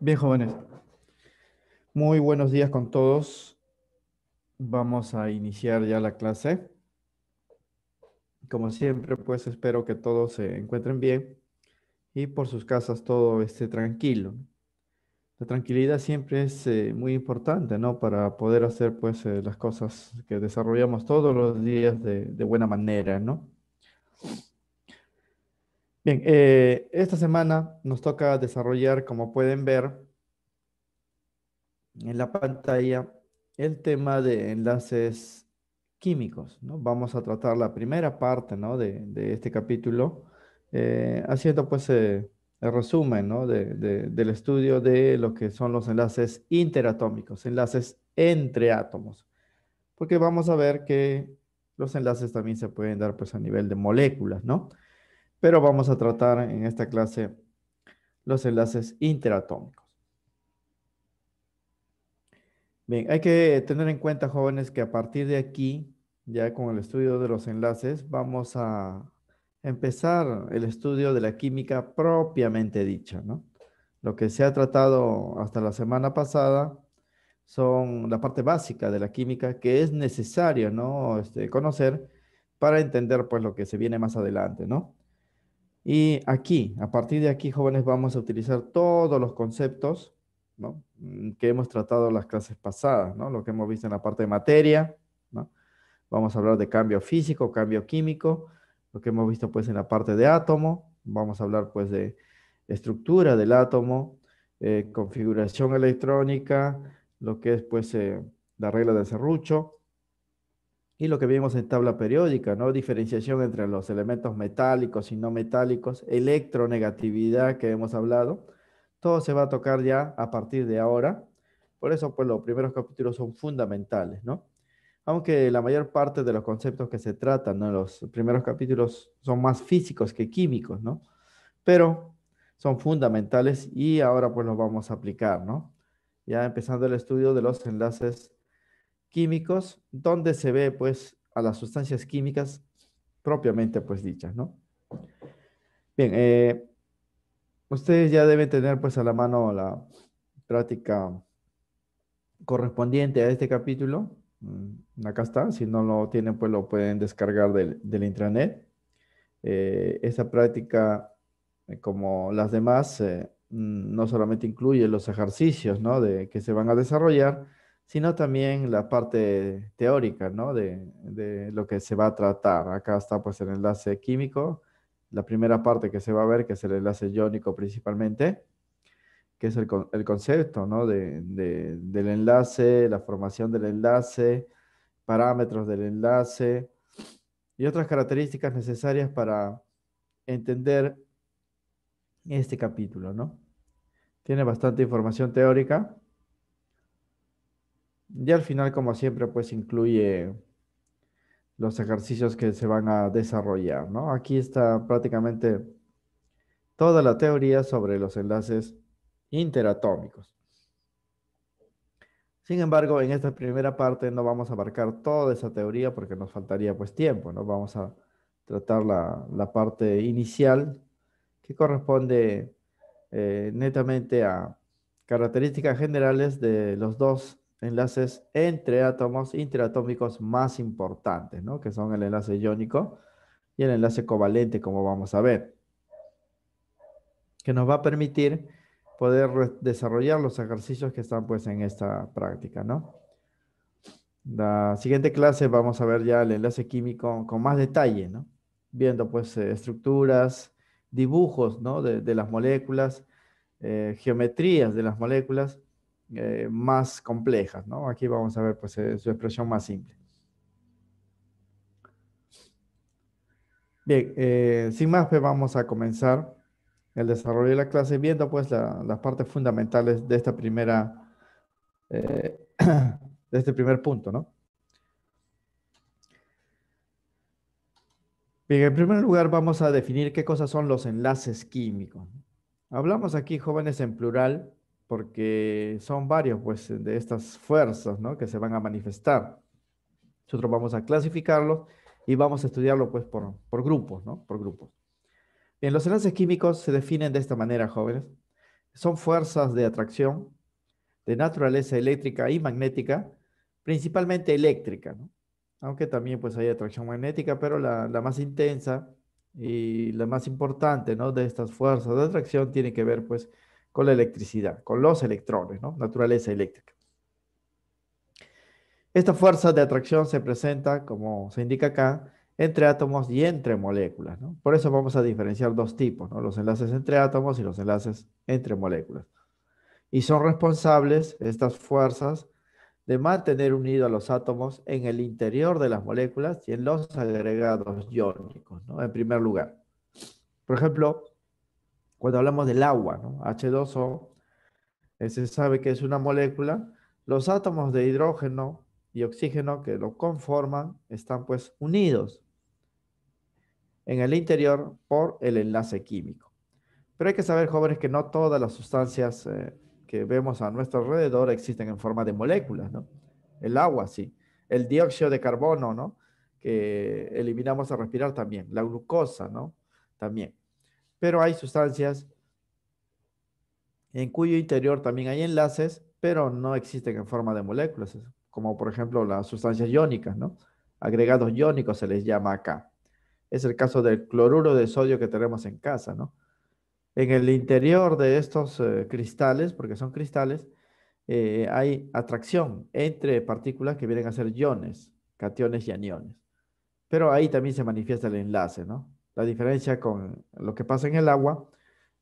Bien, jóvenes. Muy buenos días con todos. Vamos a iniciar ya la clase. Como siempre, pues espero que todos se encuentren bien y por sus casas todo esté tranquilo. La tranquilidad siempre es eh, muy importante, ¿no? Para poder hacer pues eh, las cosas que desarrollamos todos los días de buena manera, ¿no? Bien, eh, esta semana nos toca desarrollar, como pueden ver en la pantalla, el tema de enlaces químicos. Vamos a tratar la primera parte ¿no? de, este capítulo, eh, haciendo pues eh, el resumen del estudio de lo que son los enlaces interatómicos, enlaces entre átomos, porque vamos a ver que los enlaces también se pueden dar pues a nivel de moléculas, ¿no? pero vamos a tratar en esta clase los enlaces interatómicos. Bien, hay que tener en cuenta, jóvenes, que a partir de aquí, ya con el estudio de los enlaces, vamos a empezar el estudio de la química propiamente dicha, ¿no? Lo que se ha tratado hasta la semana pasada son la parte básica de la química que es necesario, ¿no? Este, conocer para entender, pues, lo que se viene más adelante, ¿no? Y aquí, a partir de aquí, jóvenes, vamos a utilizar todos los conceptos mm, que hemos tratado en las clases pasadas, lo que hemos visto en la parte de materia, vamos a hablar de cambio físico, cambio químico, lo que hemos visto pues en la parte de átomo, vamos a hablar pues de estructura del átomo, eh, configuración electrónica, lo que es pues eh, la regla de serrucho, y lo que vimos en tabla periódica, ¿no? Diferenciación entre los elementos metálicos y no metálicos, electronegatividad que hemos hablado. Todo se va a tocar ya a partir de ahora. Por eso, pues, los primeros capítulos son fundamentales, ¿no? Aunque la mayor parte de los conceptos que se tratan en los primeros capítulos son más físicos que químicos, ¿no? Pero son fundamentales y ahora pues los vamos a aplicar, ¿no? Ya empezando el estudio de los enlaces químicos, donde se ve pues a las sustancias químicas propiamente pues dichas, ¿no? Bien, eh, ustedes ya deben tener pues a la mano la práctica correspondiente a este capítulo. Mm, acá está, si no lo tienen pues lo pueden descargar del, intranet. Eh, esa práctica, eh, como las demás, mm, no solamente incluye los ejercicios ¿no? de, que se van a desarrollar, sino también la parte teórica, ¿no? De, lo que se va a tratar. Acá está pues el enlace químico, la primera parte que se va a ver, que es el enlace iónico principalmente, que es el, concepto, ¿no? del enlace, la formación del enlace, parámetros del enlace y otras características necesarias para entender este capítulo, ¿no? Tiene bastante información teórica y al final, como siempre, pues incluye los ejercicios que se van a desarrollar, ¿no? Aquí está prácticamente toda la teoría sobre los enlaces interatómicos. Sin embargo, en esta primera parte no vamos a abarcar toda esa teoría porque nos faltaría pues tiempo, ¿no? Vamos a tratar la, parte inicial que corresponde eh, netamente a características generales de los dos enlaces entre átomos interatómicos más importantes, ¿no? que son el enlace iónico y el enlace covalente, como vamos a ver, que nos va a permitir poder desarrollar los ejercicios que están pues en esta práctica. ¿no? La siguiente clase vamos a ver ya el enlace químico con más detalle, ¿no? viendo pues eh, estructuras, dibujos ¿no? de, las moléculas, eh, geometrías de las moléculas, eh, más complejas, ¿no? Aquí vamos a ver pues, eh, su expresión más simple. Bien, eh, sin más, pues, vamos a comenzar el desarrollo de la clase viendo pues las partes fundamentales de esta primera, de este primer punto, ¿no? Bien, en primer lugar vamos a definir qué cosas son los enlaces químicos. Hablamos aquí, jóvenes, en plural, porque son varios pues de estas fuerzas ¿no? que se van a manifestar. Nosotros vamos a clasificarlos y vamos a estudiarlo pues por, por grupos, ¿no? Por grupos. Bien, los enlaces químicos se definen de esta manera, jóvenes. Son fuerzas de atracción de naturaleza eléctrica y magnética, principalmente eléctrica, aunque también pues hay atracción magnética, pero la, la, más intensa y la más importante ¿no? de estas fuerzas de atracción tiene que ver pues con la electricidad, con los electrones, ¿no? naturaleza eléctrica. Esta fuerza de atracción se presenta, como se indica acá, entre átomos y entre moléculas. Por eso vamos a diferenciar dos tipos, los enlaces entre átomos y los enlaces entre moléculas. Y son responsables estas fuerzas de mantener unidos a los átomos en el interior de las moléculas y en los agregados iónicos, ¿no? en primer lugar. Por ejemplo, cuando hablamos del agua, ¿no? H2O, se sabe que es una molécula. Los átomos de hidrógeno y oxígeno que lo conforman están pues unidos en el interior por el enlace químico. Pero hay que saber, jóvenes, que no todas las sustancias eh, que vemos a nuestro alrededor existen en forma de moléculas, ¿no? El agua, sí. El dióxido de carbono, ¿no? Que eliminamos al respirar también. La glucosa, ¿no? También pero hay sustancias en cuyo interior también hay enlaces, pero no existen en forma de moléculas, como por ejemplo las sustancias iónicas, ¿no? Agregados iónicos se les llama acá. Es el caso del cloruro de sodio que tenemos en casa, ¿no? En el interior de estos eh, cristales, porque son cristales, eh, hay atracción entre partículas que vienen a ser iones, cationes y aniones. Pero ahí también se manifiesta el enlace, ¿no? La diferencia con lo que pasa en el agua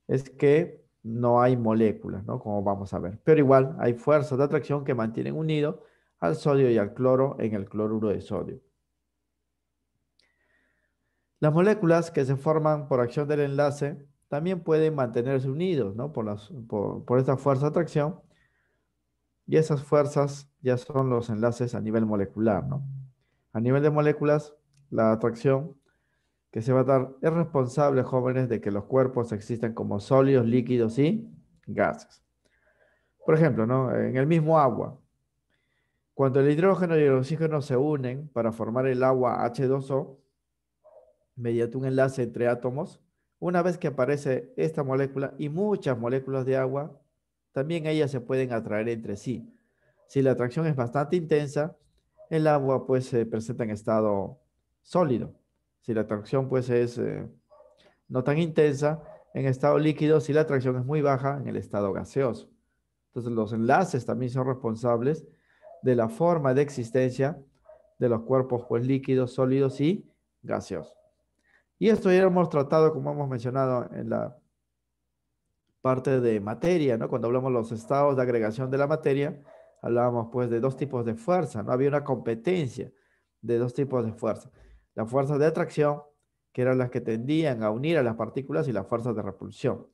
es que no hay moléculas, ¿no? Como vamos a ver. Pero igual hay fuerzas de atracción que mantienen unido al sodio y al cloro en el cloruro de sodio. Las moléculas que se forman por acción del enlace también pueden mantenerse unidos, ¿no? Por, las, por, esta fuerza de atracción. Y esas fuerzas ya son los enlaces a nivel molecular, ¿no? A nivel de moléculas, la atracción que se va a dar, es responsable, jóvenes, de que los cuerpos existan como sólidos, líquidos y gases. Por ejemplo, ¿no? en el mismo agua, cuando el hidrógeno y el oxígeno se unen para formar el agua H2O, mediante un enlace entre átomos, una vez que aparece esta molécula y muchas moléculas de agua, también ellas se pueden atraer entre sí. Si la atracción es bastante intensa, el agua pues se presenta en estado sólido. Si la atracción pues es eh, no tan intensa en estado líquido, si la atracción es muy baja en el estado gaseoso. Entonces los enlaces también son responsables de la forma de existencia de los cuerpos pues líquidos, sólidos y gaseosos. Y esto ya hemos tratado, como hemos mencionado en la parte de materia, ¿no? Cuando hablamos de los estados de agregación de la materia, hablábamos pues de dos tipos de fuerza, ¿no? Había una competencia de dos tipos de fuerza las fuerzas de atracción, que eran las que tendían a unir a las partículas, y las fuerzas de repulsión.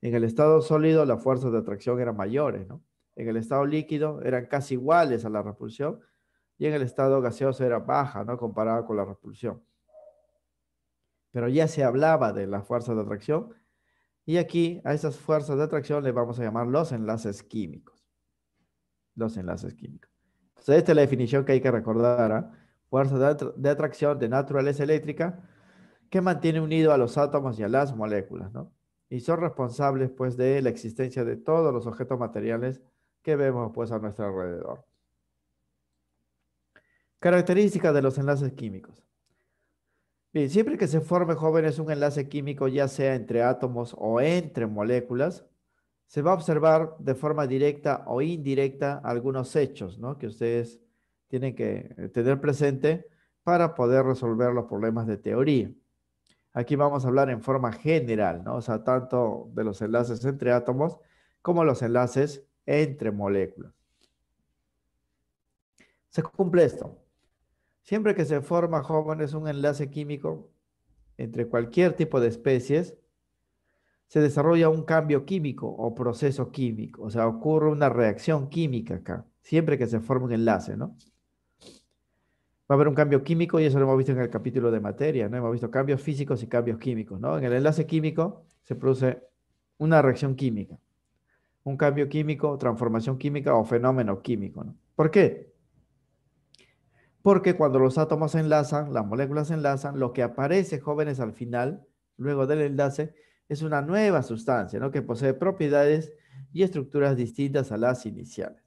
En el estado sólido las fuerzas de atracción eran mayores, ¿no? En el estado líquido eran casi iguales a la repulsión y en el estado gaseoso era baja, ¿no? Comparada con la repulsión. Pero ya se hablaba de las fuerzas de atracción y aquí a esas fuerzas de atracción le vamos a llamar los enlaces químicos. Los enlaces químicos. Entonces esta es la definición que hay que recordar, ¿ah? fuerza de, atracción de naturaleza eléctrica que mantiene unido a los átomos y a las moléculas, ¿no? Y son responsables, pues, de la existencia de todos los objetos materiales que vemos, pues, a nuestro alrededor. Características de los enlaces químicos. Bien, siempre que se forme, jóvenes, un enlace químico, ya sea entre átomos o entre moléculas, se va a observar de forma directa o indirecta algunos hechos, ¿no? Que ustedes tienen que eh, tener presente para poder resolver los problemas de teoría. Aquí vamos a hablar en forma general, ¿no? O sea, tanto de los enlaces entre átomos como los enlaces entre moléculas. Se cumple esto. Siempre que se forma, jóvenes, un enlace químico entre cualquier tipo de especies, se desarrolla un cambio químico o proceso químico. O sea, ocurre una reacción química acá, siempre que se forma un enlace, ¿no? va a haber un cambio químico y eso lo hemos visto en el capítulo de materia, ¿no? Hemos visto cambios físicos y cambios químicos, ¿no? En el enlace químico se produce una reacción química, un cambio químico, transformación química o fenómeno químico, ¿Por qué? Porque cuando los átomos se enlazan, las moléculas se enlazan, lo que aparece, jóvenes, al final, luego del enlace, es una nueva sustancia, Que posee propiedades y estructuras distintas a las iniciales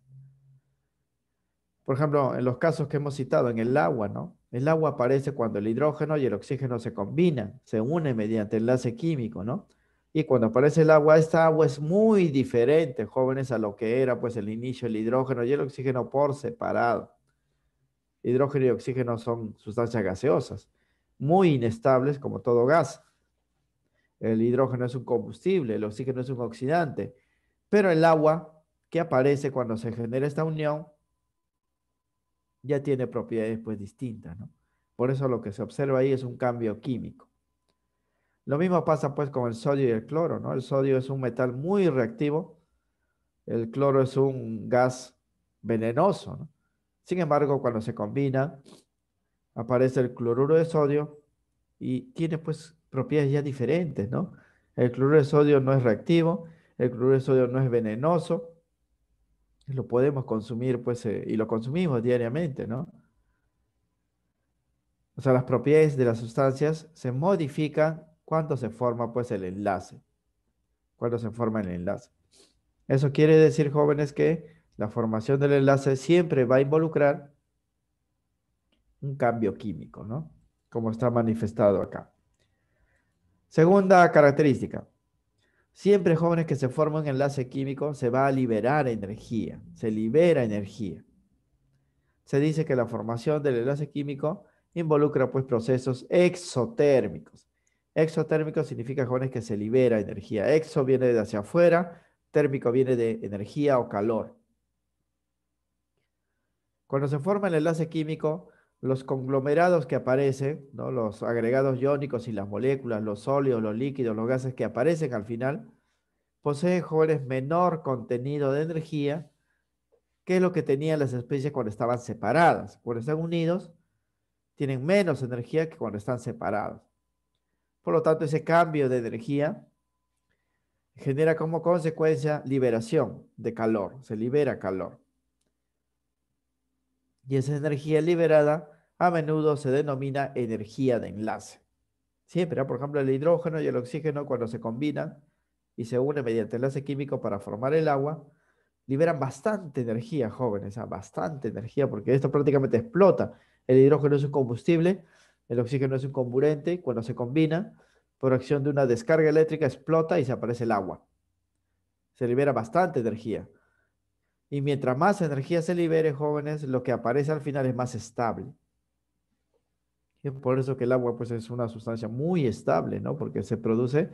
por ejemplo, en los casos que hemos citado, en el agua, ¿no? El agua aparece cuando el hidrógeno y el oxígeno se combinan, se unen mediante enlace químico, ¿no? Y cuando aparece el agua, esta agua es muy diferente, jóvenes, a lo que era pues el inicio, el hidrógeno y el oxígeno por separado. Hidrógeno y oxígeno son sustancias gaseosas, muy inestables como todo gas. El hidrógeno es un combustible, el oxígeno es un oxidante, pero el agua que aparece cuando se genera esta unión ya tiene propiedades pues distintas, ¿no? Por eso lo que se observa ahí es un cambio químico. Lo mismo pasa pues con el sodio y el cloro, ¿no? El sodio es un metal muy reactivo, el cloro es un gas venenoso, Sin embargo, cuando se combina, aparece el cloruro de sodio y tiene pues propiedades ya diferentes, ¿no? El cloruro de sodio no es reactivo, el cloruro de sodio no es venenoso, lo podemos consumir, pues, eh, y lo consumimos diariamente, ¿no? O sea, las propiedades de las sustancias se modifican cuando se forma, pues, el enlace. Cuando se forma el enlace. Eso quiere decir, jóvenes, que la formación del enlace siempre va a involucrar un cambio químico, ¿no? Como está manifestado acá. Segunda característica, Siempre jóvenes que se forman enlace químico se va a liberar energía, se libera energía. Se dice que la formación del enlace químico involucra pues procesos exotérmicos. Exotérmico significa jóvenes que se libera energía. Exo viene de hacia afuera, térmico viene de energía o calor. Cuando se forma el enlace químico, los conglomerados que aparecen, ¿no? los agregados iónicos y las moléculas, los sólidos, los líquidos, los gases que aparecen al final, poseen jóvenes menor contenido de energía que lo que tenían las especies cuando estaban separadas. Cuando están unidos, tienen menos energía que cuando están separados. Por lo tanto, ese cambio de energía genera como consecuencia liberación de calor, se libera calor. Y esa energía liberada a menudo se denomina energía de enlace. Siempre, ¿eh? por ejemplo, el hidrógeno y el oxígeno cuando se combinan y se unen mediante enlace químico para formar el agua, liberan bastante energía, jóvenes, ¿eh? bastante energía, porque esto prácticamente explota. El hidrógeno es un combustible, el oxígeno es un comburente, cuando se combina, por acción de una descarga eléctrica explota y se aparece el agua. Se libera bastante energía. Y mientras más energía se libere, jóvenes, lo que aparece al final es más estable. Y por eso que el agua pues, es una sustancia muy estable, ¿no? Porque se produce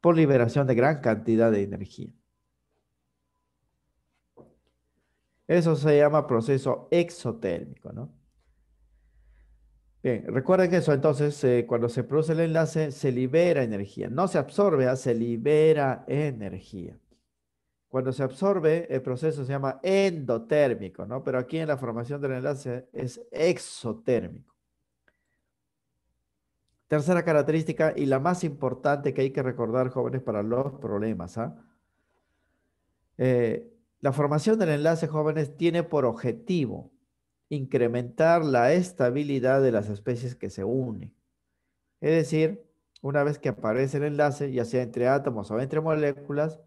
por liberación de gran cantidad de energía. Eso se llama proceso exotérmico, ¿no? Bien, recuerden eso, entonces, eh, cuando se produce el enlace, se libera energía. No se absorbe, ah, se libera energía. Cuando se absorbe, el proceso se llama endotérmico, ¿no? Pero aquí en la formación del enlace es exotérmico. Tercera característica y la más importante que hay que recordar, jóvenes, para los problemas. ¿ah? Eh, la formación del enlace, jóvenes, tiene por objetivo incrementar la estabilidad de las especies que se unen. Es decir, una vez que aparece el enlace, ya sea entre átomos o entre moléculas,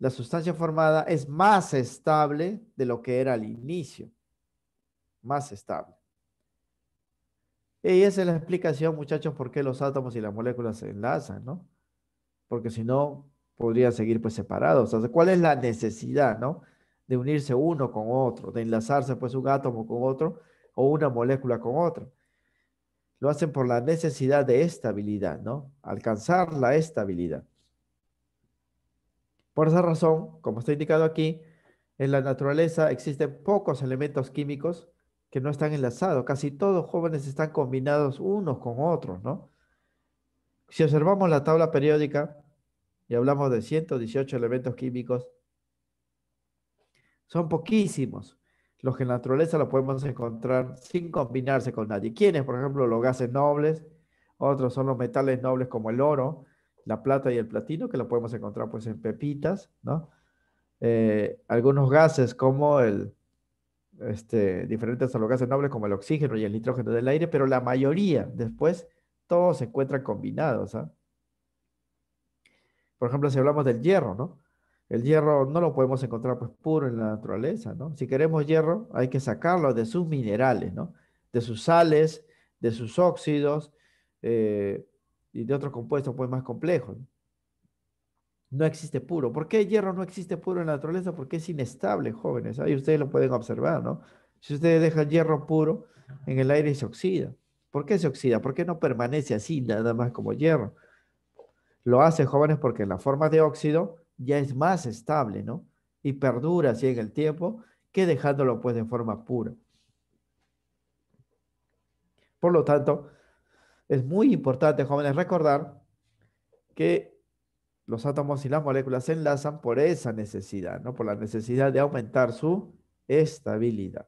la sustancia formada es más estable de lo que era al inicio. Más estable. Y esa es la explicación, muchachos, por qué los átomos y las moléculas se enlazan, ¿no? Porque si no, podrían seguir pues separados. O sea, ¿cuál es la necesidad, no? De unirse uno con otro, de enlazarse pues un átomo con otro o una molécula con otra. Lo hacen por la necesidad de estabilidad, ¿no? Alcanzar la estabilidad. Por esa razón, como está indicado aquí, en la naturaleza existen pocos elementos químicos que no están enlazados. Casi todos jóvenes están combinados unos con otros, ¿no? Si observamos la tabla periódica y hablamos de 118 elementos químicos, son poquísimos los que en la naturaleza los podemos encontrar sin combinarse con nadie. ¿Quiénes, por ejemplo, los gases nobles? Otros son los metales nobles como el oro, la plata y el platino, que lo podemos encontrar pues en pepitas, ¿no? Eh, algunos gases como el, este, diferentes a los gases nobles como el oxígeno y el nitrógeno del aire, pero la mayoría después todos se encuentran combinados. Por ejemplo, si hablamos del hierro, ¿no? El hierro no lo podemos encontrar pues puro en la naturaleza, ¿no? Si queremos hierro, hay que sacarlo de sus minerales, ¿no? De sus sales, de sus óxidos, eh, y de otro compuesto, pues más complejo. No existe puro. ¿Por qué el hierro no existe puro en la naturaleza? Porque es inestable, jóvenes. Ahí ustedes lo pueden observar, ¿no? Si ustedes dejan hierro puro en el aire se oxida. ¿Por qué se oxida? ¿Por qué no permanece así nada más como hierro? Lo hace, jóvenes, porque la forma de óxido ya es más estable, ¿no? Y perdura así en el tiempo que dejándolo pues en forma pura. Por lo tanto, es muy importante, jóvenes, recordar que los átomos y las moléculas se enlazan por esa necesidad, ¿no? por la necesidad de aumentar su estabilidad.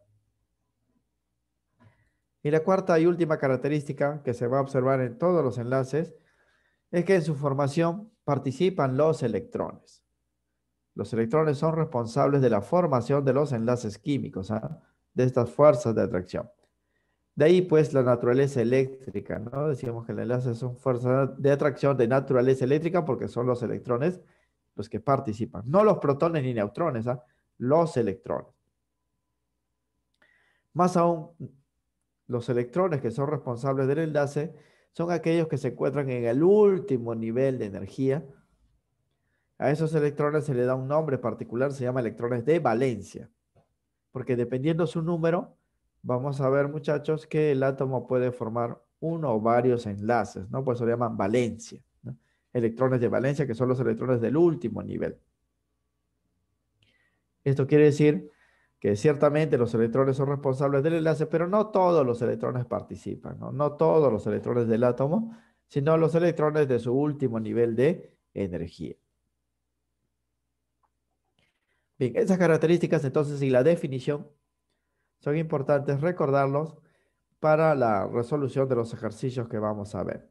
Y la cuarta y última característica que se va a observar en todos los enlaces es que en su formación participan los electrones. Los electrones son responsables de la formación de los enlaces químicos, ¿ah? de estas fuerzas de atracción. De ahí, pues, la naturaleza eléctrica, ¿no? Decíamos que el enlace es una fuerza de atracción de naturaleza eléctrica porque son los electrones los que participan. No los protones ni neutrones, ¿ah? Los electrones. Más aún, los electrones que son responsables del enlace son aquellos que se encuentran en el último nivel de energía. A esos electrones se le da un nombre particular, se llama electrones de valencia, porque dependiendo su número, Vamos a ver, muchachos, que el átomo puede formar uno o varios enlaces, ¿no? Pues se llaman valencia. ¿no? Electrones de valencia, que son los electrones del último nivel. Esto quiere decir que ciertamente los electrones son responsables del enlace, pero no todos los electrones participan, ¿no? No todos los electrones del átomo, sino los electrones de su último nivel de energía. Bien, esas características entonces y la definición son importantes recordarlos para la resolución de los ejercicios que vamos a ver.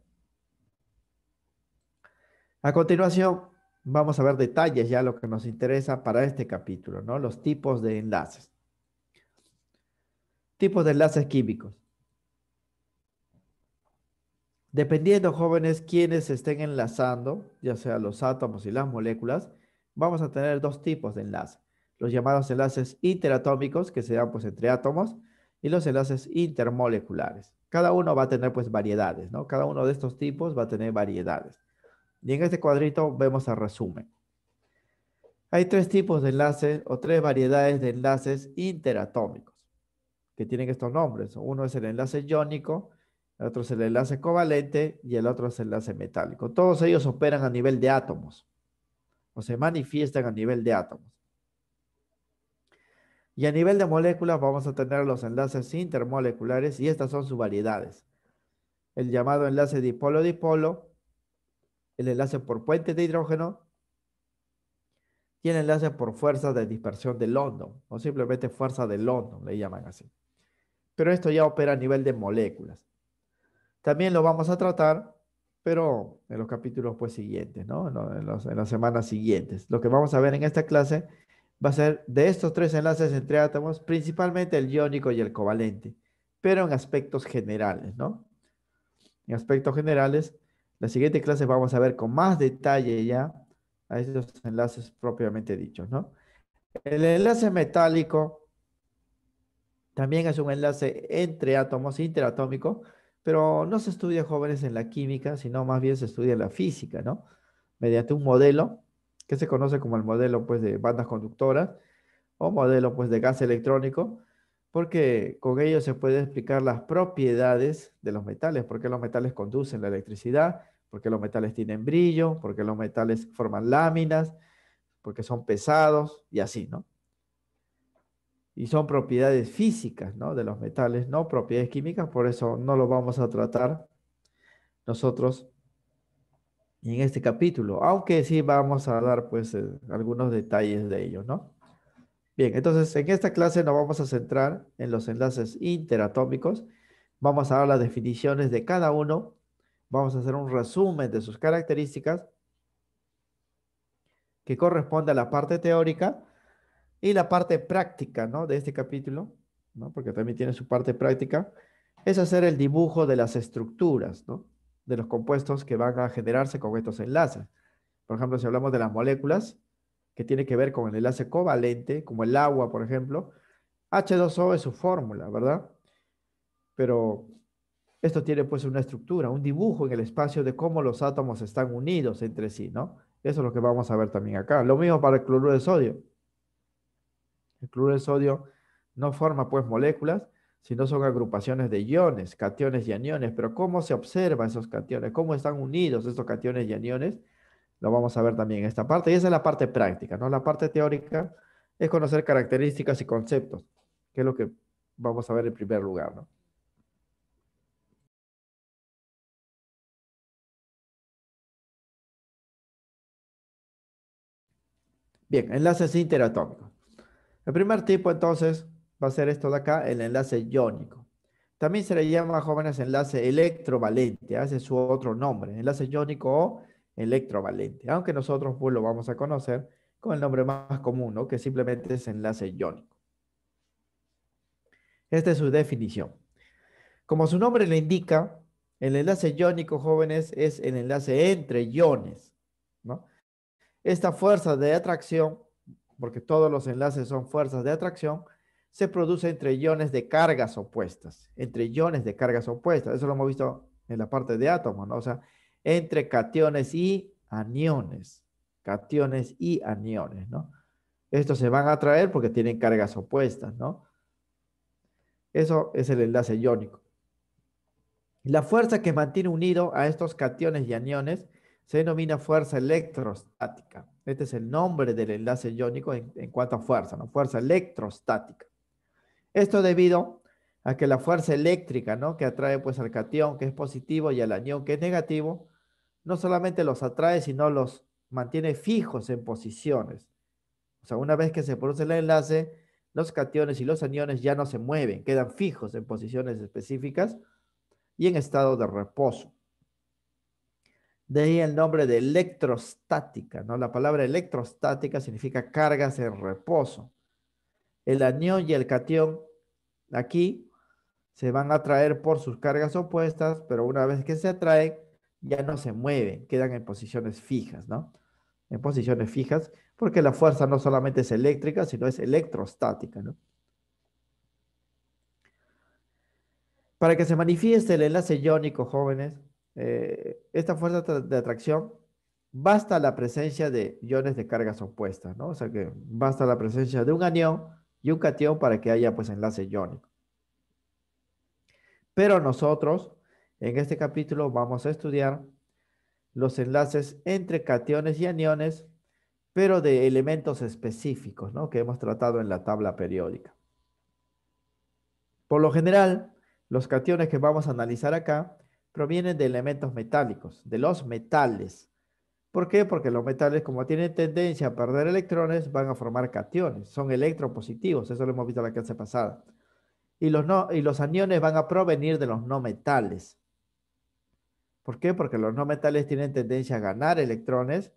A continuación, vamos a ver detalles ya lo que nos interesa para este capítulo, ¿no? Los tipos de enlaces. Tipos de enlaces químicos. Dependiendo, jóvenes, quienes estén enlazando, ya sea los átomos y las moléculas, vamos a tener dos tipos de enlaces los llamados enlaces interatómicos que se dan pues entre átomos y los enlaces intermoleculares. Cada uno va a tener pues variedades, ¿no? Cada uno de estos tipos va a tener variedades. Y en este cuadrito vemos el resumen. Hay tres tipos de enlaces o tres variedades de enlaces interatómicos que tienen estos nombres. Uno es el enlace iónico, el otro es el enlace covalente y el otro es el enlace metálico. Todos ellos operan a nivel de átomos o se manifiestan a nivel de átomos. Y a nivel de moléculas vamos a tener los enlaces intermoleculares y estas son sus variedades. El llamado enlace dipolo-dipolo, el enlace por puente de hidrógeno y el enlace por fuerza de dispersión de London, o simplemente fuerza de London, le llaman así. Pero esto ya opera a nivel de moléculas. También lo vamos a tratar, pero en los capítulos pues siguientes, ¿no? En, los, en las semanas siguientes. Lo que vamos a ver en esta clase va a ser de estos tres enlaces entre átomos, principalmente el iónico y el covalente, pero en aspectos generales, ¿no? En aspectos generales, la siguiente clase vamos a ver con más detalle ya a esos enlaces propiamente dichos, ¿no? El enlace metálico también es un enlace entre átomos, interatómico, pero no se estudia jóvenes en la química, sino más bien se estudia en la física, ¿no? Mediante un modelo que se conoce como el modelo pues, de bandas conductoras o modelo pues, de gas electrónico, porque con ello se puede explicar las propiedades de los metales, por qué los metales conducen la electricidad, por qué los metales tienen brillo, por qué los metales forman láminas, porque son pesados y así, ¿no? Y son propiedades físicas, ¿no? De los metales, no propiedades químicas, por eso no lo vamos a tratar nosotros en este capítulo, aunque sí vamos a dar pues eh, algunos detalles de ello, ¿no? Bien, entonces en esta clase nos vamos a centrar en los enlaces interatómicos, vamos a dar las definiciones de cada uno, vamos a hacer un resumen de sus características que corresponde a la parte teórica y la parte práctica, ¿no? De este capítulo, ¿no? Porque también tiene su parte práctica, es hacer el dibujo de las estructuras, ¿no? de los compuestos que van a generarse con estos enlaces. Por ejemplo, si hablamos de las moléculas, que tiene que ver con el enlace covalente, como el agua, por ejemplo, H2O es su fórmula, ¿verdad? Pero esto tiene pues una estructura, un dibujo en el espacio de cómo los átomos están unidos entre sí, ¿no? Eso es lo que vamos a ver también acá. Lo mismo para el cloruro de sodio. El cloruro de sodio no forma pues moléculas, si no son agrupaciones de iones, cationes y aniones. Pero ¿cómo se observan esos cationes? ¿Cómo están unidos estos cationes y aniones? Lo vamos a ver también en esta parte. Y esa es la parte práctica, ¿no? La parte teórica es conocer características y conceptos, que es lo que vamos a ver en primer lugar, ¿no? Bien, enlaces interatómicos. El primer tipo, entonces, va a ser esto de acá, el enlace iónico. También se le llama, jóvenes, enlace electrovalente, hace ah, es su otro nombre, enlace iónico o electrovalente, aunque nosotros pues, lo vamos a conocer con el nombre más común, que simplemente es enlace iónico. Esta es su definición. Como su nombre le indica, el enlace iónico, jóvenes, es el enlace entre iones. Esta fuerza de atracción, porque todos los enlaces son fuerzas de atracción, se produce entre iones de cargas opuestas, entre iones de cargas opuestas. Eso lo hemos visto en la parte de átomos, ¿no? O sea, entre cationes y aniones, cationes y aniones, ¿no? Estos se van a atraer porque tienen cargas opuestas, ¿no? Eso es el enlace iónico. La fuerza que mantiene unido a estos cationes y aniones se denomina fuerza electrostática. Este es el nombre del enlace iónico en, en cuanto a fuerza, ¿no? Fuerza electrostática. Esto debido a que la fuerza eléctrica, ¿no? Que atrae pues al cation que es positivo y al anión que es negativo, no solamente los atrae, sino los mantiene fijos en posiciones. O sea, una vez que se produce el enlace, los cationes y los aniones ya no se mueven, quedan fijos en posiciones específicas y en estado de reposo. De ahí el nombre de electrostática, ¿no? La palabra electrostática significa cargas en reposo. El anión y el catión aquí se van a atraer por sus cargas opuestas, pero una vez que se atraen, ya no se mueven, quedan en posiciones fijas, ¿no? En posiciones fijas, porque la fuerza no solamente es eléctrica, sino es electrostática, ¿no? Para que se manifieste el enlace iónico, jóvenes, eh, esta fuerza de atracción basta la presencia de iones de cargas opuestas, ¿no? O sea que basta la presencia de un anión y un cation para que haya pues enlace iónico. Pero nosotros en este capítulo vamos a estudiar los enlaces entre cationes y aniones, pero de elementos específicos, ¿no? Que hemos tratado en la tabla periódica. Por lo general, los cationes que vamos a analizar acá provienen de elementos metálicos, de los metales, ¿Por qué? Porque los metales, como tienen tendencia a perder electrones, van a formar cationes. Son electropositivos, eso lo hemos visto en la clase pasada. Y los, y los aniones van a provenir de los no metales. ¿Por qué? Porque los no metales tienen tendencia a ganar electrones,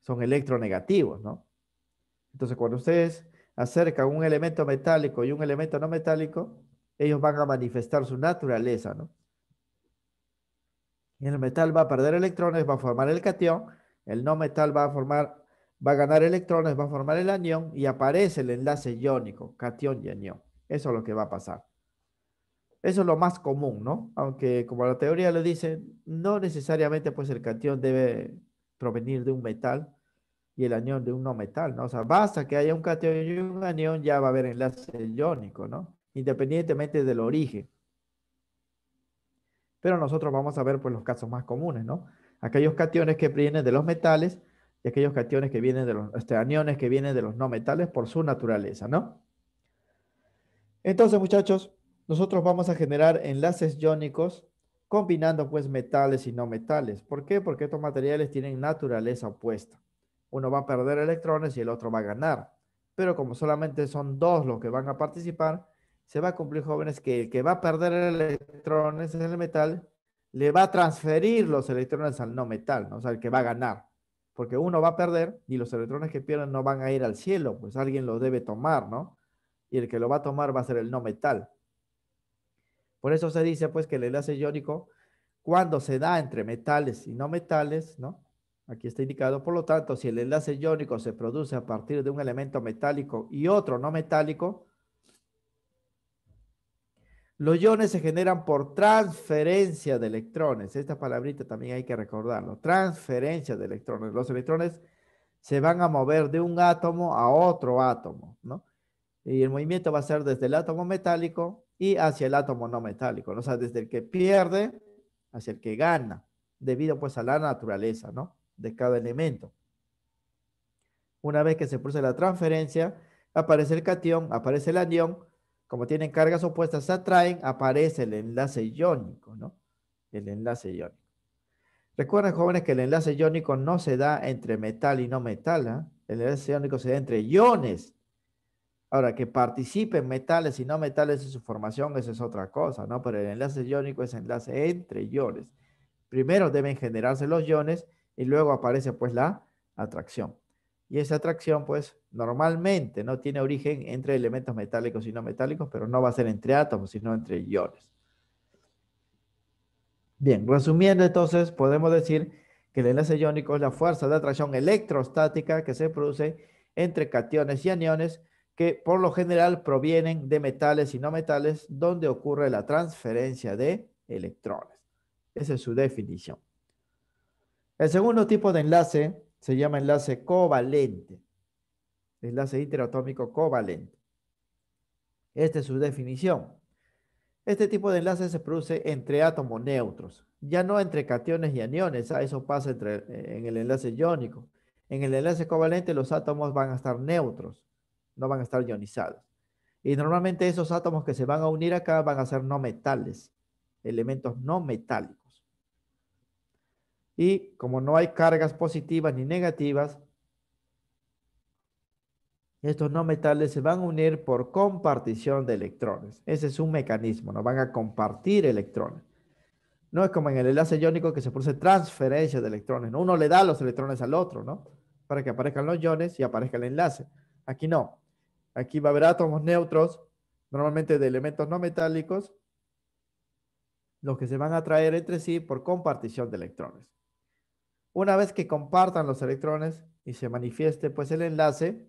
son electronegativos, ¿no? Entonces, cuando ustedes acercan un elemento metálico y un elemento no metálico, ellos van a manifestar su naturaleza, ¿no? el metal va a perder electrones, va a formar el cation. El no metal va a formar, va a ganar electrones, va a formar el anión y aparece el enlace iónico, cation y anión. Eso es lo que va a pasar. Eso es lo más común, ¿no? Aunque como la teoría le dice, no necesariamente pues el cation debe provenir de un metal y el anión de un no metal, ¿no? O sea, basta que haya un cation y un anión, ya va a haber enlace iónico, ¿no? Independientemente del origen. Pero nosotros vamos a ver pues, los casos más comunes, ¿no? Aquellos cationes que vienen de los metales y aquellos cationes que vienen de los este, aniones que vienen de los no metales por su naturaleza, ¿no? Entonces, muchachos, nosotros vamos a generar enlaces iónicos combinando pues metales y no metales. ¿Por qué? Porque estos materiales tienen naturaleza opuesta. Uno va a perder electrones y el otro va a ganar. Pero como solamente son dos los que van a participar, se va a cumplir, jóvenes, que el que va a perder electrones es el metal le va a transferir los electrones al no metal, ¿no? o sea, el que va a ganar. Porque uno va a perder y los electrones que pierden no van a ir al cielo, pues alguien los debe tomar, ¿no? Y el que lo va a tomar va a ser el no metal. Por eso se dice, pues, que el enlace iónico, cuando se da entre metales y no metales, ¿no? Aquí está indicado, por lo tanto, si el enlace iónico se produce a partir de un elemento metálico y otro no metálico, los iones se generan por transferencia de electrones. Esta palabrita también hay que recordarlo. Transferencia de electrones. Los electrones se van a mover de un átomo a otro átomo, ¿no? Y el movimiento va a ser desde el átomo metálico y hacia el átomo no metálico, o sea, desde el que pierde hacia el que gana, debido pues a la naturaleza, ¿no? De cada elemento. Una vez que se produce la transferencia, aparece el catión, aparece el anión, como tienen cargas opuestas, se atraen, aparece el enlace iónico, ¿no? El enlace iónico. Recuerden, jóvenes, que el enlace iónico no se da entre metal y no metal, ¿ah? el enlace iónico se da entre iones. Ahora, que participen metales y no metales en su formación, eso es otra cosa, ¿no? Pero el enlace iónico es enlace entre iones. Primero deben generarse los iones y luego aparece pues la atracción. Y esa atracción, pues, normalmente no tiene origen entre elementos metálicos y no metálicos, pero no va a ser entre átomos, sino entre iones. Bien, resumiendo entonces, podemos decir que el enlace iónico es la fuerza de atracción electrostática que se produce entre cationes y aniones, que por lo general provienen de metales y no metales, donde ocurre la transferencia de electrones. Esa es su definición. El segundo tipo de enlace se llama enlace covalente. Enlace interatómico covalente. Esta es su definición. Este tipo de enlace se produce entre átomos neutros, ya no entre cationes y aniones, ah, eso pasa eh, en el enlace iónico. En el enlace covalente los átomos van a estar neutros, no van a estar ionizados. Y normalmente esos átomos que se van a unir acá van a ser no metales, elementos no metálicos. Y como no hay cargas positivas ni negativas, estos no metales se van a unir por compartición de electrones. Ese es un mecanismo, no van a compartir electrones. No es como en el enlace iónico que se produce transferencia de electrones. Uno le da los electrones al otro, ¿no? Para que aparezcan los iones y aparezca el enlace. Aquí no. Aquí va a haber átomos neutros, normalmente de elementos no metálicos, los que se van a atraer entre sí por compartición de electrones. Una vez que compartan los electrones y se manifieste pues el enlace,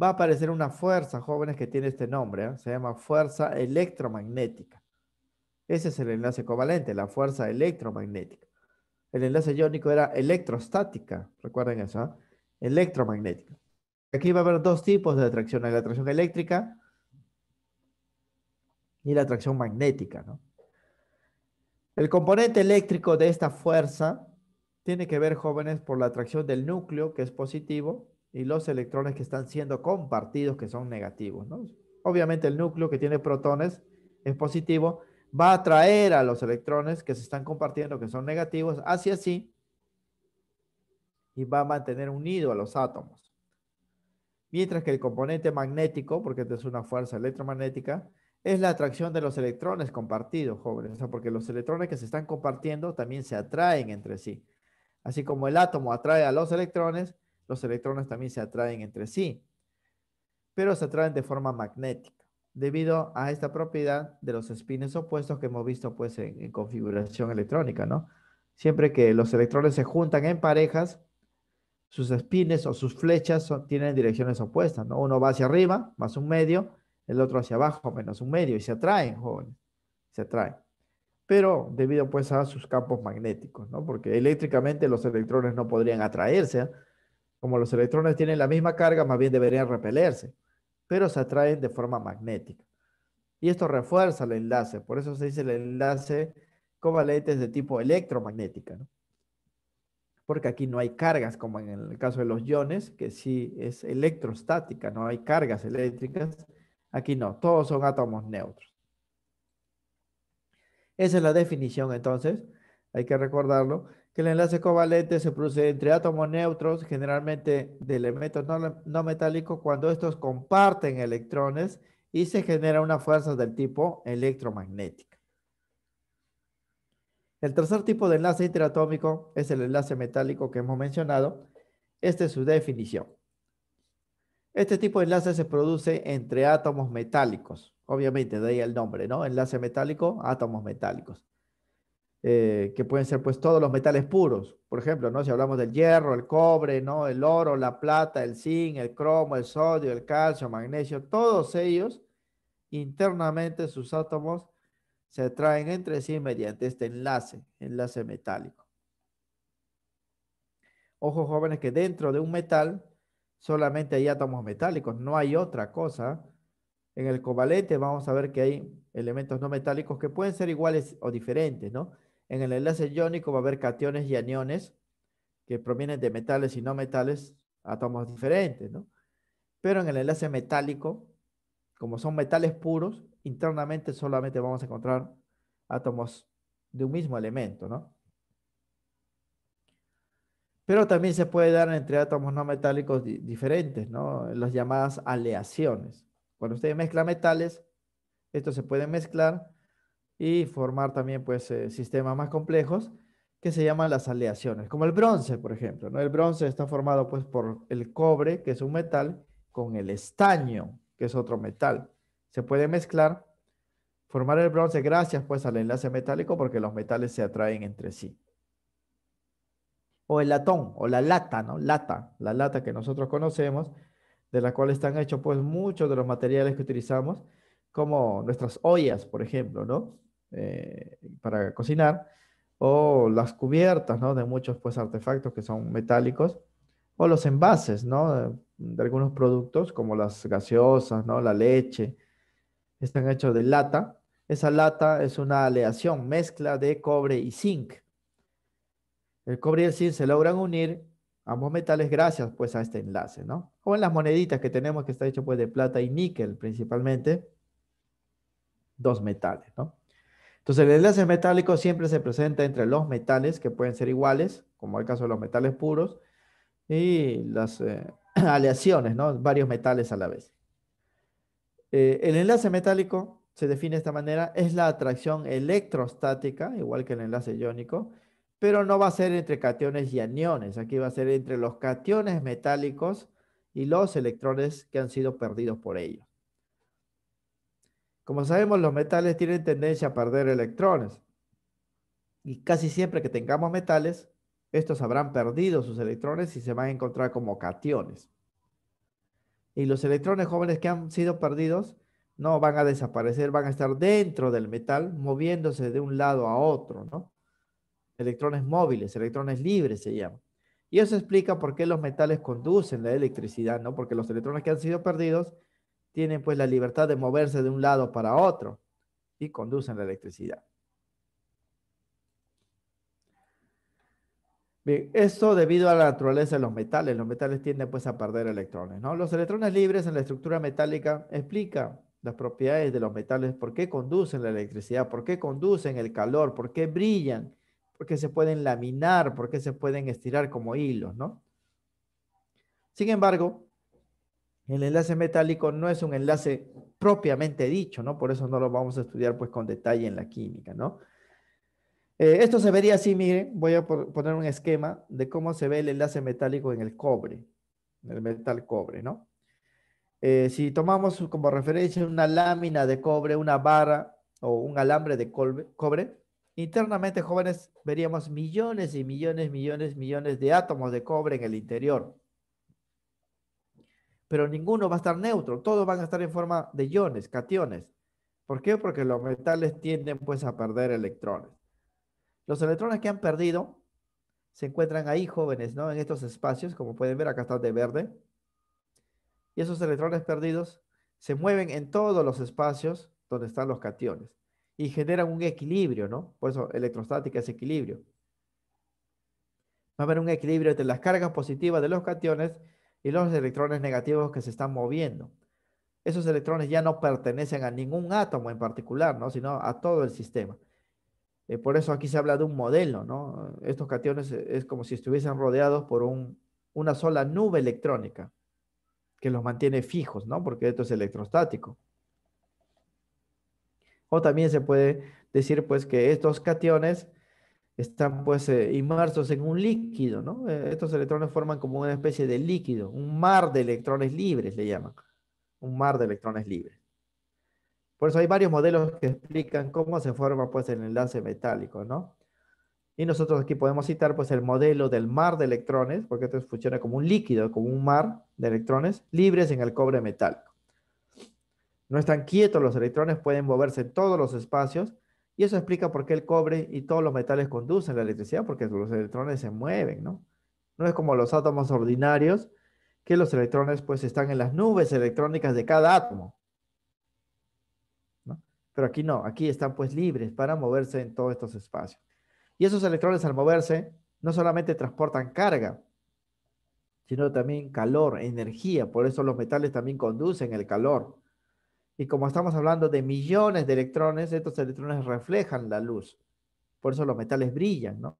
va a aparecer una fuerza, jóvenes, que tiene este nombre, ¿eh? se llama fuerza electromagnética. Ese es el enlace covalente, la fuerza electromagnética. El enlace iónico era electrostática, recuerden eso, ¿eh? electromagnética. Aquí va a haber dos tipos de atracción, la atracción eléctrica y la atracción magnética. El componente eléctrico de esta fuerza tiene que ver, jóvenes, por la atracción del núcleo, que es positivo, y los electrones que están siendo compartidos, que son negativos. Obviamente el núcleo que tiene protones es positivo, va a atraer a los electrones que se están compartiendo, que son negativos, hacia sí, y va a mantener unido a los átomos. Mientras que el componente magnético, porque es una fuerza electromagnética, es la atracción de los electrones compartidos, jóvenes, porque los electrones que se están compartiendo también se atraen entre sí. Así como el átomo atrae a los electrones, los electrones también se atraen entre sí, pero se atraen de forma magnética, debido a esta propiedad de los espines opuestos que hemos visto pues, en, configuración electrónica, ¿no? Siempre que los electrones se juntan en parejas, sus espines o sus flechas tienen direcciones opuestas, ¿no? Uno va hacia arriba, más un medio, el otro hacia abajo, menos un medio, y se atraen, jóvenes, se atraen pero debido pues a sus campos magnéticos, ¿no? Porque eléctricamente los electrones no podrían atraerse, ¿ah? como los electrones tienen la misma carga, más bien deberían repelerse, pero se atraen de forma magnética. Y esto refuerza el enlace, por eso se dice el enlace covalente de tipo electromagnética, Porque aquí no hay cargas, como en el caso de los iones, que sí es electrostática, no hay cargas eléctricas. Aquí no, todos son átomos neutros. Esa es la definición, entonces, hay que recordarlo, que el enlace covalente se produce entre átomos neutros, generalmente de elementos no, metálicos, cuando estos comparten electrones y se genera una fuerza del tipo electromagnética. El tercer tipo de enlace interatómico es el enlace metálico que hemos mencionado. Esta es su definición. Este tipo de enlace se produce entre átomos metálicos obviamente, de ahí el nombre, ¿no? Enlace metálico, átomos metálicos. Eh, que pueden ser pues todos los metales puros, por ejemplo, ¿no? Si hablamos del hierro, el cobre, ¿no? El oro, la plata, el zinc, el cromo, el sodio, el calcio, magnesio, todos ellos internamente sus átomos se atraen entre sí mediante este enlace, enlace metálico. Ojo jóvenes que dentro de un metal solamente hay átomos metálicos, no hay otra cosa en el covalente vamos a ver que hay elementos no metálicos que pueden ser iguales o diferentes, En el enlace iónico va a haber cationes y aniones que provienen de metales y no metales, átomos diferentes, ¿no? Pero en el enlace metálico, como son metales puros, internamente solamente vamos a encontrar átomos de un mismo elemento, Pero también se puede dar entre átomos no metálicos diferentes, ¿no? Las llamadas aleaciones. Cuando usted mezcla metales, esto se puede mezclar y formar también pues eh, sistemas más complejos que se llaman las aleaciones, como el bronce, por ejemplo. ¿no? El bronce está formado pues por el cobre, que es un metal, con el estaño, que es otro metal. Se puede mezclar, formar el bronce gracias pues al enlace metálico porque los metales se atraen entre sí. O el latón, o la lata, ¿no? Lata, la lata que nosotros conocemos, de la cual están hechos pues muchos de los materiales que utilizamos, como nuestras ollas, por ejemplo, ¿no? Eh, para cocinar, o las cubiertas, ¿no? De muchos pues artefactos que son metálicos, o los envases, ¿no? De algunos productos como las gaseosas, ¿no? La leche, están hechos de lata. Esa lata es una aleación, mezcla de cobre y zinc. El cobre y el zinc se logran unir ambos metales gracias pues a este enlace, ¿no? o en las moneditas que tenemos que está hecho pues de plata y níquel principalmente, dos metales, ¿no? Entonces el enlace metálico siempre se presenta entre los metales que pueden ser iguales, como el caso de los metales puros, y las eh, aleaciones, ¿no? Varios metales a la vez. Eh, el enlace metálico se define de esta manera, es la atracción electrostática, igual que el enlace iónico, pero no va a ser entre cationes y aniones, aquí va a ser entre los cationes metálicos y los electrones que han sido perdidos por ellos. Como sabemos, los metales tienen tendencia a perder electrones. Y casi siempre que tengamos metales, estos habrán perdido sus electrones y se van a encontrar como cationes. Y los electrones jóvenes que han sido perdidos no van a desaparecer, van a estar dentro del metal, moviéndose de un lado a otro, ¿no? Electrones móviles, electrones libres se llaman. Y eso explica por qué los metales conducen la electricidad, ¿no? Porque los electrones que han sido perdidos tienen pues la libertad de moverse de un lado para otro y conducen la electricidad. Bien, esto debido a la naturaleza de los metales. Los metales tienden pues a perder electrones, ¿no? Los electrones libres en la estructura metálica explica las propiedades de los metales, por qué conducen la electricidad, por qué conducen el calor, por qué brillan porque se pueden laminar, porque se pueden estirar como hilos, ¿no? Sin embargo, el enlace metálico no es un enlace propiamente dicho, ¿no? Por eso no lo vamos a estudiar pues con detalle en la química, ¿no? Eh, esto se vería así, miren, voy a poner un esquema de cómo se ve el enlace metálico en el cobre, en el metal cobre, ¿no? Eh, si tomamos como referencia una lámina de cobre, una barra o un alambre de cobre, Internamente, jóvenes, veríamos millones y millones, millones, millones de átomos de cobre en el interior. Pero ninguno va a estar neutro, todos van a estar en forma de iones, cationes. ¿Por qué? Porque los metales tienden pues a perder electrones. Los electrones que han perdido se encuentran ahí, jóvenes, ¿no? En estos espacios, como pueden ver, acá está de verde. Y esos electrones perdidos se mueven en todos los espacios donde están los cationes y generan un equilibrio, ¿no? Por eso electrostática es equilibrio. Va a haber un equilibrio entre las cargas positivas de los cationes y los electrones negativos que se están moviendo. Esos electrones ya no pertenecen a ningún átomo en particular, ¿no? Sino a todo el sistema. Eh, por eso aquí se habla de un modelo, ¿no? Estos cationes eh, es como si estuviesen rodeados por una sola nube electrónica que los mantiene fijos, ¿no? Porque esto es electrostático. O también se puede decir pues que estos cationes están pues eh, inmersos en un líquido, ¿no? Eh, estos electrones forman como una especie de líquido, un mar de electrones libres le llaman, un mar de electrones libres. Por eso hay varios modelos que explican cómo se forma pues el enlace metálico, ¿no? Y nosotros aquí podemos citar pues el modelo del mar de electrones, porque esto funciona como un líquido, como un mar de electrones libres en el cobre metálico. No están quietos, los electrones pueden moverse en todos los espacios y eso explica por qué el cobre y todos los metales conducen la electricidad, porque los electrones se mueven, ¿no? No es como los átomos ordinarios, que los electrones pues están en las nubes electrónicas de cada átomo. ¿no? Pero aquí no, aquí están pues libres para moverse en todos estos espacios. Y esos electrones al moverse no solamente transportan carga, sino también calor, energía. Por eso los metales también conducen el calor. Y como estamos hablando de millones de electrones, estos electrones reflejan la luz. Por eso los metales brillan, ¿no?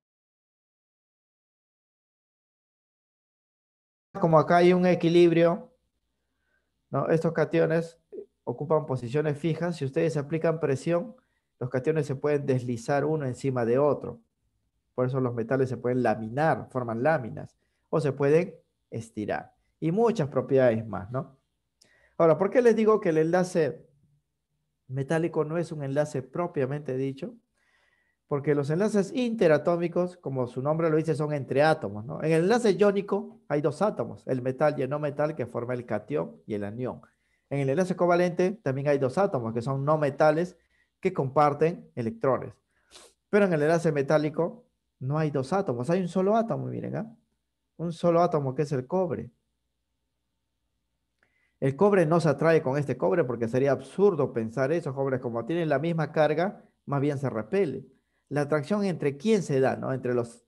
Como acá hay un equilibrio, ¿no? Estos cationes ocupan posiciones fijas. Si ustedes aplican presión, los cationes se pueden deslizar uno encima de otro. Por eso los metales se pueden laminar, forman láminas, o se pueden estirar. Y muchas propiedades más, ¿no? Ahora, ¿por qué les digo que el enlace metálico no es un enlace propiamente dicho? Porque los enlaces interatómicos, como su nombre lo dice, son entre átomos. En el enlace iónico hay dos átomos, el metal y el no metal, que forma el catión y el anión. En el enlace covalente también hay dos átomos, que son no metales, que comparten electrones. Pero en el enlace metálico no hay dos átomos, hay un solo átomo, miren, ¿ah? un solo átomo que es el cobre. El cobre no se atrae con este cobre porque sería absurdo pensar eso, cobres como tienen la misma carga, más bien se repelen. La atracción entre quién se da, ¿no? Entre los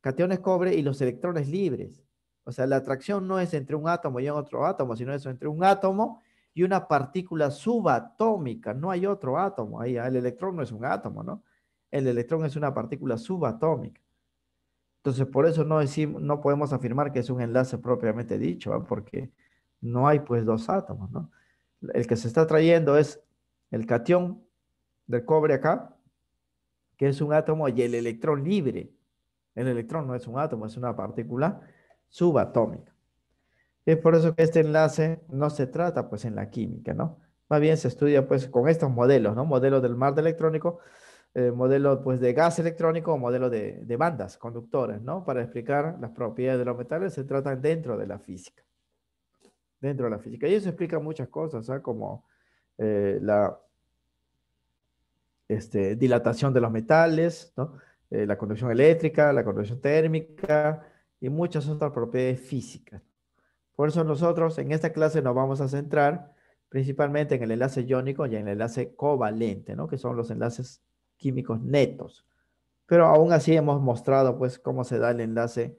cationes cobre y los electrones libres. O sea, la atracción no es entre un átomo y otro átomo, sino eso entre un átomo y una partícula subatómica. No hay otro átomo ahí. Ah, el electrón no es un átomo, ¿no? El electrón es una partícula subatómica. Entonces, por eso no, decimos, no podemos afirmar que es un enlace propiamente dicho, ¿no? ¿ah? porque no hay pues dos átomos, ¿no? El que se está trayendo es el catión del cobre acá, que es un átomo, y el electrón libre. El electrón no es un átomo, es una partícula subatómica. Es por eso que este enlace no se trata pues en la química, ¿no? Más bien se estudia pues con estos modelos, ¿no? Modelos del mar de electrónico, eh, modelo pues de gas electrónico o modelo de, bandas conductores, ¿no? Para explicar las propiedades de los metales se tratan dentro de la física dentro de la física. Y eso explica muchas cosas, ¿ah? como eh, la este, dilatación de los metales, eh, la conducción eléctrica, la conducción térmica y muchas otras propiedades físicas. Por eso nosotros en esta clase nos vamos a centrar principalmente en el enlace iónico y en el enlace covalente, ¿no? que son los enlaces químicos netos. Pero aún así hemos mostrado pues cómo se da el enlace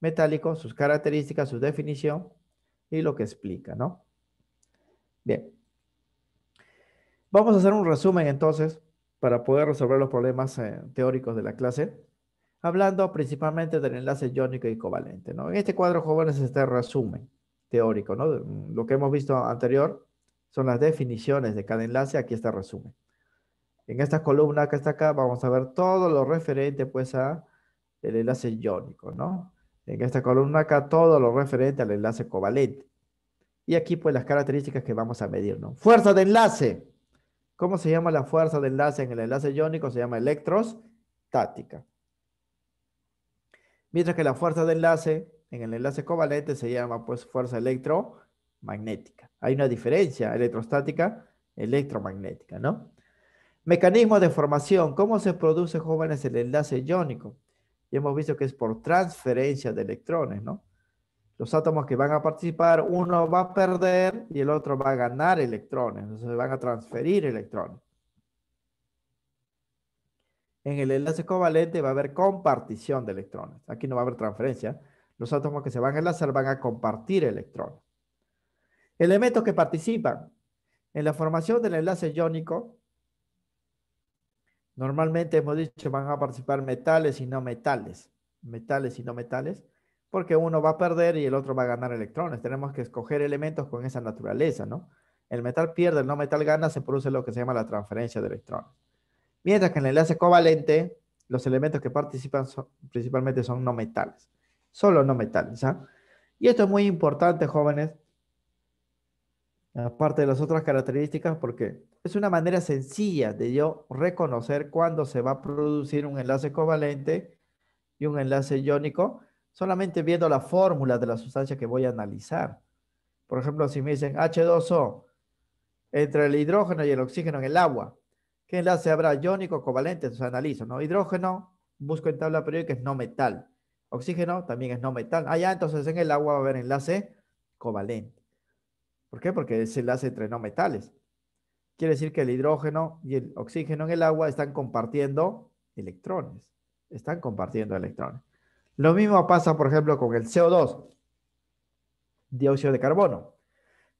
metálico, sus características, su definición y lo que explica, ¿no? Bien. Vamos a hacer un resumen entonces para poder resolver los problemas eh, teóricos de la clase, hablando principalmente del enlace iónico y covalente, ¿no? En este cuadro, jóvenes, está el resumen teórico, ¿no? Mm, lo que hemos visto anterior son las definiciones de cada enlace, aquí está el resumen. En esta columna que está acá vamos a ver todo lo referente pues a el enlace iónico, ¿no? En esta columna acá todo lo referente al enlace covalente. Y aquí pues las características que vamos a medir, ¿no? Fuerza de enlace. ¿Cómo se llama la fuerza de enlace en el enlace iónico? Se llama electrostática. Mientras que la fuerza de enlace en el enlace covalente se llama pues fuerza electromagnética. Hay una diferencia electrostática, electromagnética, ¿no? Mecanismo de formación. ¿Cómo se produce jóvenes el enlace iónico? y hemos visto que es por transferencia de electrones, ¿no? Los átomos que van a participar, uno va a perder y el otro va a ganar electrones, entonces se van a transferir electrones. En el enlace covalente va a haber compartición de electrones. Aquí no va a haber transferencia. Los átomos que se van a enlazar van a compartir electrones. Elementos que participan en la formación del enlace iónico Normalmente hemos dicho van a participar metales y no metales, metales y no metales, porque uno va a perder y el otro va a ganar electrones. Tenemos que escoger elementos con esa naturaleza, ¿no? El metal pierde, el no metal gana, se produce lo que se llama la transferencia de electrones. Mientras que en el enlace covalente, los elementos que participan principalmente son no metales, solo no metales. ¿ah? Y esto es muy importante, jóvenes, Aparte de las otras características, porque es una manera sencilla de yo reconocer cuándo se va a producir un enlace covalente y un enlace iónico, solamente viendo la fórmula de la sustancia que voy a analizar. Por ejemplo, si me dicen H2O entre el hidrógeno y el oxígeno en el agua, ¿qué enlace habrá iónico covalente? Entonces analizo, ¿no? Hidrógeno, busco en tabla periódica, es no metal. Oxígeno también es no metal. allá ah, entonces en el agua va a haber enlace covalente. ¿Por qué? Porque es enlace entre no metales. Quiere decir que el hidrógeno y el oxígeno en el agua están compartiendo electrones. Están compartiendo electrones. Lo mismo pasa, por ejemplo, con el CO2, dióxido de carbono.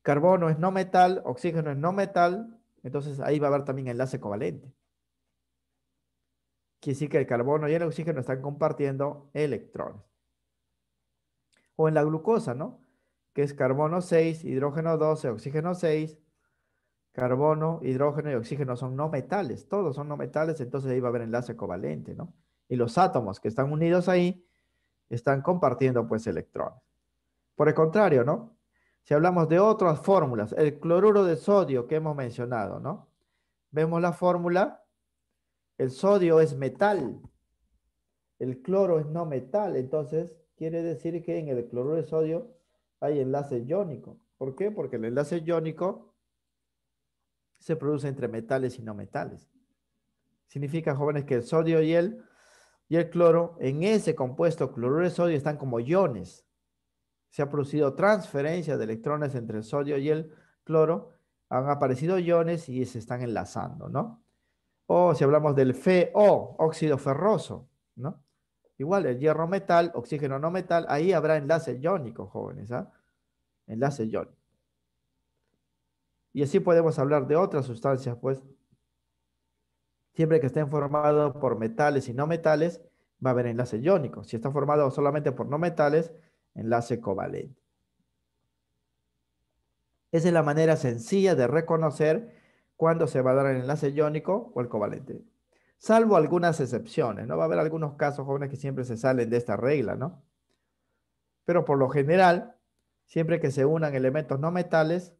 Carbono es no metal, oxígeno es no metal, entonces ahí va a haber también enlace covalente. Quiere decir que el carbono y el oxígeno están compartiendo electrones. O en la glucosa, ¿no? que es carbono 6, hidrógeno 12, oxígeno 6. Carbono, hidrógeno y oxígeno son no metales, todos son no metales, entonces ahí va a haber enlace covalente, ¿no? Y los átomos que están unidos ahí están compartiendo pues electrones. Por el contrario, ¿no? Si hablamos de otras fórmulas, el cloruro de sodio que hemos mencionado, ¿no? Vemos la fórmula, el sodio es metal, el cloro es no metal, entonces quiere decir que en el cloruro de sodio hay enlace iónico. ¿Por qué? Porque el enlace iónico se produce entre metales y no metales. Significa, jóvenes, que el sodio y el, y el cloro en ese compuesto cloruro de sodio están como iones. Se ha producido transferencia de electrones entre el sodio y el cloro. Han aparecido iones y se están enlazando, ¿no? O si hablamos del FeO, óxido ferroso, ¿no? Igual, el hierro metal, oxígeno no metal, ahí habrá enlace iónico, jóvenes. ¿ah? Enlace iónico. Y así podemos hablar de otras sustancias, pues. Siempre que estén formados por metales y no metales, va a haber enlace iónico. Si está formado solamente por no metales, enlace covalente. Esa es la manera sencilla de reconocer cuándo se va a dar el enlace iónico o el covalente salvo algunas excepciones, ¿no? Va a haber algunos casos jóvenes que siempre se salen de esta regla, ¿no? Pero por lo general, siempre que se unan elementos no metales,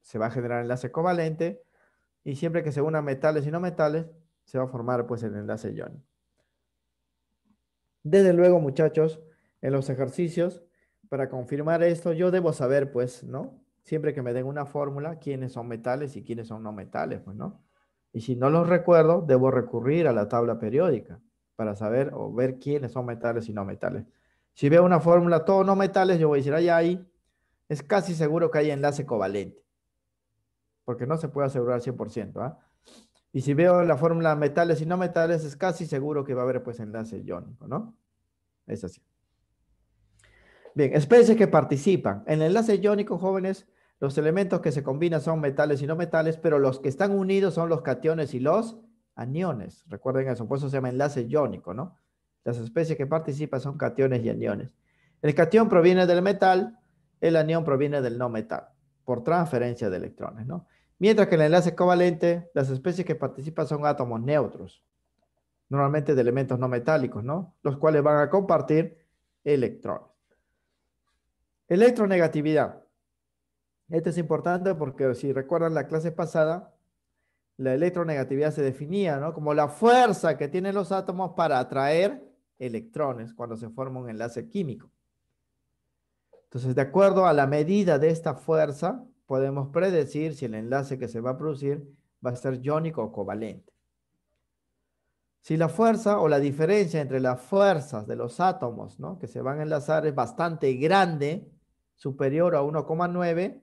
se va a generar enlace covalente, y siempre que se unan metales y no metales, se va a formar pues el enlace iónico. Desde luego, muchachos, en los ejercicios, para confirmar esto, yo debo saber, pues, ¿no? Siempre que me den una fórmula, quiénes son metales y quiénes son no metales, pues, ¿no? Y si no los recuerdo, debo recurrir a la tabla periódica para saber o ver quiénes son metales y no metales. Si veo una fórmula todo no metales, yo voy a decir, ahí hay, es casi seguro que hay enlace covalente, porque no se puede asegurar 100%. ¿ah? Y si veo la fórmula metales y no metales, es casi seguro que va a haber pues enlace iónico, ¿no? Es así. Bien, especies que participan. En el enlace iónico, jóvenes, los elementos que se combinan son metales y no metales, pero los que están unidos son los cationes y los aniones. Recuerden eso, por eso se llama enlace iónico, ¿no? Las especies que participan son cationes y aniones. El cation proviene del metal, el anión proviene del no metal, por transferencia de electrones, ¿no? Mientras que en el enlace covalente, las especies que participan son átomos neutros, normalmente de elementos no metálicos, ¿no? Los cuales van a compartir electrones. Electronegatividad. Esto es importante porque si recuerdan la clase pasada, la electronegatividad se definía como la fuerza que tienen los átomos para atraer electrones cuando se forma un enlace químico. Entonces, de acuerdo a la medida de esta fuerza, podemos predecir si el enlace que se va a producir va a ser iónico o covalente. Si la fuerza o la diferencia entre las fuerzas de los átomos que se van a enlazar es bastante grande, superior a 1,9,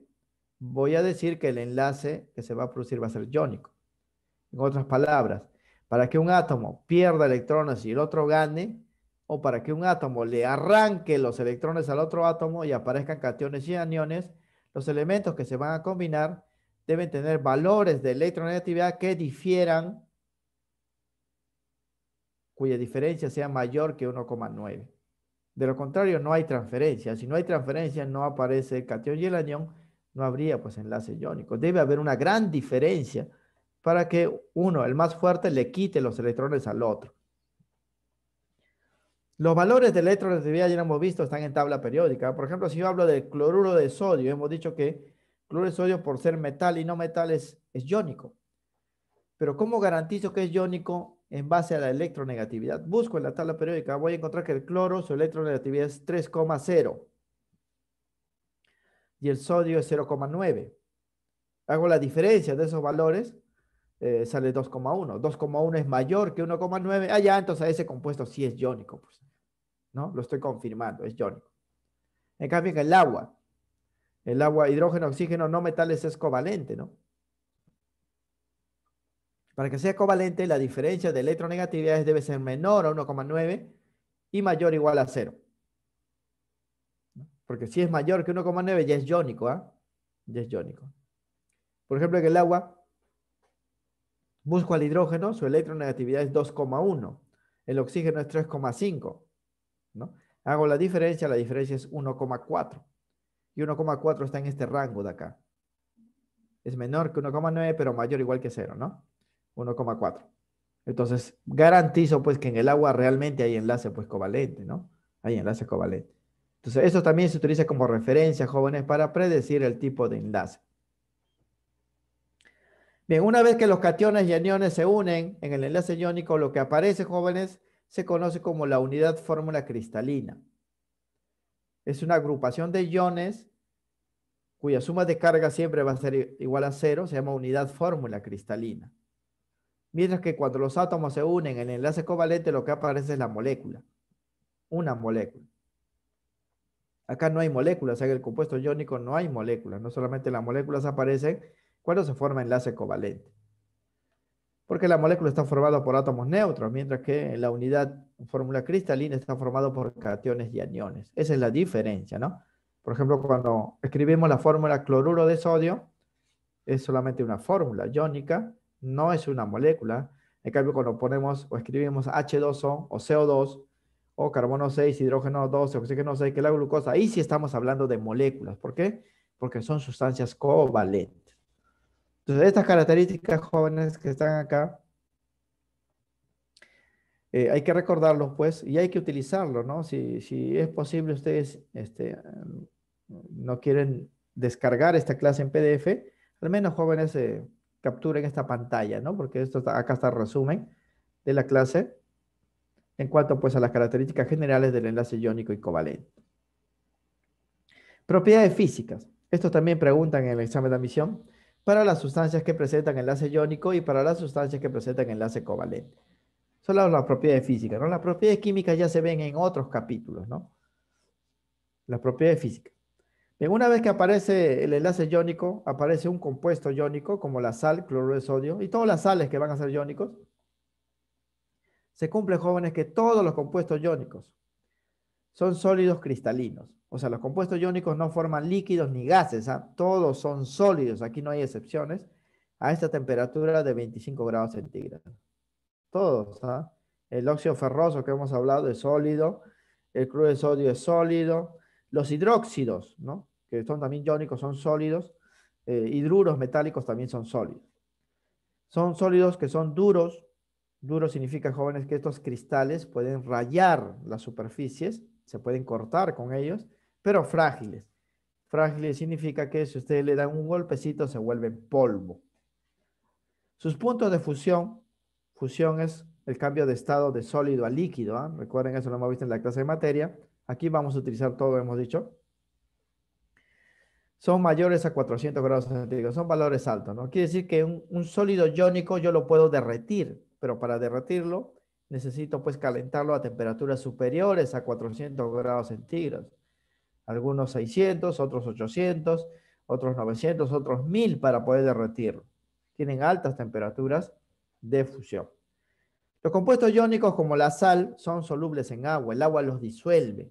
voy a decir que el enlace que se va a producir va a ser iónico. En otras palabras, para que un átomo pierda electrones y el otro gane, o para que un átomo le arranque los electrones al otro átomo y aparezcan cationes y aniones, los elementos que se van a combinar deben tener valores de electronegatividad que difieran, cuya diferencia sea mayor que 1,9. De lo contrario, no hay transferencia. Si no hay transferencia, no aparece el cation y el anión, no habría pues enlace iónico. Debe haber una gran diferencia para que uno, el más fuerte, le quite los electrones al otro. Los valores de electronegatividad de vida ya hemos visto están en tabla periódica. Por ejemplo, si yo hablo de cloruro de sodio, hemos dicho que cloruro de sodio por ser metal y no metal es, es iónico. Pero ¿cómo garantizo que es iónico en base a la electronegatividad? Busco en la tabla periódica, voy a encontrar que el cloro, su electronegatividad es 3,0 y el sodio es 0,9. Hago la diferencia de esos valores, eh, sale 2,1. 2,1 es mayor que 1,9. Ah, ya, entonces ese compuesto sí es iónico. Pues, ¿no? Lo estoy confirmando, es iónico. En cambio, en el agua, el agua, hidrógeno, oxígeno, no metales es covalente, ¿no? Para que sea covalente, la diferencia de electronegatividades debe ser menor a 1,9 y mayor o igual a 0. Porque si es mayor que 1,9 ya es iónico, ¿ah? Ya es iónico. Por ejemplo, en el agua, busco al hidrógeno, su electronegatividad es 2,1. El oxígeno es 3,5. ¿no? Hago la diferencia, la diferencia es 1,4. Y 1,4 está en este rango de acá. Es menor que 1,9, pero mayor igual que 0, ¿no? 1,4. Entonces, garantizo pues que en el agua realmente hay enlace pues covalente, ¿no? Hay enlace covalente eso también se utiliza como referencia, jóvenes, para predecir el tipo de enlace. Bien, una vez que los cationes y aniones se unen en el enlace iónico, lo que aparece, jóvenes, se conoce como la unidad fórmula cristalina. Es una agrupación de iones cuya suma de carga siempre va a ser igual a cero, se llama unidad fórmula cristalina. Mientras que cuando los átomos se unen en el enlace covalente, lo que aparece es la molécula, una molécula. Acá no hay moléculas, en el compuesto iónico no hay moléculas, no solamente las moléculas aparecen cuando se forma enlace covalente. Porque la molécula está formada por átomos neutros, mientras que en la unidad fórmula cristalina está formada por cationes y aniones. Esa es la diferencia, ¿no? Por ejemplo, cuando escribimos la fórmula cloruro de sodio, es solamente una fórmula iónica, no es una molécula. En cambio, cuando ponemos o escribimos H2O o CO2, o oh, carbono 6, hidrógeno 12, oxígeno 6, que es la glucosa. Ahí sí estamos hablando de moléculas. ¿Por qué? Porque son sustancias covalentes. Entonces, estas características jóvenes que están acá, eh, hay que recordarlos, pues, y hay que utilizarlos, ¿no? Si, es posible, ustedes este, mm, no quieren descargar esta clase en PDF, al menos jóvenes eh, capturen esta pantalla, ¿no? Porque esto acá está el resumen de la clase en cuanto pues a las características generales del enlace iónico y covalente. Propiedades físicas. Esto también preguntan en el examen de admisión para las sustancias que presentan enlace iónico y para las sustancias que presentan enlace covalente. Son las propiedades físicas, ¿no? Las propiedades químicas ya se ven en otros capítulos, ¿no? Las propiedades físicas. una vez que aparece el enlace iónico, aparece un compuesto iónico como la sal, cloruro de sodio y todas las sales que van a ser iónicos se cumple, jóvenes, que todos los compuestos iónicos son sólidos cristalinos. O sea, los compuestos iónicos no forman líquidos ni gases. ¿ah? Todos son sólidos. Aquí no hay excepciones a esta temperatura de 25 grados centígrados. Todos. ¿ah? El óxido ferroso que hemos hablado es sólido. El crudo de sodio es sólido. Los hidróxidos, ¿no? que son también iónicos, son sólidos. Eh, hidruros metálicos también son sólidos. Son sólidos que son duros, Duro significa, jóvenes, que estos cristales pueden rayar las superficies, se pueden cortar con ellos, pero frágiles. Frágiles significa que si ustedes le dan un golpecito se vuelven polvo. Sus puntos de fusión, fusión es el cambio de estado de sólido a líquido. ¿ah? Recuerden, eso lo hemos visto en la clase de materia. Aquí vamos a utilizar todo, lo hemos dicho. Son mayores a 400 grados centígrados, son valores altos. ¿no? Quiere decir que un sólido iónico yo lo puedo derretir, pero para derretirlo necesito pues calentarlo a temperaturas superiores a 400 grados centígrados. Algunos 600, otros 800, otros 900, otros 1000 para poder derretirlo. Tienen altas temperaturas de fusión. Los compuestos iónicos como la sal son solubles en agua, el agua los disuelve.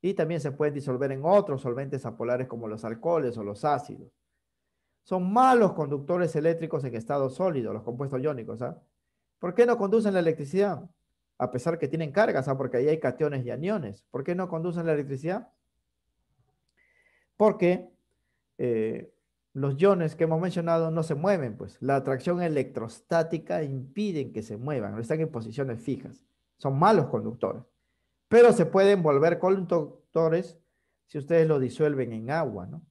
Y también se pueden disolver en otros solventes apolares como los alcoholes o los ácidos. Son malos conductores eléctricos en estado sólido, los compuestos iónicos. ¿ah? ¿Por qué no conducen la electricidad? A pesar que tienen cargas, ah, porque ahí hay cationes y aniones. ¿Por qué no conducen la electricidad? Porque eh, los iones que hemos mencionado no se mueven, pues la atracción electrostática impide que se muevan, están en posiciones fijas, son malos conductores, pero se pueden volver conductores si ustedes lo disuelven en agua, ¿no?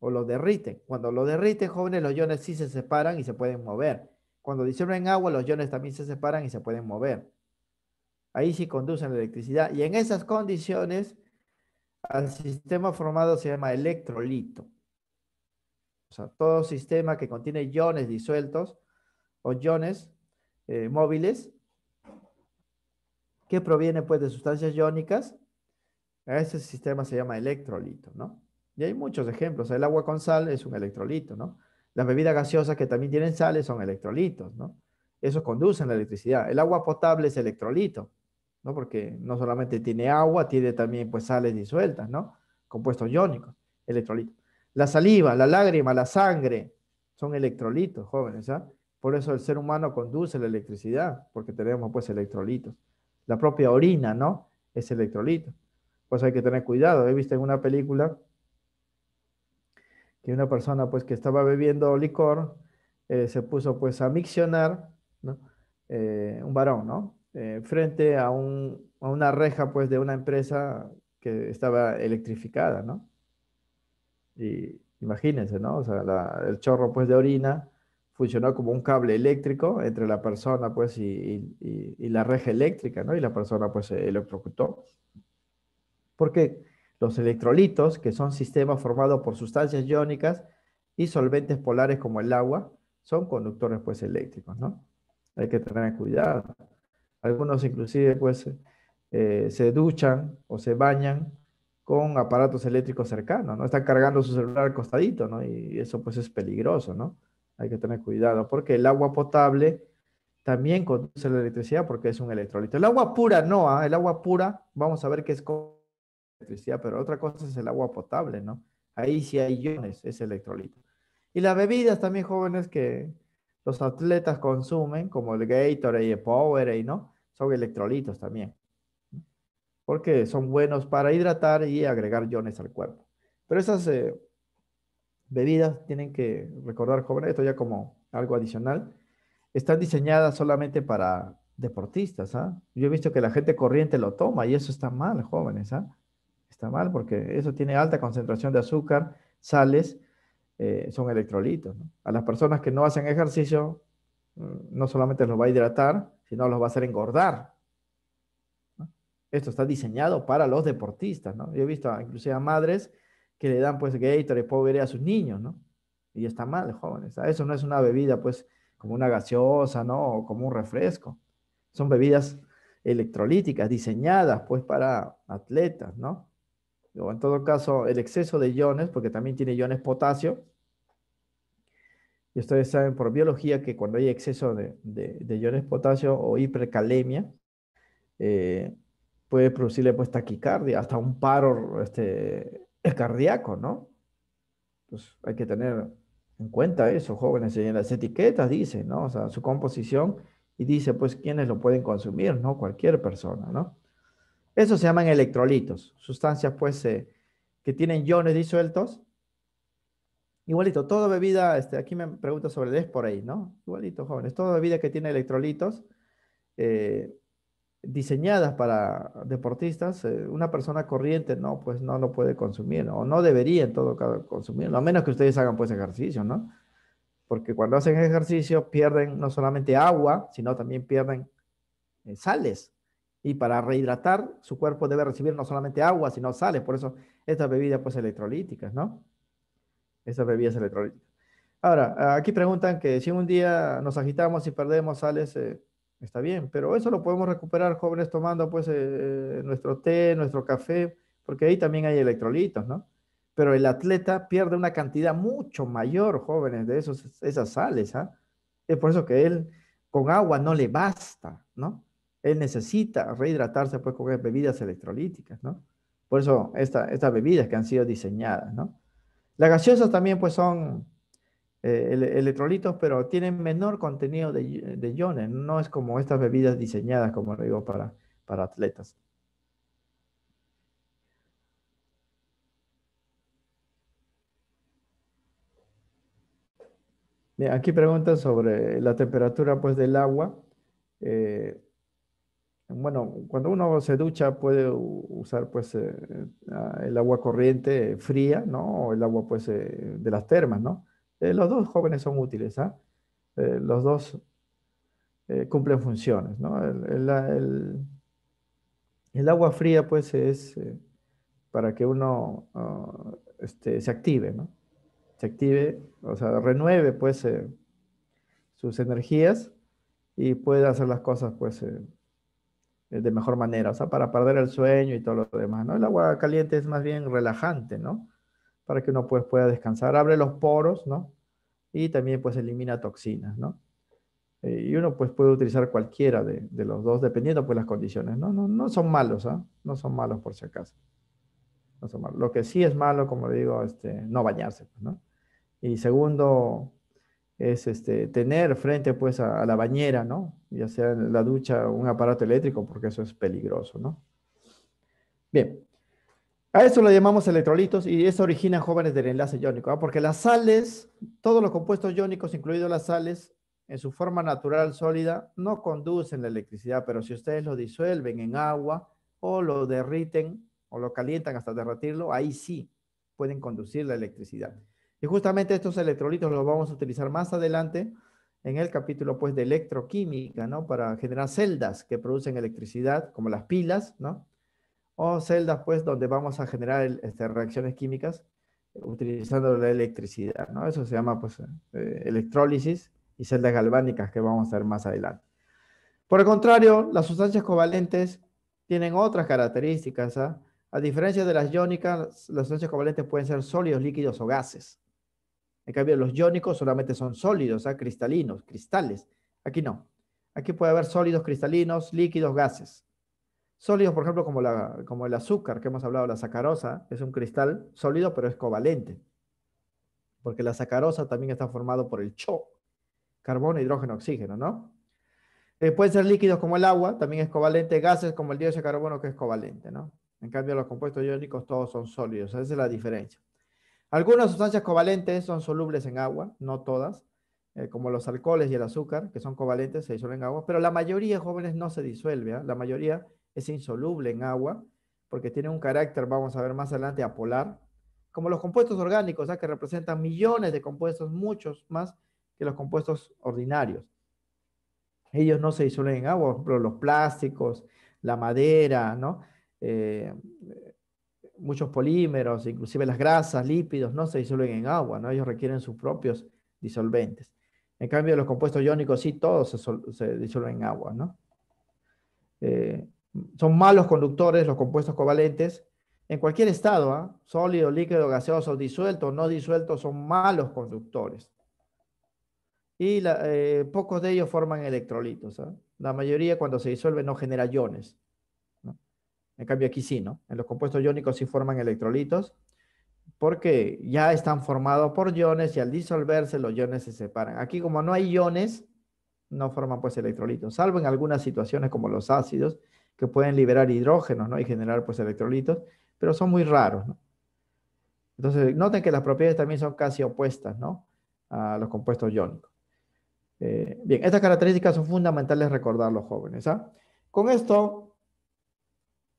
O lo derriten. Cuando lo derriten, jóvenes, los iones sí se separan y se pueden mover. Cuando disuelven agua, los iones también se separan y se pueden mover. Ahí sí conducen la electricidad. Y en esas condiciones, al sistema formado se llama electrolito. O sea, todo sistema que contiene iones disueltos o iones eh, móviles que proviene pues de sustancias iónicas, a ese sistema se llama electrolito, ¿no? Y hay muchos ejemplos. El agua con sal es un electrolito, ¿no? Las bebidas gaseosas que también tienen sales son electrolitos, ¿no? Esos conducen la electricidad. El agua potable es electrolito, ¿no? Porque no solamente tiene agua, tiene también pues sales disueltas, ¿no? Compuestos iónicos, electrolitos. La saliva, la lágrima, la sangre son electrolitos, jóvenes, ¿ah? Por eso el ser humano conduce la electricidad, porque tenemos pues electrolitos. La propia orina, ¿no? Es electrolito. Pues hay que tener cuidado. He visto en una película que una persona pues que estaba bebiendo licor eh, se puso pues a miccionar, eh, un varón, eh, frente a, una reja pues de una empresa que estaba electrificada, ¿no? Y imagínense, ¿no? el chorro pues de orina funcionó como un cable eléctrico entre la persona pues y, la reja eléctrica, ¿no? Y la persona pues se electrocutó. Porque los electrolitos, que son sistemas formados por sustancias iónicas y solventes polares como el agua, son conductores pues eléctricos, ¿no? Hay que tener cuidado. Algunos inclusive pues eh, se duchan o se bañan con aparatos eléctricos cercanos, ¿no? Están cargando su celular al costadito, ¿no? Y eso pues es peligroso, ¿no? Hay que tener cuidado porque el agua potable también conduce la electricidad porque es un electrolito. El agua pura no, ¿ah? el agua pura, vamos a ver qué es electricidad, pero otra cosa es el agua potable, ¿no? Ahí sí hay iones, es electrolito. Y las bebidas también, jóvenes, que los atletas consumen, como el Gatorade, el Powerade, ¿no? Son electrolitos también. Porque son buenos para hidratar y agregar iones al cuerpo. Pero esas eh, bebidas tienen que recordar, jóvenes, esto ya como algo adicional, están diseñadas solamente para deportistas, ¿ah? Yo he visto que la gente corriente lo toma y eso está mal, jóvenes, ¿ah? Está mal porque eso tiene alta concentración de azúcar, sales, eh, son electrolitos. A las personas que no hacen ejercicio, mm, no solamente los va a hidratar, sino los va a hacer engordar. Esto está diseñado para los deportistas. ¿no? Yo he visto inclusive a madres que le dan pues y pobre a sus niños, ¿no? Y está mal, jóvenes. Ah, eso no es una bebida pues como una gaseosa, ¿no? O como un refresco. Son bebidas electrolíticas diseñadas pues para atletas, ¿no? en todo caso el exceso de iones, porque también tiene iones potasio. Y ustedes saben por biología que cuando hay exceso de, iones potasio o hipercalemia, eh, puede producirle pues taquicardia, hasta un paro este, cardíaco, ¿no? Pues hay que tener en cuenta eso, jóvenes, en las etiquetas dice, ¿no? O sea, su composición y dice pues quiénes lo pueden consumir, ¿no? Cualquier persona, ¿no? Eso se llaman electrolitos, sustancias pues eh, que tienen iones disueltos. Igualito, toda bebida, este, aquí me pregunta sobre el por ahí, ¿no? Igualito, jóvenes, toda bebida que tiene electrolitos eh, diseñadas para deportistas, eh, una persona corriente no, pues no lo puede consumir, o no debería en todo caso consumirlo, a menos que ustedes hagan pues ejercicio, ¿no? Porque cuando hacen ejercicio pierden no solamente agua, sino también pierden sales, y para rehidratar, su cuerpo debe recibir no solamente agua, sino sales. Por eso estas bebidas pues electrolíticas, ¿no? Estas bebidas electrolíticas. Ahora, aquí preguntan que si un día nos agitamos y perdemos sales, eh, está bien, pero eso lo podemos recuperar jóvenes tomando pues eh, eh, nuestro té, nuestro café, porque ahí también hay electrolitos, ¿no? Pero el atleta pierde una cantidad mucho mayor, jóvenes, de esos, esas sales, ¿ah? Es por eso que él con agua no le basta, ¿no? él necesita rehidratarse pues con bebidas electrolíticas, ¿no? Por eso estas bebidas que han sido diseñadas, ¿no? Las gaseosas también pues son eh, electrolitos, pero tienen menor contenido de, iones, no es como estas bebidas diseñadas, como digo, para, para atletas. aquí preguntan sobre la temperatura pues del agua. Eh, bueno, cuando uno se ducha puede usar pues eh, eh, ah, el agua corriente fría, ¿no? O el agua pues eh, de las termas, ¿no? los dos jóvenes son útiles, ¿ah? los dos cumplen funciones, ¿no? El, agua fría pues es para que uno ah, este, se active, ¿no? Se active, o sea, renueve pues sus energías y pueda hacer las cosas pues eh, de mejor manera, o sea, para perder el sueño y todo lo demás, ¿no? El agua caliente es más bien relajante, ¿no? Para que uno pues, pueda descansar, abre los poros, ¿no? Y también pues elimina toxinas, ¿no? Eh, y uno pues puede utilizar cualquiera de, de, los dos, dependiendo pues las condiciones, ¿no? No, no son malos, ¿ah? No son malos por si acaso. No son Lo que sí es malo, como digo, este, no bañarse, pues, ¿no? Y segundo, es este, tener frente pues a, la bañera, ¿no? Ya sea en la ducha un aparato eléctrico, porque eso es peligroso, ¿no? Bien, a eso lo llamamos electrolitos y eso origina jóvenes del enlace iónico, ¿ah? porque las sales, todos los compuestos iónicos, incluidos las sales, en su forma natural sólida, no conducen la electricidad, pero si ustedes lo disuelven en agua o lo derriten o lo calientan hasta derretirlo, ahí sí pueden conducir la electricidad. Y justamente estos electrolitos los vamos a utilizar más adelante en el capítulo pues de electroquímica, ¿no? Para generar celdas que producen electricidad, como las pilas, ¿no? O celdas pues donde vamos a generar este, reacciones químicas utilizando la electricidad, ¿no? Eso se llama pues eh, electrólisis y celdas galvánicas que vamos a ver más adelante. Por el contrario, las sustancias covalentes tienen otras características. ¿ah? A diferencia de las iónicas, las sustancias covalentes pueden ser sólidos, líquidos o gases. En cambio, los iónicos solamente son sólidos, ¿ah? cristalinos, cristales. Aquí no. Aquí puede haber sólidos, cristalinos, líquidos, gases. Sólidos, por ejemplo, como, el azúcar que hemos hablado, la sacarosa, es un cristal sólido, pero es covalente. Porque la sacarosa también está formado por el CHO, carbono, hidrógeno, oxígeno, ¿no? Eh, pueden ser líquidos como el agua, también es covalente, gases como el dióxido de carbono que es covalente, ¿no? En cambio, los compuestos iónicos todos son sólidos, esa es la diferencia. Algunas sustancias covalentes son solubles en agua, no todas, eh, como los alcoholes y el azúcar, que son covalentes, se disuelven en agua, pero la mayoría, jóvenes, no se disuelve, ¿ah? la mayoría es insoluble en agua, porque tiene un carácter, vamos a ver más adelante, apolar, como los compuestos orgánicos, ¿ah? que representan millones de compuestos, muchos más que los compuestos ordinarios. Ellos no se disuelven en agua, ejemplo, los plásticos, la madera, ¿no? Eh, muchos polímeros, inclusive las grasas, lípidos, no se disuelven en agua, ¿no? ellos requieren sus propios disolventes. En cambio, los compuestos iónicos sí, todos se, disuelven en agua. ¿no? Eh, son malos conductores los compuestos covalentes. En cualquier estado, ¿ah? sólido, líquido, gaseoso, disuelto, no disuelto, son malos conductores. Y eh, pocos de ellos forman electrolitos. ¿ah? La mayoría cuando se disuelve no genera iones. En cambio aquí sí, ¿no? En los compuestos iónicos sí forman electrolitos porque ya están formados por iones y al disolverse los iones se separan. Aquí como no hay iones, no forman pues electrolitos, salvo en algunas situaciones como los ácidos que pueden liberar hidrógenos, ¿no? Y generar pues electrolitos, pero son muy raros, ¿no? Entonces, noten que las propiedades también son casi opuestas, ¿no? A los compuestos iónicos. Eh, bien, estas características son fundamentales recordar los jóvenes, ¿ah? Con esto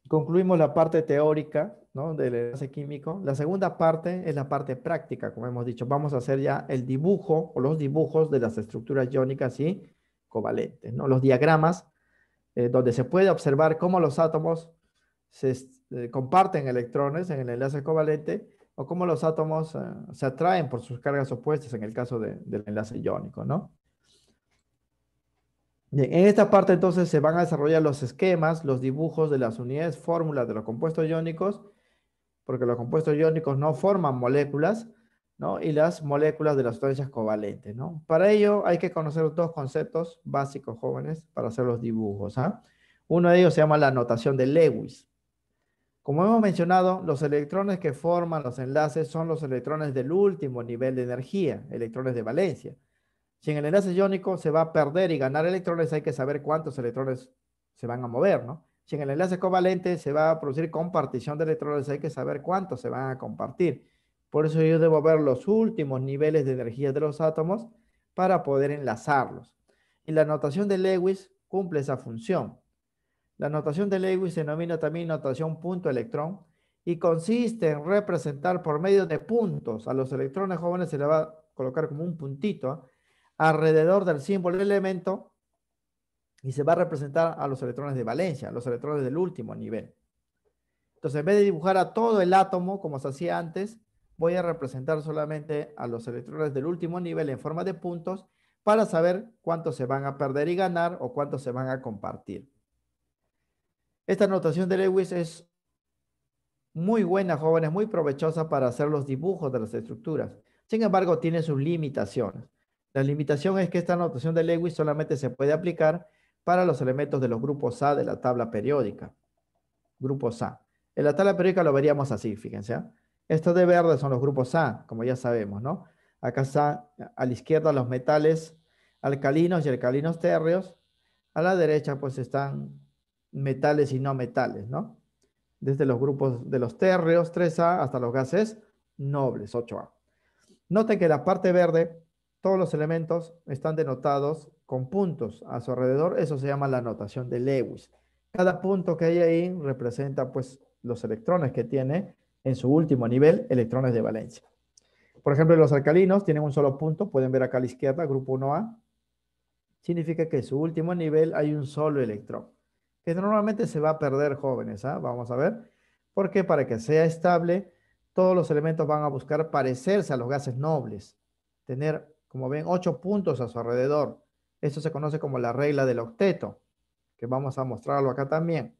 concluimos la parte teórica ¿no? del enlace químico. La segunda parte es la parte práctica, como hemos dicho. Vamos a hacer ya el dibujo o los dibujos de las estructuras iónicas y covalentes, ¿no? los diagramas eh, donde se puede observar cómo los átomos se eh, comparten electrones en el enlace covalente o cómo los átomos eh, se atraen por sus cargas opuestas en el caso del enlace iónico. ¿no? en esta parte entonces se van a desarrollar los esquemas, los dibujos de las unidades, fórmulas de los compuestos iónicos, porque los compuestos iónicos no forman moléculas, ¿no? Y las moléculas de las sustancias covalentes, ¿no? Para ello hay que conocer dos conceptos básicos, jóvenes, para hacer los dibujos, ¿ah? Uno de ellos se llama la notación de Lewis. Como hemos mencionado, los electrones que forman los enlaces son los electrones del último nivel de energía, electrones de valencia. Si en el enlace iónico se va a perder y ganar electrones, hay que saber cuántos electrones se van a mover, ¿no? Si en el enlace covalente se va a producir compartición de electrones, hay que saber cuántos se van a compartir. Por eso yo debo ver los últimos niveles de energía de los átomos para poder enlazarlos. Y la notación de Lewis cumple esa función. La notación de Lewis se denomina también notación punto electrón y consiste en representar por medio de puntos a los electrones jóvenes se le va a colocar como un puntito ¿ah? alrededor del símbolo del elemento y se va a representar a los electrones de valencia, los electrones del último nivel. Entonces, en vez de dibujar a todo el átomo como se hacía antes, voy a representar solamente a los electrones del último nivel en forma de puntos para saber cuántos se van a perder y ganar o cuántos se van a compartir. Esta notación de Lewis es muy buena, jóvenes, muy provechosa para hacer los dibujos de las estructuras. Sin embargo, tiene sus limitaciones. La limitación es que esta notación de Lewis solamente se puede aplicar para los elementos de los grupos A de la tabla periódica. Grupos A. En la tabla periódica lo veríamos así, fíjense. ¿ah? Estos de verde son los grupos A, como ya sabemos, ¿no? Acá está a la izquierda los metales alcalinos y alcalinos térreos. A la derecha pues están metales y no metales, ¿no? Desde los grupos de los térreos 3A hasta los gases nobles 8A. Noten que la parte verde todos los elementos están denotados con puntos a su alrededor. Eso se llama la notación de Lewis. Cada punto que hay ahí representa pues los electrones que tiene en su último nivel, electrones de valencia. Por ejemplo, los alcalinos tienen un solo punto, pueden ver acá a la izquierda, grupo 1A. Significa que en su último nivel hay un solo electrón, que normalmente se va a perder jóvenes, ¿ah? vamos a ver, porque para que sea estable, todos los elementos van a buscar parecerse a los gases nobles, tener como ven, ocho puntos a su alrededor. Esto se conoce como la regla del octeto, que vamos a mostrarlo acá también.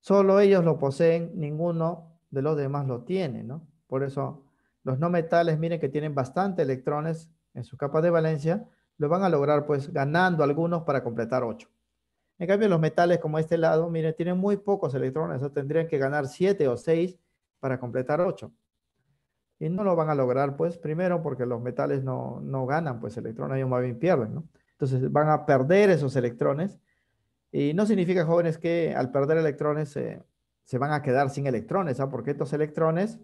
Solo ellos lo poseen, ninguno de los demás lo tiene, ¿no? Por eso los no metales, miren que tienen bastante electrones en su capa de valencia, lo van a lograr pues ganando algunos para completar ocho. En cambio, los metales como este lado, miren, tienen muy pocos electrones, o tendrían que ganar siete o seis para completar ocho y no lo van a lograr, pues primero porque los metales no, ganan, pues electrones ellos más bien pierden, ¿no? Entonces van a perder esos electrones y no significa, jóvenes, que al perder electrones eh, se van a quedar sin electrones, ¿ah? porque estos electrones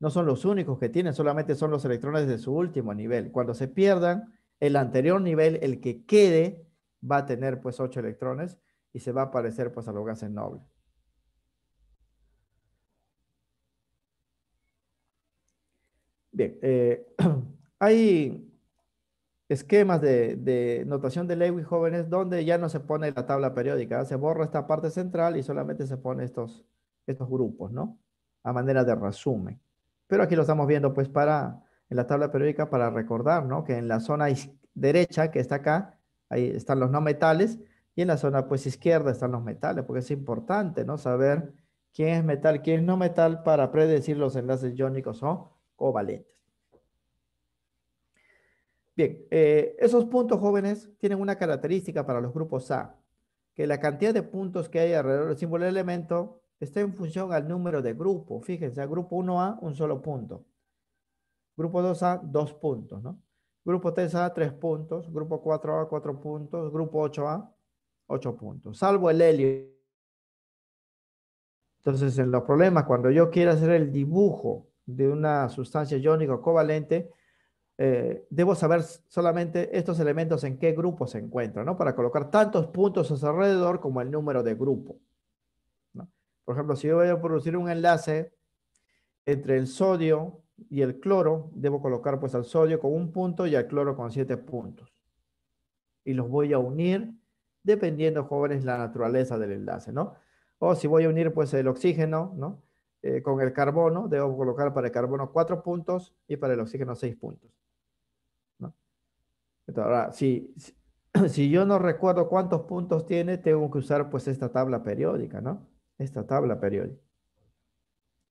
no son los únicos que tienen, solamente son los electrones de su último nivel. Cuando se pierdan, el anterior nivel, el que quede, va a tener pues ocho electrones y se va a parecer pues a los gases nobles. Bien, eh, hay esquemas de, notación de Lewis jóvenes donde ya no se pone la tabla periódica, ¿eh? se borra esta parte central y solamente se pone estos, estos grupos, ¿no? A manera de resumen. Pero aquí lo estamos viendo pues para, en la tabla periódica para recordar, ¿no? Que en la zona derecha que está acá, ahí están los no metales y en la zona pues izquierda están los metales, porque es importante, ¿no? Saber quién es metal, quién es no metal para predecir los enlaces iónicos o covalentes. Bien, eh, esos puntos jóvenes tienen una característica para los grupos A, que la cantidad de puntos que hay alrededor del símbolo del elemento está en función al número de grupo. Fíjense, grupo 1A, un solo punto. Grupo 2A, dos puntos, ¿no? Grupo 3A, tres puntos. Grupo 4A, cuatro puntos. Grupo 8A, ocho puntos. Salvo el helio. Entonces, en los problemas, cuando yo quiero hacer el dibujo de una sustancia iónica o covalente, eh, debo saber solamente estos elementos en qué grupo se encuentran, ¿no? Para colocar tantos puntos a su alrededor como el número de grupo. Por ejemplo, si yo voy a producir un enlace entre el sodio y el cloro, debo colocar pues al sodio con un punto y al cloro con siete puntos. Y los voy a unir dependiendo, jóvenes, la naturaleza del enlace, ¿no? O si voy a unir pues el oxígeno, ¿no? Eh, con el carbono, debo colocar para el carbono cuatro puntos y para el oxígeno 6 puntos. Entonces, ahora, si, si yo no recuerdo cuántos puntos tiene, tengo que usar pues esta tabla periódica, ¿no? Esta tabla periódica.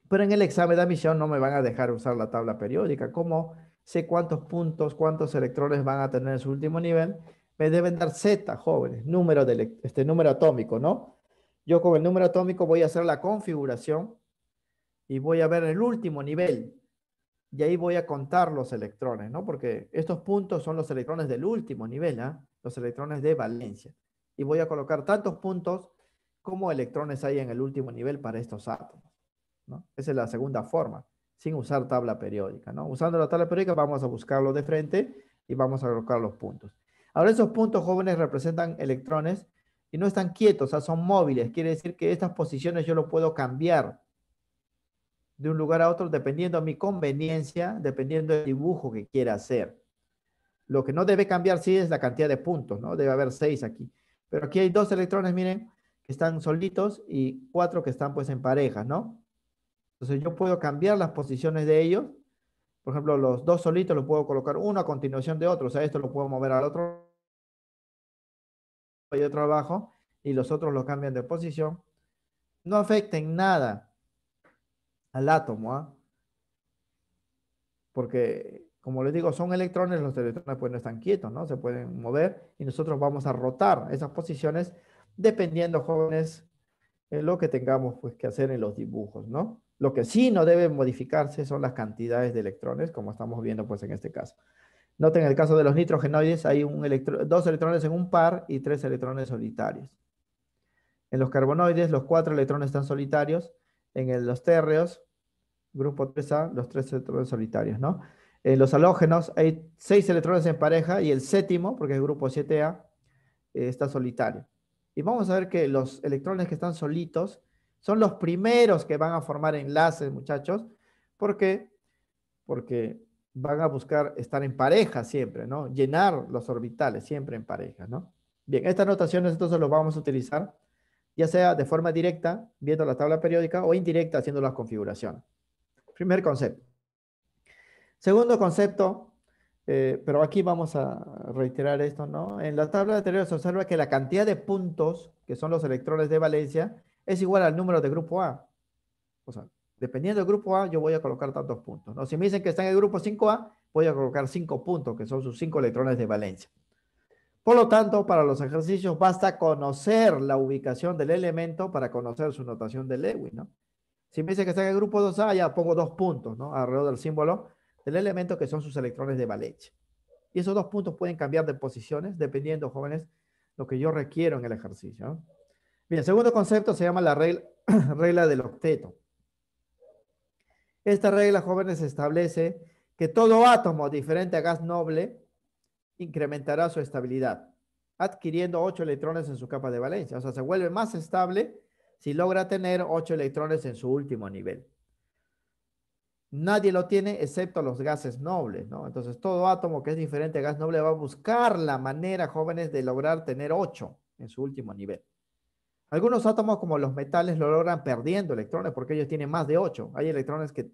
Pero en el examen de admisión no me van a dejar usar la tabla periódica. ¿Cómo sé cuántos puntos, cuántos electrones van a tener en su último nivel? Me deben dar Z, jóvenes, número de, este número atómico, ¿no? Yo con el número atómico voy a hacer la configuración y voy a ver el último nivel. Y ahí voy a contar los electrones, ¿no? Porque estos puntos son los electrones del último nivel, ¿eh? los electrones de valencia. Y voy a colocar tantos puntos como electrones hay en el último nivel para estos átomos. ¿no? Esa es la segunda forma, sin usar tabla periódica. ¿no? Usando la tabla periódica vamos a buscarlo de frente y vamos a colocar los puntos. Ahora esos puntos jóvenes representan electrones y no están quietos, o sea, son móviles. Quiere decir que estas posiciones yo lo puedo cambiar de un lugar a otro dependiendo de mi conveniencia, dependiendo del dibujo que quiera hacer. Lo que no debe cambiar sí es la cantidad de puntos, ¿no? Debe haber seis aquí. Pero aquí hay dos electrones, miren, que están solitos y cuatro que están pues en parejas, ¿no? Entonces yo puedo cambiar las posiciones de ellos. Por ejemplo, los dos solitos los puedo colocar uno a continuación de otro. O sea, esto lo puedo mover al otro y otro abajo. Y los otros lo cambian de posición. No afecten nada al átomo, ¿ah? Porque, como les digo, son electrones, los electrones pues no están quietos, ¿no? Se pueden mover y nosotros vamos a rotar esas posiciones dependiendo, jóvenes, en eh, lo que tengamos pues, que hacer en los dibujos, ¿no? Lo que sí no debe modificarse son las cantidades de electrones, como estamos viendo pues en este caso. Noten el caso de los nitrogenoides, hay un electro, dos electrones en un par y tres electrones solitarios. En los carbonoides, los cuatro electrones están solitarios en los térreos, grupo 3A, los tres electrones solitarios, ¿no? En eh, los halógenos hay seis electrones en pareja y el séptimo, porque es el grupo 7A, eh, está solitario. Y vamos a ver que los electrones que están solitos son los primeros que van a formar enlaces, muchachos. ¿Por Porque van a buscar estar en pareja siempre, ¿no? Llenar los orbitales siempre en pareja, ¿no? Bien, estas notaciones entonces las vamos a utilizar ya sea de forma directa, viendo la tabla periódica, o indirecta, haciendo las configuraciones. Primer concepto. Segundo concepto, eh, pero aquí vamos a reiterar esto, ¿no? En la tabla anterior se observa que la cantidad de puntos, que son los electrones de valencia, es igual al número de grupo A. O sea, dependiendo del grupo A, yo voy a colocar tantos puntos, ¿no? Si me dicen que está en el grupo 5A, voy a colocar 5 puntos, que son sus 5 electrones de valencia. Por lo tanto, para los ejercicios basta conocer la ubicación del elemento para conocer su notación de Lewis, ¿no? Si me dice que está en el grupo 2A, ya pongo dos puntos, ¿no? Alrededor del símbolo del elemento que son sus electrones de valencia. Y esos dos puntos pueden cambiar de posiciones dependiendo, jóvenes, lo que yo requiero en el ejercicio. Bien, el segundo concepto se llama la regla, regla del octeto. Esta regla, jóvenes, establece que todo átomo diferente a gas noble incrementará su estabilidad, adquiriendo 8 electrones en su capa de valencia. O sea, se vuelve más estable si logra tener 8 electrones en su último nivel. Nadie lo tiene excepto los gases nobles, Entonces, todo átomo que es diferente a gas noble va a buscar la manera, jóvenes, de lograr tener 8 en su último nivel. Algunos átomos, como los metales, lo logran perdiendo electrones porque ellos tienen más de 8. Hay electrones que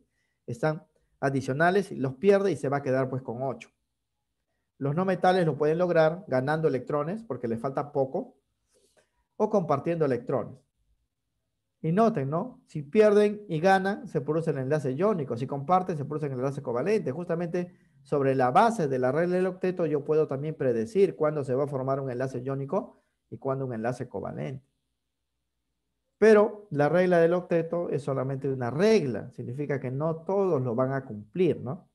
están adicionales, los pierde y se va a quedar pues con 8. Los no metales lo pueden lograr ganando electrones porque les falta poco o compartiendo electrones. Y noten, ¿no? Si pierden y ganan, se produce el enlace iónico. Si comparten, se produce el enlace covalente. Justamente sobre la base de la regla del octeto, yo puedo también predecir cuándo se va a formar un enlace iónico y cuándo un enlace covalente. Pero la regla del octeto es solamente una regla. Significa que no todos lo van a cumplir, ¿no?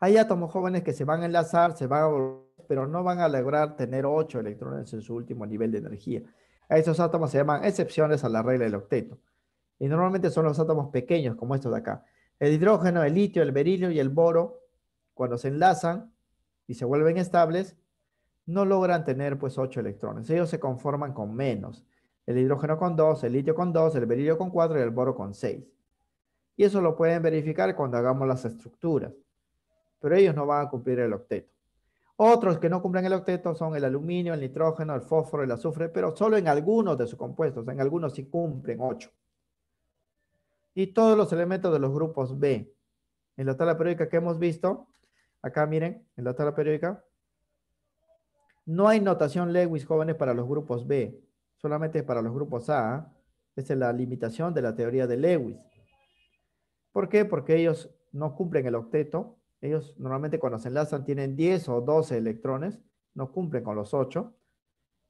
Hay átomos jóvenes que se van a enlazar, se van a volver, pero no van a lograr tener 8 electrones en su último nivel de energía. A esos átomos se llaman excepciones a la regla del octeto. Y normalmente son los átomos pequeños, como estos de acá. El hidrógeno, el litio, el berilio y el boro, cuando se enlazan y se vuelven estables, no logran tener pues 8 electrones. Ellos se conforman con menos. El hidrógeno con 2, el litio con 2, el berilio con 4 y el boro con 6. Y eso lo pueden verificar cuando hagamos las estructuras pero ellos no van a cumplir el octeto. Otros que no cumplen el octeto son el aluminio, el nitrógeno, el fósforo, el azufre, pero solo en algunos de sus compuestos, en algunos sí cumplen ocho. Y todos los elementos de los grupos B. En la tabla periódica que hemos visto, acá miren, en la tabla periódica, no hay notación Lewis, jóvenes, para los grupos B, solamente para los grupos A. Esa es la limitación de la teoría de Lewis. ¿Por qué? Porque ellos no cumplen el octeto, ellos normalmente cuando se enlazan tienen 10 o 12 electrones, no cumplen con los 8.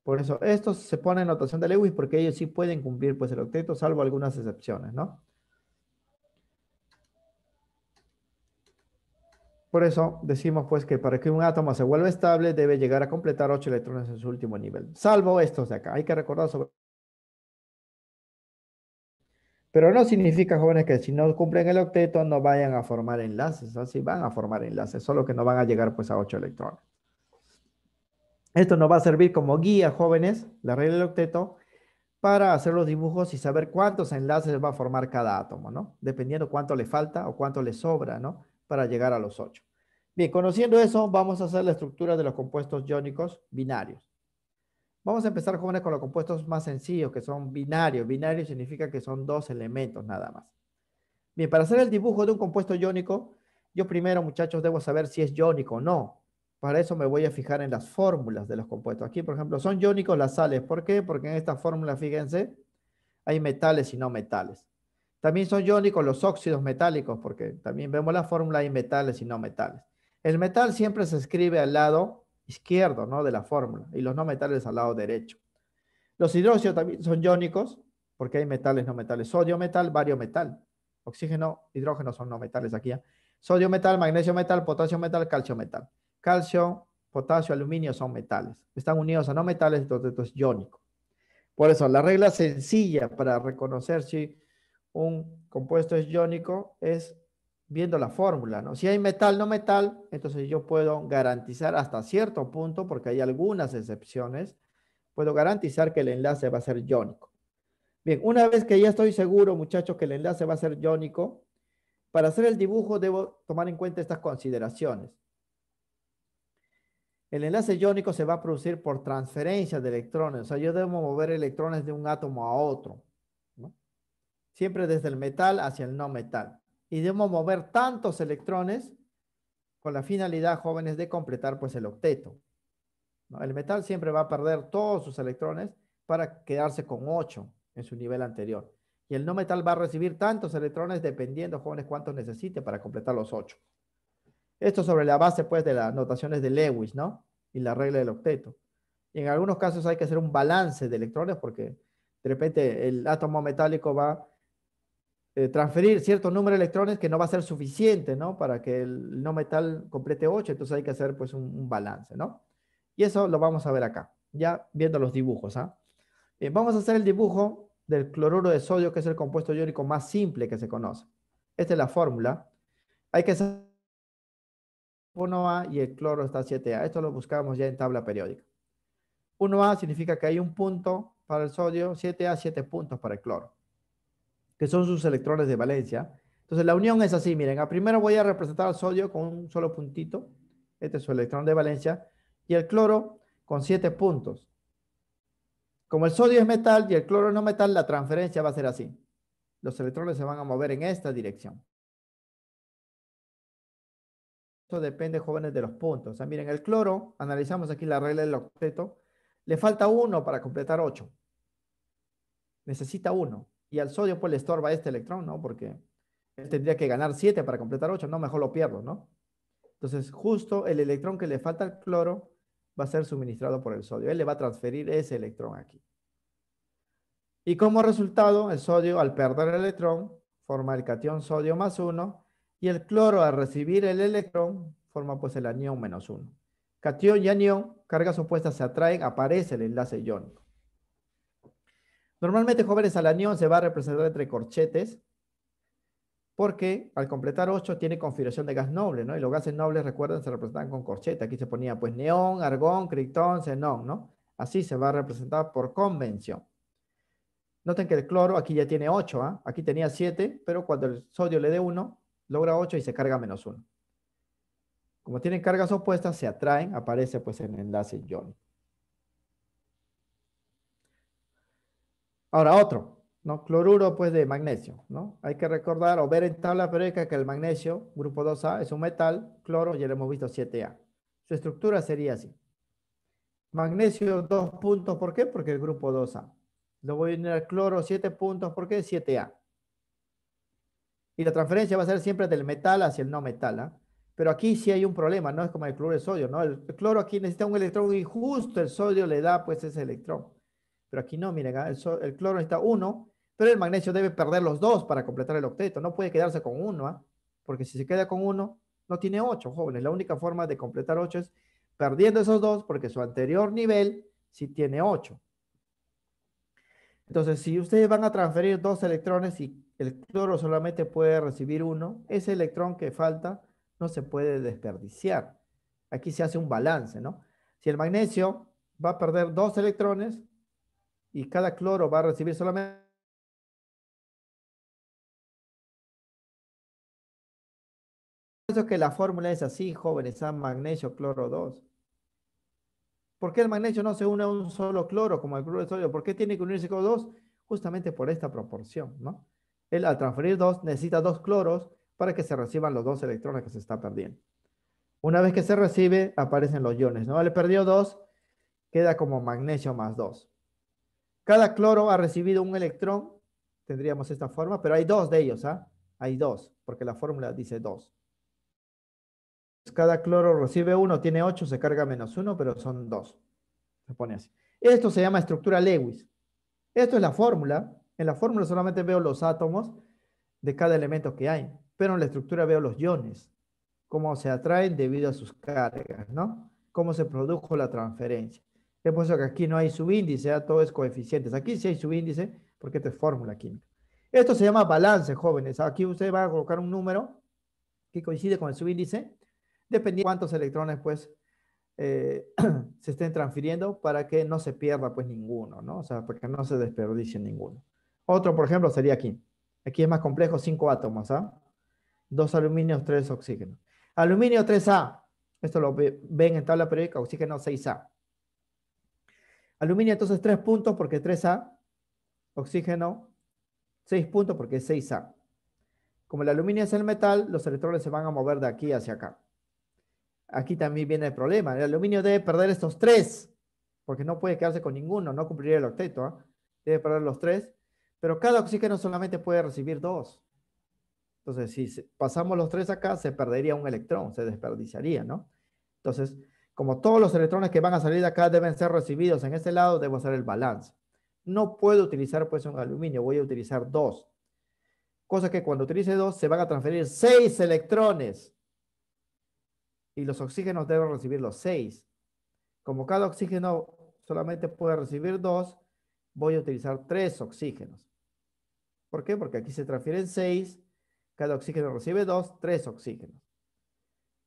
Por eso, estos se ponen en notación de Lewis porque ellos sí pueden cumplir pues, el octeto, salvo algunas excepciones, ¿no? Por eso decimos pues que para que un átomo se vuelva estable debe llegar a completar 8 electrones en su último nivel, salvo estos de acá. Hay que recordar sobre pero no significa, jóvenes, que si no cumplen el octeto no vayan a formar enlaces. Así van a formar enlaces, solo que no van a llegar pues a 8 electrones. Esto nos va a servir como guía, jóvenes, la regla del octeto, para hacer los dibujos y saber cuántos enlaces va a formar cada átomo, ¿no? Dependiendo cuánto le falta o cuánto le sobra, ¿no? Para llegar a los 8. Bien, conociendo eso, vamos a hacer la estructura de los compuestos iónicos binarios. Vamos a empezar, jóvenes, con los compuestos más sencillos, que son binarios. Binario significa que son dos elementos nada más. Bien, para hacer el dibujo de un compuesto iónico, yo primero, muchachos, debo saber si es iónico o no. Para eso me voy a fijar en las fórmulas de los compuestos. Aquí, por ejemplo, son iónicos las sales. ¿Por qué? Porque en esta fórmula, fíjense, hay metales y no metales. También son iónicos los óxidos metálicos, porque también vemos la fórmula, hay metales y no metales. El metal siempre se escribe al lado izquierdo ¿no? de la fórmula y los no metales al lado derecho. Los hidróxidos también son iónicos porque hay metales no metales, sodio metal, vario metal, oxígeno, hidrógeno son no metales aquí. ¿ah? Sodio metal, magnesio metal, potasio metal, calcio metal. Calcio, potasio, aluminio son metales. Están unidos a no metales, entonces esto es iónico. Por eso, la regla sencilla para reconocer si un compuesto es iónico es viendo la fórmula, ¿no? Si hay metal, no metal, entonces yo puedo garantizar hasta cierto punto, porque hay algunas excepciones, puedo garantizar que el enlace va a ser iónico. Bien, una vez que ya estoy seguro, muchachos, que el enlace va a ser iónico, para hacer el dibujo debo tomar en cuenta estas consideraciones. El enlace iónico se va a producir por transferencia de electrones, o sea, yo debo mover electrones de un átomo a otro, siempre desde el metal hacia el no metal y debemos mover tantos electrones con la finalidad, jóvenes, de completar pues el octeto. El metal siempre va a perder todos sus electrones para quedarse con 8 en su nivel anterior. Y el no metal va a recibir tantos electrones dependiendo, jóvenes, cuántos necesite para completar los 8. Esto sobre la base, pues, de las notaciones de Lewis, ¿no? Y la regla del octeto. Y en algunos casos hay que hacer un balance de electrones porque de repente el átomo metálico va eh, transferir cierto número de electrones que no va a ser suficiente, ¿no? Para que el no metal complete 8, entonces hay que hacer pues un, balance, ¿no? Y eso lo vamos a ver acá, ya viendo los dibujos, ¿ah? vamos a hacer el dibujo del cloruro de sodio, que es el compuesto iónico más simple que se conoce. Esta es la fórmula. Hay que hacer 1A y el cloro está 7A. Esto lo buscamos ya en tabla periódica. 1A significa que hay un punto para el sodio, 7A, 7 puntos para el cloro que son sus electrones de valencia. Entonces la unión es así, miren, a primero voy a representar al sodio con un solo puntito, este es su electrón de valencia, y el cloro con siete puntos. Como el sodio es metal y el cloro no metal, la transferencia va a ser así. Los electrones se van a mover en esta dirección. Esto depende, jóvenes, de los puntos. miren, el cloro, analizamos aquí la regla del octeto, le falta uno para completar ocho. Necesita uno. Y al sodio pues le estorba este electrón, ¿no? Porque él tendría que ganar 7 para completar 8, no, mejor lo pierdo, ¿no? Entonces, justo el electrón que le falta al cloro va a ser suministrado por el sodio. Él le va a transferir ese electrón aquí. Y como resultado, el sodio al perder el electrón forma el cation sodio más 1 y el cloro al recibir el electrón forma pues el anión menos 1. Cation y anión, cargas opuestas se atraen, aparece el enlace iónico. Normalmente jóvenes al anión se va a representar entre corchetes porque al completar 8 tiene configuración de gas noble, ¿no? Y los gases nobles, recuerden, se representan con corchete. Aquí se ponía pues neón, argón, criptón, xenón, ¿no? Así se va a representar por convención. Noten que el cloro aquí ya tiene 8, ¿ah? Aquí tenía 7, pero cuando el sodio le dé 1, logra 8 y se carga menos 1. Como tienen cargas opuestas, se atraen, aparece pues en el enlace iónico. Ahora otro, ¿no? Cloruro pues de magnesio, ¿no? Hay que recordar o ver en tabla periódica que el magnesio, grupo 2A, es un metal, cloro, ya lo hemos visto 7A. Su estructura sería así. Magnesio dos puntos, ¿por qué? Porque el grupo 2A. Lo voy a unir al cloro siete puntos, ¿por qué? 7A. Y la transferencia va a ser siempre del metal hacia el no metal, ¿ah? Pero aquí sí hay un problema, no es como el cloro de sodio, ¿no? El cloro aquí necesita un electrón y justo el sodio le da pues ese electrón. Pero aquí no, miren, ah, el, cloro está uno, pero el magnesio debe perder los dos para completar el octeto. No puede quedarse con uno, ah, porque si se queda con uno, no tiene ocho, jóvenes. La única forma de completar ocho es perdiendo esos dos, porque su anterior nivel sí tiene ocho. Entonces, si ustedes van a transferir dos electrones y el cloro solamente puede recibir uno, ese electrón que falta no se puede desperdiciar. Aquí se hace un balance, ¿no? Si el magnesio va a perder dos electrones, y cada cloro va a recibir solamente eso que la fórmula es así, jóvenes, a magnesio cloro 2. ¿Por qué el magnesio no se une a un solo cloro como el cloro de sodio? ¿Por qué tiene que unirse con dos? Justamente por esta proporción, ¿no? Él al transferir dos necesita dos cloros para que se reciban los dos electrones que se está perdiendo. Una vez que se recibe, aparecen los iones, ¿no? Le perdió dos, queda como magnesio más dos. Cada cloro ha recibido un electrón, tendríamos esta forma, pero hay dos de ellos, ¿ah? Hay dos, porque la fórmula dice dos. Cada cloro recibe uno, tiene ocho, se carga menos uno, pero son dos. Se pone así. Esto se llama estructura Lewis. Esto es la fórmula. En la fórmula solamente veo los átomos de cada elemento que hay, pero en la estructura veo los iones, cómo se atraen debido a sus cargas, ¿no? Cómo se produjo la transferencia por eso que aquí no hay subíndice, ah, todo es coeficientes. Aquí sí hay subíndice porque esto es fórmula química. Esto se llama balance, jóvenes. Aquí usted va a colocar un número que coincide con el subíndice, dependiendo de cuántos electrones pues, eh, se estén transfiriendo para que no se pierda pues ninguno, ¿no? O sea, para que no se desperdicie ninguno. Otro, por ejemplo, sería aquí. Aquí es más complejo, cinco átomos, ¿ah? Dos aluminios, tres oxígenos. Aluminio 3A, esto lo ven en tabla periódica, oxígeno 6A. Aluminio entonces tres puntos porque 3A. Oxígeno 6 puntos porque es 6A. Como el aluminio es el metal, los electrones se van a mover de aquí hacia acá. Aquí también viene el problema. El aluminio debe perder estos tres, porque no puede quedarse con ninguno, no cumpliría el octeto. ¿ah? Debe perder los tres, pero cada oxígeno solamente puede recibir dos. Entonces, si pasamos los tres acá, se perdería un electrón, se desperdiciaría, ¿no? Entonces, como todos los electrones que van a salir de acá deben ser recibidos en este lado, debo hacer el balance. No puedo utilizar pues un aluminio, voy a utilizar dos. Cosa que cuando utilice dos se van a transferir seis electrones. Y los oxígenos deben recibir los seis. Como cada oxígeno solamente puede recibir dos, voy a utilizar tres oxígenos. ¿Por qué? Porque aquí se transfieren seis, cada oxígeno recibe dos, tres oxígenos.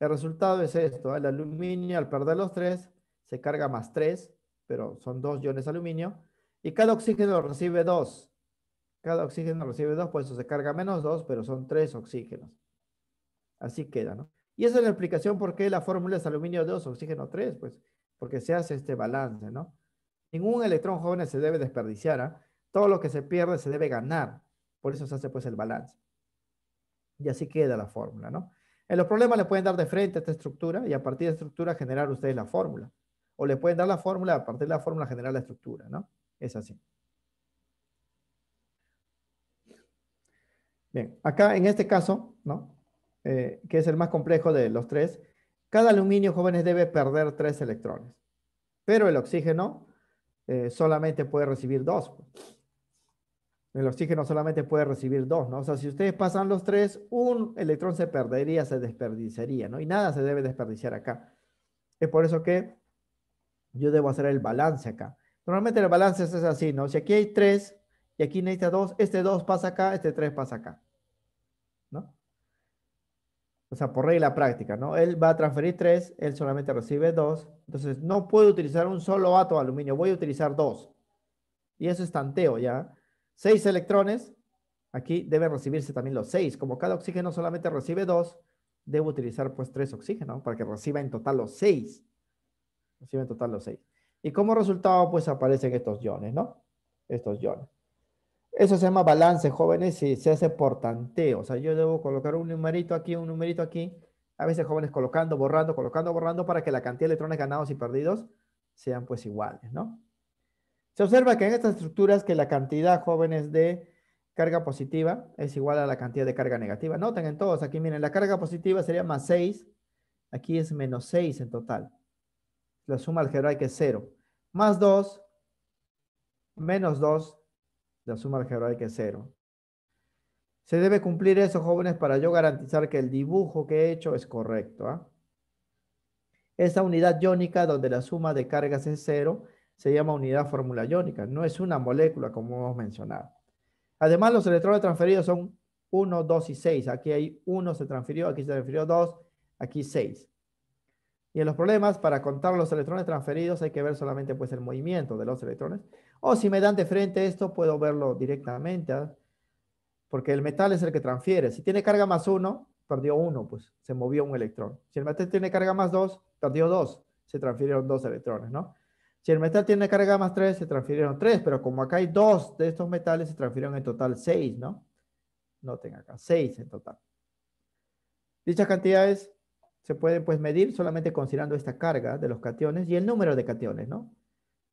El resultado es esto, ¿eh? el aluminio al perder los tres se carga más tres, pero son dos iones aluminio, y cada oxígeno recibe dos. Cada oxígeno recibe dos, por eso se carga menos dos, pero son tres oxígenos. Así queda, ¿no? Y esa es la explicación por qué la fórmula es aluminio 2, oxígeno 3, pues porque se hace este balance, ¿no? Ningún electrón joven se debe desperdiciar, ¿ah? todo lo que se pierde se debe ganar, por eso se hace pues el balance. Y así queda la fórmula, ¿no? En los problemas le pueden dar de frente a esta estructura y a partir de la estructura generar ustedes la fórmula. O le pueden dar la fórmula, a partir de la fórmula generar la estructura, ¿no? Es así. Bien, acá en este caso, ¿no? Eh, que es el más complejo de los tres, cada aluminio, jóvenes, debe perder tres electrones. Pero el oxígeno eh, solamente puede recibir dos. Pues. El oxígeno solamente puede recibir dos, ¿no? O sea, si ustedes pasan los tres, un electrón se perdería, se desperdiciaría, ¿no? Y nada se debe desperdiciar acá. Es por eso que yo debo hacer el balance acá. Normalmente el balance es así, ¿no? Si aquí hay tres y aquí necesita dos, este dos pasa acá, este tres pasa acá, ¿no? O sea, por regla práctica, ¿no? Él va a transferir tres, él solamente recibe dos. Entonces, no puedo utilizar un solo átomo de aluminio, voy a utilizar dos. Y eso es tanteo, ¿ya? Seis electrones. Aquí deben recibirse también los seis. Como cada oxígeno solamente recibe dos, debo utilizar pues tres oxígenos para que reciba en total los 6. Reciba en total los 6. Y como resultado pues aparecen estos iones, ¿no? Estos iones. Eso se llama balance, jóvenes, y se hace por tanteo. O sea, yo debo colocar un numerito aquí, un numerito aquí. A veces jóvenes colocando, borrando, colocando, borrando para que la cantidad de electrones ganados y perdidos sean pues iguales, ¿no? Se observa que en estas estructuras que la cantidad jóvenes de carga positiva es igual a la cantidad de carga negativa. Noten en todos, aquí miren, la carga positiva sería más 6, aquí es menos 6 en total. La suma algebraica es 0. Más 2, menos 2, la suma algebraica es 0. Se debe cumplir eso, jóvenes, para yo garantizar que el dibujo que he hecho es correcto. ¿ah? Esa unidad iónica donde la suma de cargas es 0 se llama unidad fórmula iónica, no es una molécula como hemos mencionado. Además, los electrones transferidos son 1, 2 y 6. Aquí hay 1 se transfirió, aquí se transfirió 2, aquí 6. Y en los problemas, para contar los electrones transferidos hay que ver solamente pues, el movimiento de los electrones. O si me dan de frente esto, puedo verlo directamente, ¿ah? porque el metal es el que transfiere. Si tiene carga más 1, perdió 1, pues se movió un electrón. Si el metal tiene carga más 2, perdió 2, se transfirieron dos electrones, ¿no? Si el metal tiene carga más 3, se transfirieron 3, pero como acá hay dos de estos metales, se transfirieron en total 6, ¿no? Noten acá, 6 en total. Dichas cantidades se pueden pues medir solamente considerando esta carga de los cationes y el número de cationes, ¿no?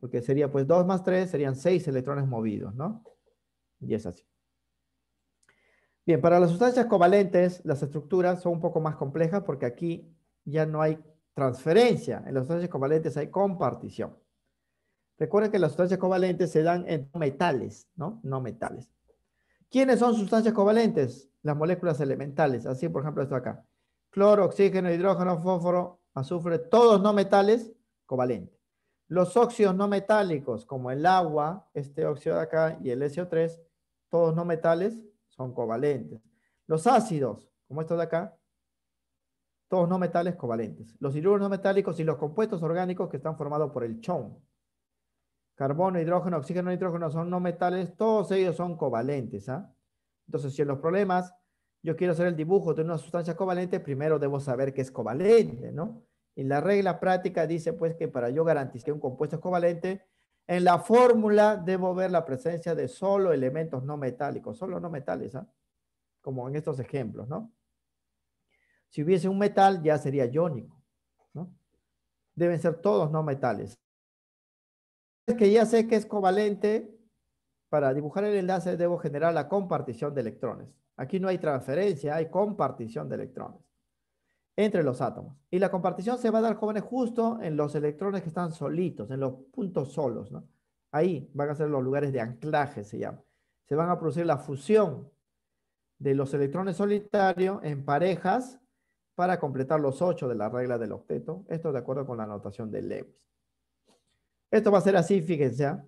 Porque sería pues 2 más 3, serían 6 electrones movidos, ¿no? Y es así. Bien, para las sustancias covalentes, las estructuras son un poco más complejas porque aquí ya no hay transferencia. En las sustancias covalentes hay compartición. Recuerden que las sustancias covalentes se dan en metales, ¿no? No metales. ¿Quiénes son sustancias covalentes? Las moléculas elementales, así por ejemplo esto acá. Cloro, oxígeno, hidrógeno, fósforo, azufre, todos no metales, covalentes. Los óxidos no metálicos, como el agua, este óxido de acá y el SO3, todos no metales son covalentes. Los ácidos, como estos de acá, todos no metales covalentes. Los hidrógenos no metálicos y los compuestos orgánicos que están formados por el chon. Carbono, hidrógeno, oxígeno, nitrógeno son no metales, todos ellos son covalentes. ¿ah? Entonces, si en los problemas yo quiero hacer el dibujo de una sustancia covalente, primero debo saber que es covalente, ¿no? Y la regla práctica dice pues que para yo garantizar que un compuesto es covalente, en la fórmula debo ver la presencia de solo elementos no metálicos, solo no metales, ¿ah? como en estos ejemplos, ¿no? Si hubiese un metal ya sería iónico, ¿no? Deben ser todos no metales que ya sé que es covalente, para dibujar el enlace debo generar la compartición de electrones. Aquí no hay transferencia, hay compartición de electrones entre los átomos. Y la compartición se va a dar, jóvenes, justo en los electrones que están solitos, en los puntos solos. Ahí van a ser los lugares de anclaje, se llama. Se van a producir la fusión de los electrones solitarios en parejas para completar los ocho de la regla del octeto. Esto de acuerdo con la notación de Lewis. Esto va a ser así, fíjense. ¿ah?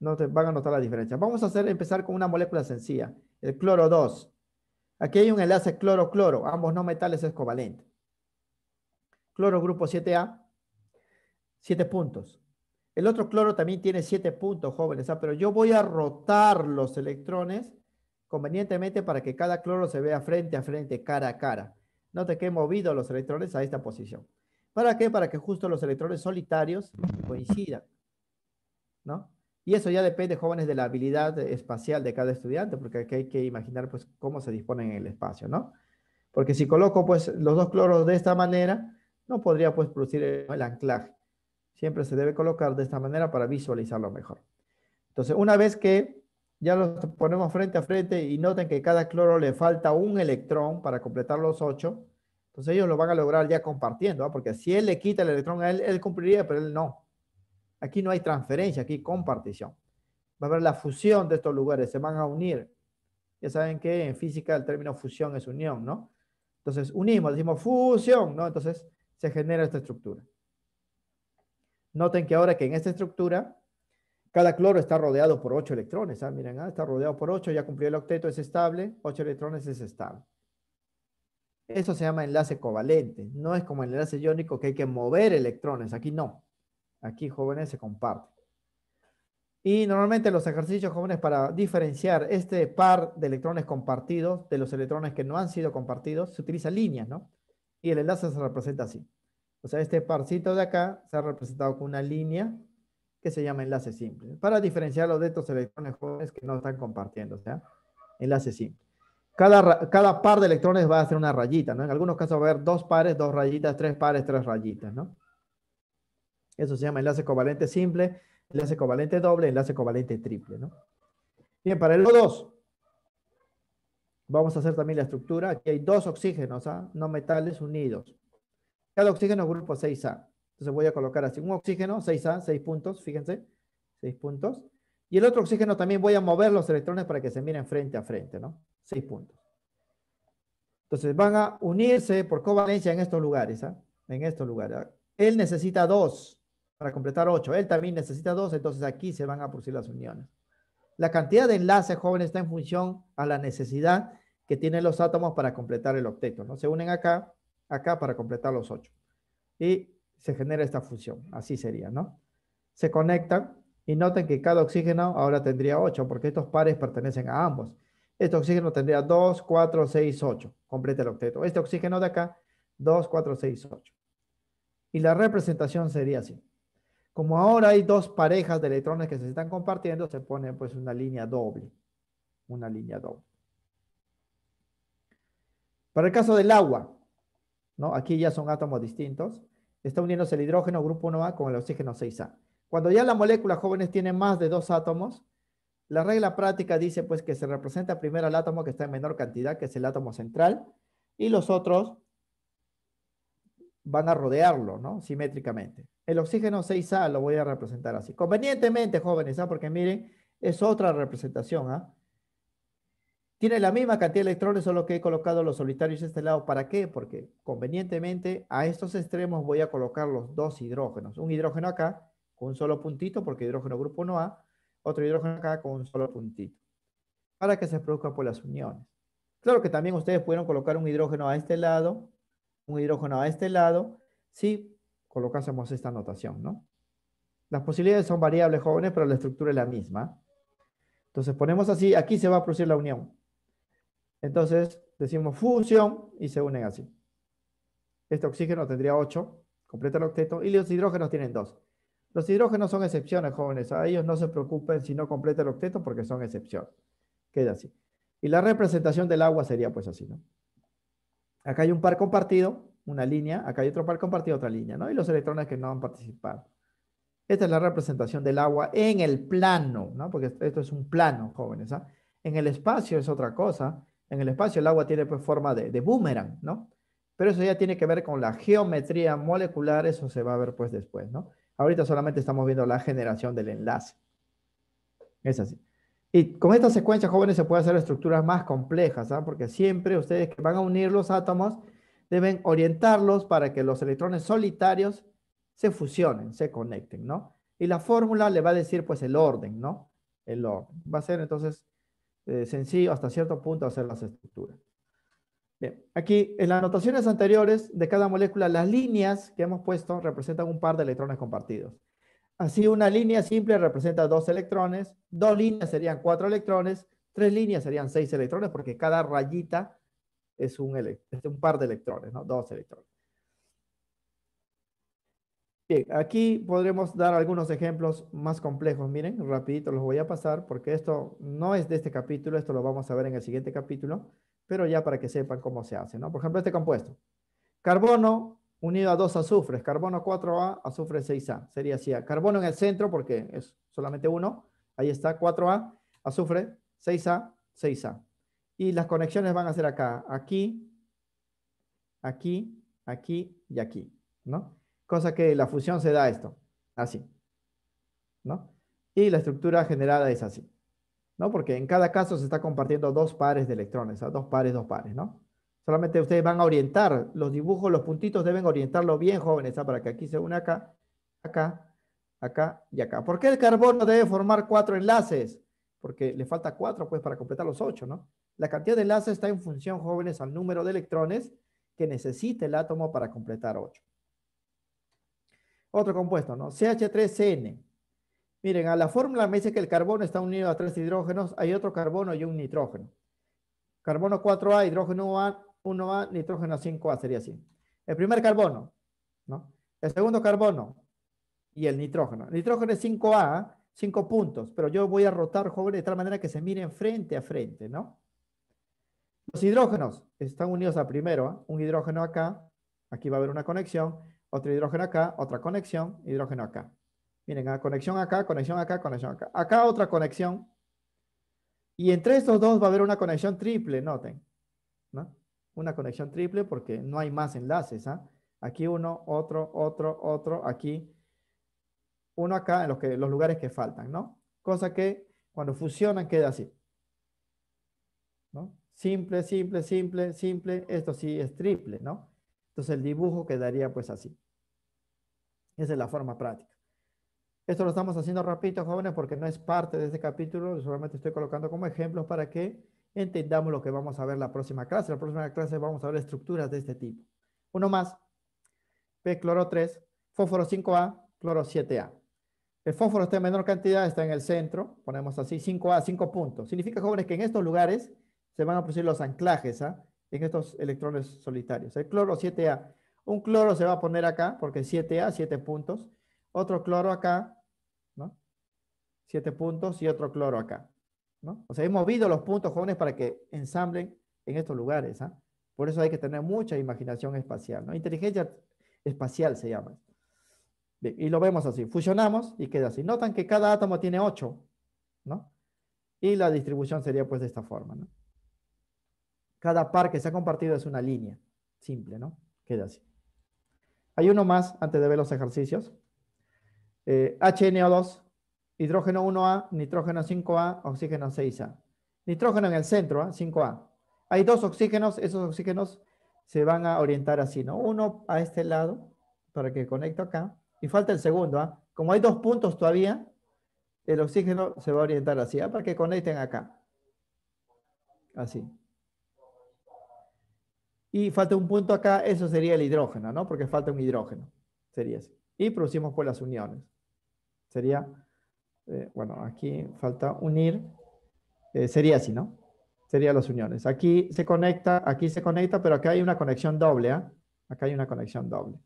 No te, van a notar la diferencia. Vamos a hacer, empezar con una molécula sencilla, el cloro 2. Aquí hay un enlace cloro-cloro, ambos no metales es covalente. Cloro grupo 7A, 7 puntos. El otro cloro también tiene 7 puntos, jóvenes, ¿ah? pero yo voy a rotar los electrones convenientemente para que cada cloro se vea frente a frente, cara a cara. Note que he movido los electrones a esta posición. ¿Para qué? Para que justo los electrones solitarios coincidan. Y eso ya depende, jóvenes, de la habilidad espacial de cada estudiante, porque aquí hay que imaginar pues, cómo se disponen en el espacio, ¿no? Porque si coloco pues, los dos cloros de esta manera, no podría pues, producir el anclaje. Siempre se debe colocar de esta manera para visualizarlo mejor. Entonces, una vez que ya los ponemos frente a frente y noten que cada cloro le falta un electrón para completar los ocho, entonces ellos lo van a lograr ya compartiendo, ¿ah? porque si él le quita el electrón a él, él cumpliría, pero él no. Aquí no hay transferencia, aquí compartición. Va a haber la fusión de estos lugares, se van a unir. Ya saben que en física el término fusión es unión, ¿no? Entonces unimos, decimos fusión, ¿no? Entonces se genera esta estructura. Noten que ahora que en esta estructura, cada cloro está rodeado por ocho electrones. ¿ah? Miren, ¿ah? está rodeado por ocho, ya cumplió el octeto, es estable, Ocho electrones es estable. Eso se llama enlace covalente. No es como el enlace iónico que hay que mover electrones, aquí no. Aquí jóvenes se comparte. Y normalmente los ejercicios jóvenes para diferenciar este par de electrones compartidos de los electrones que no han sido compartidos, se utiliza líneas, ¿no? Y el enlace se representa así. O sea, este parcito de acá se ha representado con una línea que se llama enlace simple, para diferenciarlo de estos electrones jóvenes que no están compartiendo, o sea, enlace simple. Cada, cada, par de electrones va a ser una rayita, ¿no? En algunos casos va a haber dos pares, dos rayitas, tres pares, tres rayitas, ¿no? Eso se llama enlace covalente simple, enlace covalente doble, enlace covalente triple, ¿no? Bien, para el O2, vamos a hacer también la estructura. Aquí hay dos oxígenos, ¿ah? no metales unidos. Cada oxígeno grupo 6A. Entonces voy a colocar así un oxígeno, 6A, 6 puntos, fíjense, 6 puntos. Y el otro oxígeno también voy a mover los electrones para que se miren frente a frente, ¿no? 6 puntos. Entonces van a unirse por covalencia en estos lugares, ¿ah? En estos lugares. ¿ah? Él necesita dos para completar 8. Él también necesita 2, entonces aquí se van a producir las uniones. La cantidad de enlaces, jóvenes, está en función a la necesidad que tienen los átomos para completar el octeto. ¿no? Se unen acá, acá para completar los 8. Y se genera esta función, Así sería, ¿no? Se conectan y noten que cada oxígeno ahora tendría 8 porque estos pares pertenecen a ambos. Este oxígeno tendría 2, 4, 6, 8. Completa el octeto. Este oxígeno de acá, 2, 4, 6, 8. Y la representación sería así. Como ahora hay dos parejas de electrones que se están compartiendo, se pone pues una línea doble. Una línea doble. Para el caso del agua, ¿no? aquí ya son átomos distintos. Está uniéndose el hidrógeno grupo 1A con el oxígeno 6A. Cuando ya la molécula jóvenes tiene más de dos átomos, la regla práctica dice pues que se representa primero el átomo que está en menor cantidad, que es el átomo central, y los otros van a rodearlo, ¿no? Simétricamente. El oxígeno 6A lo voy a representar así. Convenientemente, jóvenes, ¿ah? Porque miren, es otra representación, ¿ah? Tiene la misma cantidad de electrones, solo que he colocado los solitarios de este lado. ¿Para qué? Porque convenientemente a estos extremos voy a colocar los dos hidrógenos. Un hidrógeno acá con un solo puntito, porque hidrógeno grupo 1A, ¿ah? otro hidrógeno acá con un solo puntito, para que se produzcan por las uniones. Claro que también ustedes pueden colocar un hidrógeno a este lado un hidrógeno a este lado si colocásemos esta notación, ¿no? Las posibilidades son variables, jóvenes, pero la estructura es la misma. Entonces ponemos así, aquí se va a producir la unión. Entonces decimos fusión y se unen así. Este oxígeno tendría 8, completa el octeto, y los hidrógenos tienen 2. Los hidrógenos son excepciones, jóvenes. A ellos no se preocupen si no completa el octeto porque son excepción. Queda así. Y la representación del agua sería pues así, ¿no? Acá hay un par compartido, una línea, acá hay otro par compartido, otra línea, ¿no? Y los electrones que no han participado. Esta es la representación del agua en el plano, ¿no? Porque esto es un plano, jóvenes, ¿ah? En el espacio es otra cosa. En el espacio el agua tiene pues, forma de, de boomerang, ¿no? Pero eso ya tiene que ver con la geometría molecular, eso se va a ver pues después, ¿no? Ahorita solamente estamos viendo la generación del enlace. Es así. Y con esta secuencia, jóvenes, se puede hacer estructuras más complejas, ¿ah? porque siempre ustedes que van a unir los átomos deben orientarlos para que los electrones solitarios se fusionen, se conecten, ¿no? Y la fórmula le va a decir, pues, el orden, ¿no? El orden. Va a ser, entonces, eh, sencillo hasta cierto punto hacer las estructuras. Bien, aquí en las anotaciones anteriores de cada molécula, las líneas que hemos puesto representan un par de electrones compartidos. Así una línea simple representa dos electrones, dos líneas serían cuatro electrones, tres líneas serían seis electrones porque cada rayita es un, un par de electrones, ¿no? Dos electrones. Bien, aquí podremos dar algunos ejemplos más complejos. Miren, rapidito los voy a pasar porque esto no es de este capítulo, esto lo vamos a ver en el siguiente capítulo, pero ya para que sepan cómo se hace, ¿no? Por ejemplo, este compuesto. Carbono unido a dos azufres, carbono 4A, azufre 6A. Sería así, carbono en el centro porque es solamente uno. Ahí está, 4A, azufre 6A, 6A. Y las conexiones van a ser acá, aquí, aquí, aquí y aquí, ¿no? Cosa que la fusión se da esto, así, ¿no? Y la estructura generada es así, ¿no? Porque en cada caso se está compartiendo dos pares de electrones, o dos pares, dos pares, ¿no? Solamente ustedes van a orientar los dibujos, los puntitos deben orientarlo bien, jóvenes, ah, para que aquí se une acá, acá, acá y acá. ¿Por qué el carbono debe formar cuatro enlaces? Porque le falta cuatro, pues, para completar los ocho, ¿no? La cantidad de enlaces está en función, jóvenes, al número de electrones que necesita el átomo para completar ocho. Otro compuesto, ¿no? CH3CN. Miren, a la fórmula me dice que el carbono está unido a tres hidrógenos, hay otro carbono y un nitrógeno. Carbono 4A, hidrógeno A, 1A, nitrógeno 5A, sería así. El primer carbono, ¿no? El segundo carbono y el nitrógeno. nitrógeno es 5A, 5 puntos, pero yo voy a rotar, jóvenes, de tal manera que se miren frente a frente, ¿no? Los hidrógenos están unidos a primero, un hidrógeno acá, aquí va a haber una conexión, otro hidrógeno acá, otra conexión, hidrógeno acá. Miren, ah, conexión acá, conexión acá, conexión acá. Acá otra conexión. Y entre estos dos va a haber una conexión triple, noten una conexión triple porque no hay más enlaces. ¿ah? Aquí uno, otro, otro, otro, aquí uno acá en los, que, los lugares que faltan, ¿no? Cosa que cuando fusionan queda así. Simple, simple, simple, simple. Esto sí es triple, ¿no? Entonces el dibujo quedaría pues así. Esa es la forma práctica. Esto lo estamos haciendo rapidito, jóvenes, porque no es parte de este capítulo. Solamente estoy colocando como ejemplos para que entendamos lo que vamos a ver la próxima clase. La próxima clase vamos a ver estructuras de este tipo. Uno más, P cloro 3, fósforo 5A, cloro 7A. El fósforo está en menor cantidad, está en el centro, ponemos así 5A, 5 puntos. Significa, jóvenes, que en estos lugares se van a producir los anclajes ¿ah? en estos electrones solitarios. El cloro 7A, un cloro se va a poner acá, porque 7A, 7 puntos. Otro cloro acá, ¿no? 7 puntos y otro cloro acá. O sea, he movido los puntos jóvenes para que ensamblen en estos lugares. ¿ah? Por eso hay que tener mucha imaginación espacial, ¿no? Inteligencia espacial se llama. y lo vemos así, fusionamos y queda así. Notan que cada átomo tiene ocho. Y la distribución sería pues de esta forma, Cada par que se ha compartido es una línea, simple, ¿no? Queda así. Hay uno más antes de ver los ejercicios. HNO2 eh, Hidrógeno 1A, nitrógeno 5A, oxígeno 6A. Nitrógeno en el centro, 5 ¿ah? 5A. Hay dos oxígenos, esos oxígenos se van a orientar así, ¿no? Uno a este lado, para que conecte acá, y falta el segundo, ¿no? ¿ah? Como hay dos puntos todavía, el oxígeno se va a orientar así, ¿ah? para que conecten acá. Así. Y falta un punto acá, eso sería el hidrógeno, ¿no? Porque falta un hidrógeno. Sería así. Y producimos pues las uniones. Sería eh, bueno, aquí falta unir, eh, sería así, ¿no? Sería las uniones. Aquí se conecta, aquí se conecta, pero acá hay una conexión doble, ¿ah? Acá hay una conexión doble.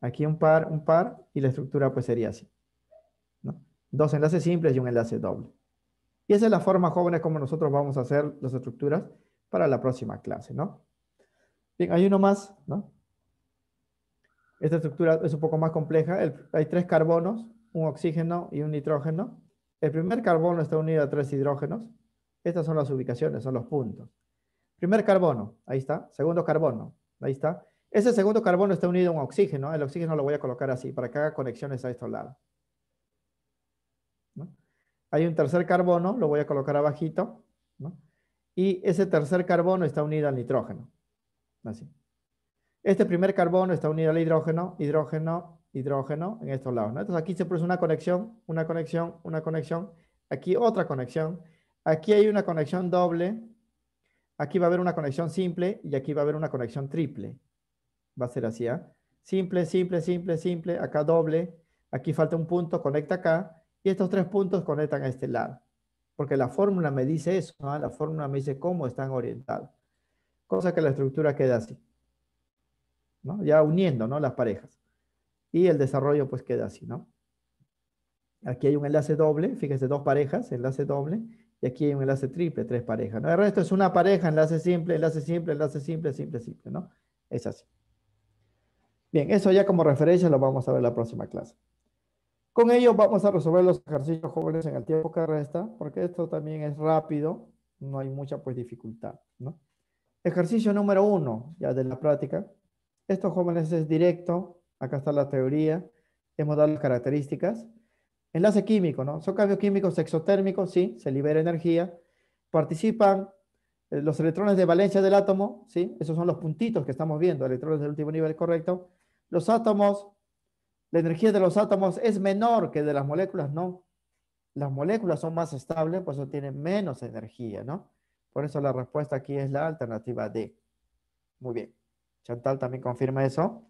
Aquí un par, un par, y la estructura pues sería así. Dos enlaces simples y un enlace doble. Y esa es la forma, jóvenes, como nosotros vamos a hacer las estructuras para la próxima clase, ¿no? Bien, hay uno más, ¿no? Esta estructura es un poco más compleja. hay tres carbonos un oxígeno y un nitrógeno. El primer carbono está unido a tres hidrógenos. Estas son las ubicaciones, son los puntos. Primer carbono, ahí está. Segundo carbono, ahí está. Ese segundo carbono está unido a un oxígeno. El oxígeno lo voy a colocar así para que haga conexiones a estos lados. Hay un tercer carbono, lo voy a colocar abajito. Y ese tercer carbono está unido al nitrógeno. Así. Este primer carbono está unido al hidrógeno, hidrógeno hidrógeno en estos lados. Entonces aquí se produce una conexión, una conexión, una conexión, aquí otra conexión, aquí hay una conexión doble, aquí va a haber una conexión simple y aquí va a haber una conexión triple. Va a ser así, ¿ah? Simple, simple, simple, simple, acá doble, aquí falta un punto, conecta acá, y estos tres puntos conectan a este lado. Porque la fórmula me dice eso, ¿ah? la fórmula me dice cómo están orientados. Cosa que la estructura queda así. Ya uniendo ¿no? las parejas y el desarrollo pues queda así, ¿no? Aquí hay un enlace doble, Fíjense, dos parejas, enlace doble, y aquí hay un enlace triple, tres parejas, ¿no? El resto es una pareja, enlace simple, enlace simple, enlace simple, simple, simple, ¿no? Es así. Bien, eso ya como referencia lo vamos a ver en la próxima clase. Con ello vamos a resolver los ejercicios jóvenes en el tiempo que resta, porque esto también es rápido, no hay mucha pues dificultad, ¿no? Ejercicio número uno, ya de la práctica. Estos jóvenes es directo, Acá está la teoría. Hemos dado las características. Enlace químico, ¿no? Son cambios químicos exotérmicos, sí, se libera energía. Participan eh, los electrones de valencia del átomo, ¿sí? Esos son los puntitos que estamos viendo, electrones del último nivel correcto. Los átomos, la energía de los átomos es menor que de las moléculas, no. Las moléculas son más estables, por eso tienen menos energía, ¿no? Por eso la respuesta aquí es la alternativa D. Muy bien. Chantal también confirma eso.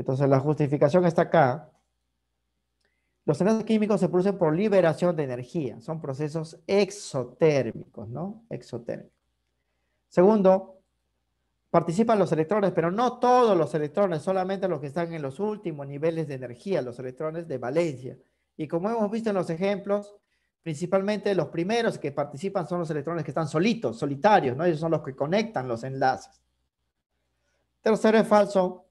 Entonces la justificación está acá. Los enlaces químicos se producen por liberación de energía. Son procesos exotérmicos, ¿no? Exotérmicos. Segundo, participan los electrones, pero no todos los electrones, solamente los que están en los últimos niveles de energía, los electrones de valencia. Y como hemos visto en los ejemplos, principalmente los primeros que participan son los electrones que están solitos, solitarios, ¿no? Ellos son los que conectan los enlaces. Tercero es falso,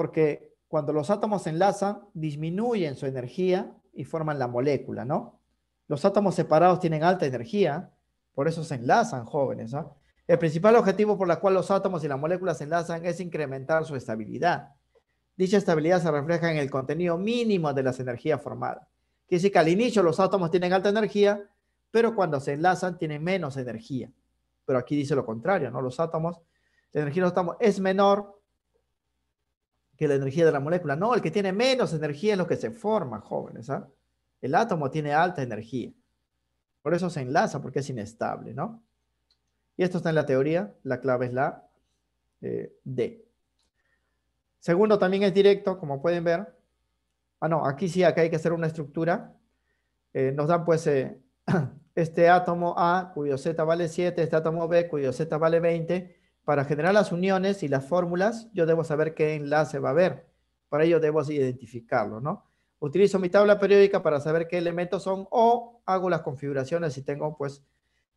porque cuando los átomos se enlazan, disminuyen su energía y forman la molécula, ¿no? Los átomos separados tienen alta energía, por eso se enlazan, jóvenes. ¿no? El principal objetivo por el cual los átomos y las moléculas se enlazan es incrementar su estabilidad. Dicha estabilidad se refleja en el contenido mínimo de las energías formadas. Quiere decir que al inicio los átomos tienen alta energía, pero cuando se enlazan tienen menos energía. Pero aquí dice lo contrario, ¿no? Los átomos, la energía de los átomos es menor que la energía de la molécula. No, el que tiene menos energía es lo que se forma, jóvenes. ¿ah? El átomo tiene alta energía. Por eso se enlaza, porque es inestable, ¿no? Y esto está en la teoría, la clave es la eh, D. Segundo, también es directo, como pueden ver. Ah, no, aquí sí, acá hay que hacer una estructura. Eh, nos dan pues eh, este átomo A, cuyo Z vale 7, este átomo B, cuyo Z vale 20, para generar las uniones y las fórmulas, yo debo saber qué enlace va a haber. Para ello debo identificarlo, ¿no? Utilizo mi tabla periódica para saber qué elementos son o hago las configuraciones si tengo, pues,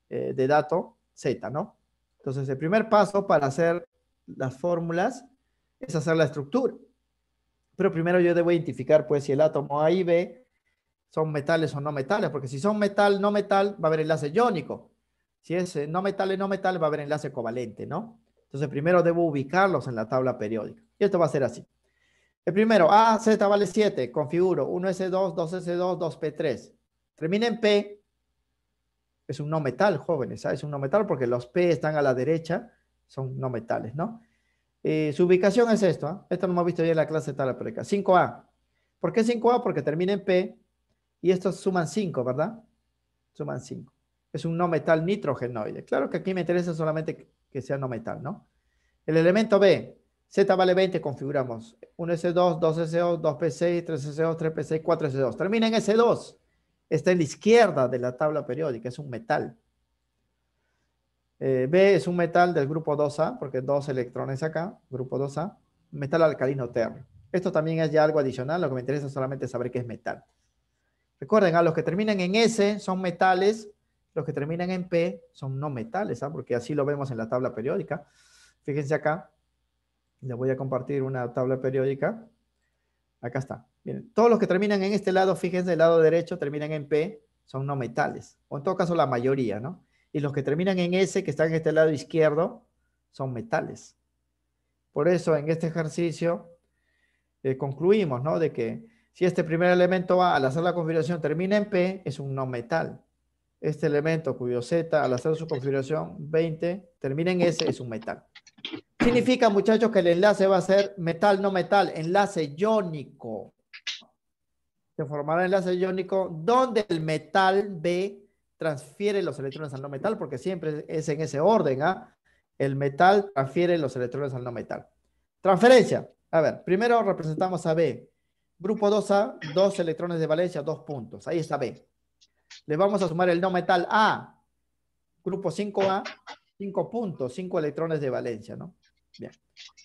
eh, de dato Z, ¿no? Entonces, el primer paso para hacer las fórmulas es hacer la estructura. Pero primero yo debo identificar, pues, si el átomo A y B son metales o no metales, porque si son metal, no metal, va a haber enlace iónico. Si es eh, no metales, no metal, va a haber enlace covalente, ¿no? Entonces primero debo ubicarlos en la tabla periódica. Y esto va a ser así. El primero, A, Z vale 7, configuro 1S2, 2S2, 2P3. Termina en P, es un no metal, jóvenes, ¿sabes? ¿ah? es un no metal porque los P están a la derecha, son no metales, ¿no? Eh, su ubicación es esto, ¿eh? esto no hemos visto ya en la clase de tabla periódica. 5A. ¿Por qué 5A? Porque termina en P y estos suman 5, ¿verdad? Suman 5 es un no metal nitrogenoide. Claro que aquí me interesa solamente que sea no metal, ¿no? El elemento B, Z vale 20, configuramos 1S2, 2 s 2P6, 2 3 s 2 3P6, 4 s 2 Termina en S2. Está en la izquierda de la tabla periódica, es un metal. Eh, B es un metal del grupo 2A, porque dos electrones acá, grupo 2A, metal alcalino terno Esto también es ya algo adicional, lo que me interesa solamente es saber qué es metal. Recuerden, a los que terminan en S son metales los que terminan en P son no metales, ¿ah? porque así lo vemos en la tabla periódica. Fíjense acá, les voy a compartir una tabla periódica. Acá está. todos los que terminan en este lado, fíjense, el lado derecho terminan en P, son no metales. O en todo caso, la mayoría, ¿no? Y los que terminan en S, que están en este lado izquierdo, son metales. Por eso, en este ejercicio, eh, concluimos, ¿no? De que si este primer elemento A al hacer la configuración termina en P, es un no metal. Este elemento cuyo Z al hacer su configuración 20 termina en S es un metal. Significa, muchachos, que el enlace va a ser metal, no metal, enlace iónico. Se formará enlace iónico donde el metal B transfiere los electrones al no metal, porque siempre es en ese orden, ¿ah? El metal transfiere los electrones al no metal. Transferencia. A ver, primero representamos a B. Grupo 2A, dos electrones de valencia, dos puntos. Ahí está B. Le vamos a sumar el no metal A, grupo 5A, 5 puntos, 5 electrones de valencia, ¿no? Bien.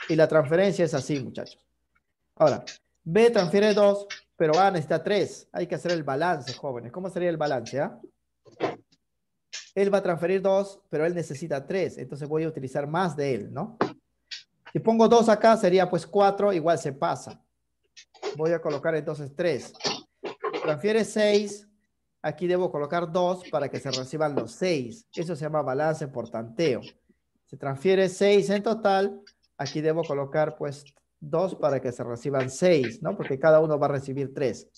Y la transferencia es así, muchachos. Ahora, B transfiere 2, pero A necesita 3. Hay que hacer el balance, jóvenes. ¿Cómo sería el balance? Ah? Él va a transferir 2, pero él necesita 3. Entonces voy a utilizar más de él, ¿no? Si pongo 2 acá, sería pues 4, igual se pasa. Voy a colocar entonces 3. Transfiere 6, Aquí debo colocar 2 para que se reciban los 6. Eso se llama balance por tanteo. Se transfiere 6 en total. Aquí debo colocar pues 2 para que se reciban 6, ¿no? Porque cada uno va a recibir 3.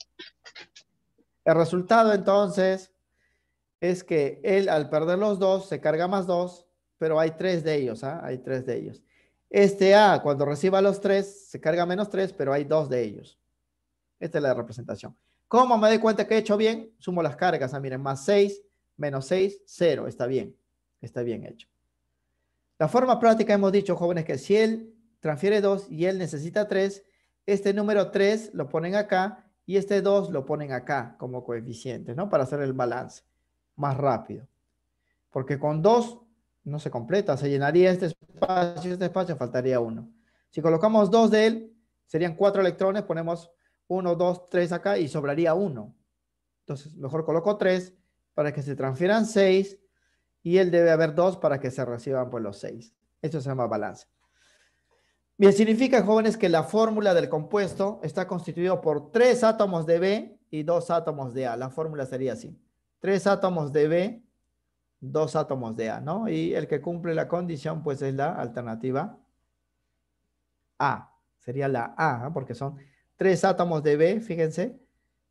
El resultado entonces es que él al perder los 2 se carga más 2, pero hay tres de ellos, ¿ah? Hay 3 de ellos. Este A, cuando reciba los 3, se carga menos 3, pero hay 2 de ellos. Esta es la representación. ¿Cómo me doy cuenta que he hecho bien? Sumo las cargas. Ah, miren, más 6, menos 6, 0. Está bien. Está bien hecho. La forma práctica hemos dicho, jóvenes, que si él transfiere 2 y él necesita 3, este número 3 lo ponen acá y este 2 lo ponen acá como coeficiente, ¿no? Para hacer el balance más rápido. Porque con 2 no se completa, se llenaría este espacio, este espacio faltaría 1. Si colocamos 2 de él, serían 4 electrones, ponemos 1, 2, 3 acá y sobraría 1. Entonces, mejor coloco 3 para que se transfieran 6 y él debe haber 2 para que se reciban pues, los 6. Esto se llama balance. Bien, significa, jóvenes, que la fórmula del compuesto está constituido por 3 átomos de B y 2 átomos de A. La fórmula sería así. 3 átomos de B, 2 átomos de A, ¿no? Y el que cumple la condición, pues, es la alternativa A. Sería la A, ¿ah? porque son Tres átomos de B, fíjense,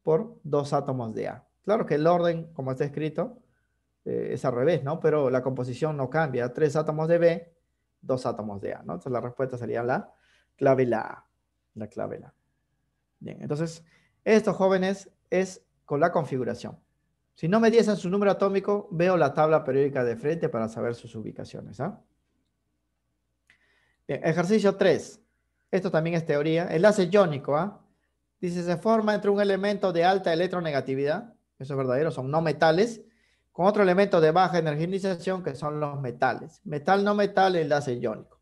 por dos átomos de A. Claro que el orden, como está escrito, eh, es al revés, ¿no? Pero la composición no cambia. Tres átomos de B, dos átomos de A, ¿no? Entonces la respuesta sería la clave la A. La clave la A. Bien, entonces, estos jóvenes es con la configuración. Si no me diesen su número atómico, veo la tabla periódica de frente para saber sus ubicaciones. ¿ah? ejercicio 3. Esto también es teoría. Enlace iónico, ¿ah? Dice, se forma entre un elemento de alta electronegatividad, eso es verdadero, son no metales, con otro elemento de baja energización que son los metales. Metal no metal, enlace iónico.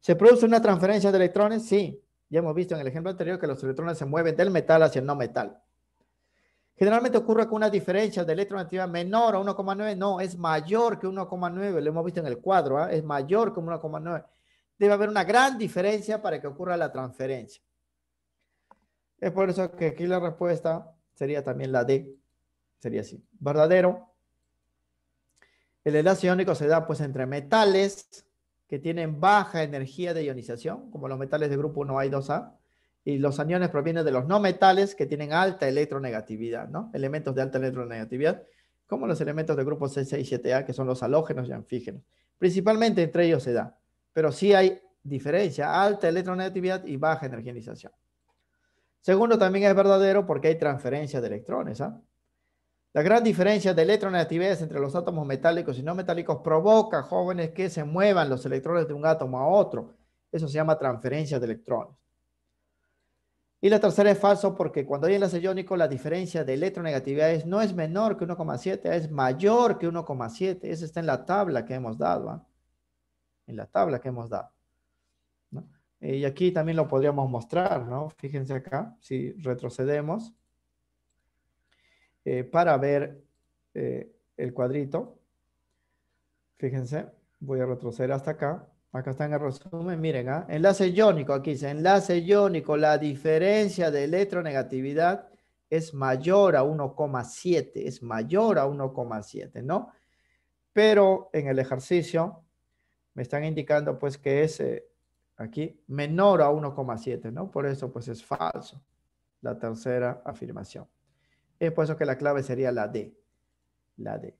¿Se produce una transferencia de electrones? Sí. Ya hemos visto en el ejemplo anterior que los electrones se mueven del metal hacia el no metal. Generalmente ocurre con una diferencia de electronegatividad menor a 1,9. No, es mayor que 1,9. Lo hemos visto en el cuadro. ¿ah? Es mayor que 1,9 debe haber una gran diferencia para que ocurra la transferencia. Es por eso que aquí la respuesta sería también la D. Sería así. Verdadero. El enlace iónico se da pues entre metales que tienen baja energía de ionización, como los metales de grupo 1A y 2A, y los aniones provienen de los no metales que tienen alta electronegatividad, ¿no? Elementos de alta electronegatividad, como los elementos de grupo C6 y 7A, que son los halógenos y anfígenos. Principalmente entre ellos se da. Pero sí hay diferencia, alta electronegatividad y baja energización. Segundo, también es verdadero porque hay transferencia de electrones. ¿ah? La gran diferencia de electronegatividad entre los átomos metálicos y no metálicos provoca, jóvenes, que se muevan los electrones de un átomo a otro. Eso se llama transferencia de electrones. Y la tercera es falso porque cuando hay enlace iónico, la diferencia de electronegatividades no es menor que 1,7, es mayor que 1,7. Eso está en la tabla que hemos dado. ¿ah? en la tabla que hemos dado. Eh, y aquí también lo podríamos mostrar, ¿no? Fíjense acá, si retrocedemos, eh, para ver eh, el cuadrito, fíjense, voy a retroceder hasta acá. Acá está en el resumen, miren, ah enlace iónico, aquí dice, enlace iónico, la diferencia de electronegatividad es mayor a 1,7, es mayor a 1,7, ¿no? Pero en el ejercicio me están indicando pues que es eh, aquí menor a 1,7, ¿no? Por eso pues es falso la tercera afirmación. Es por eso que la clave sería la D, la D.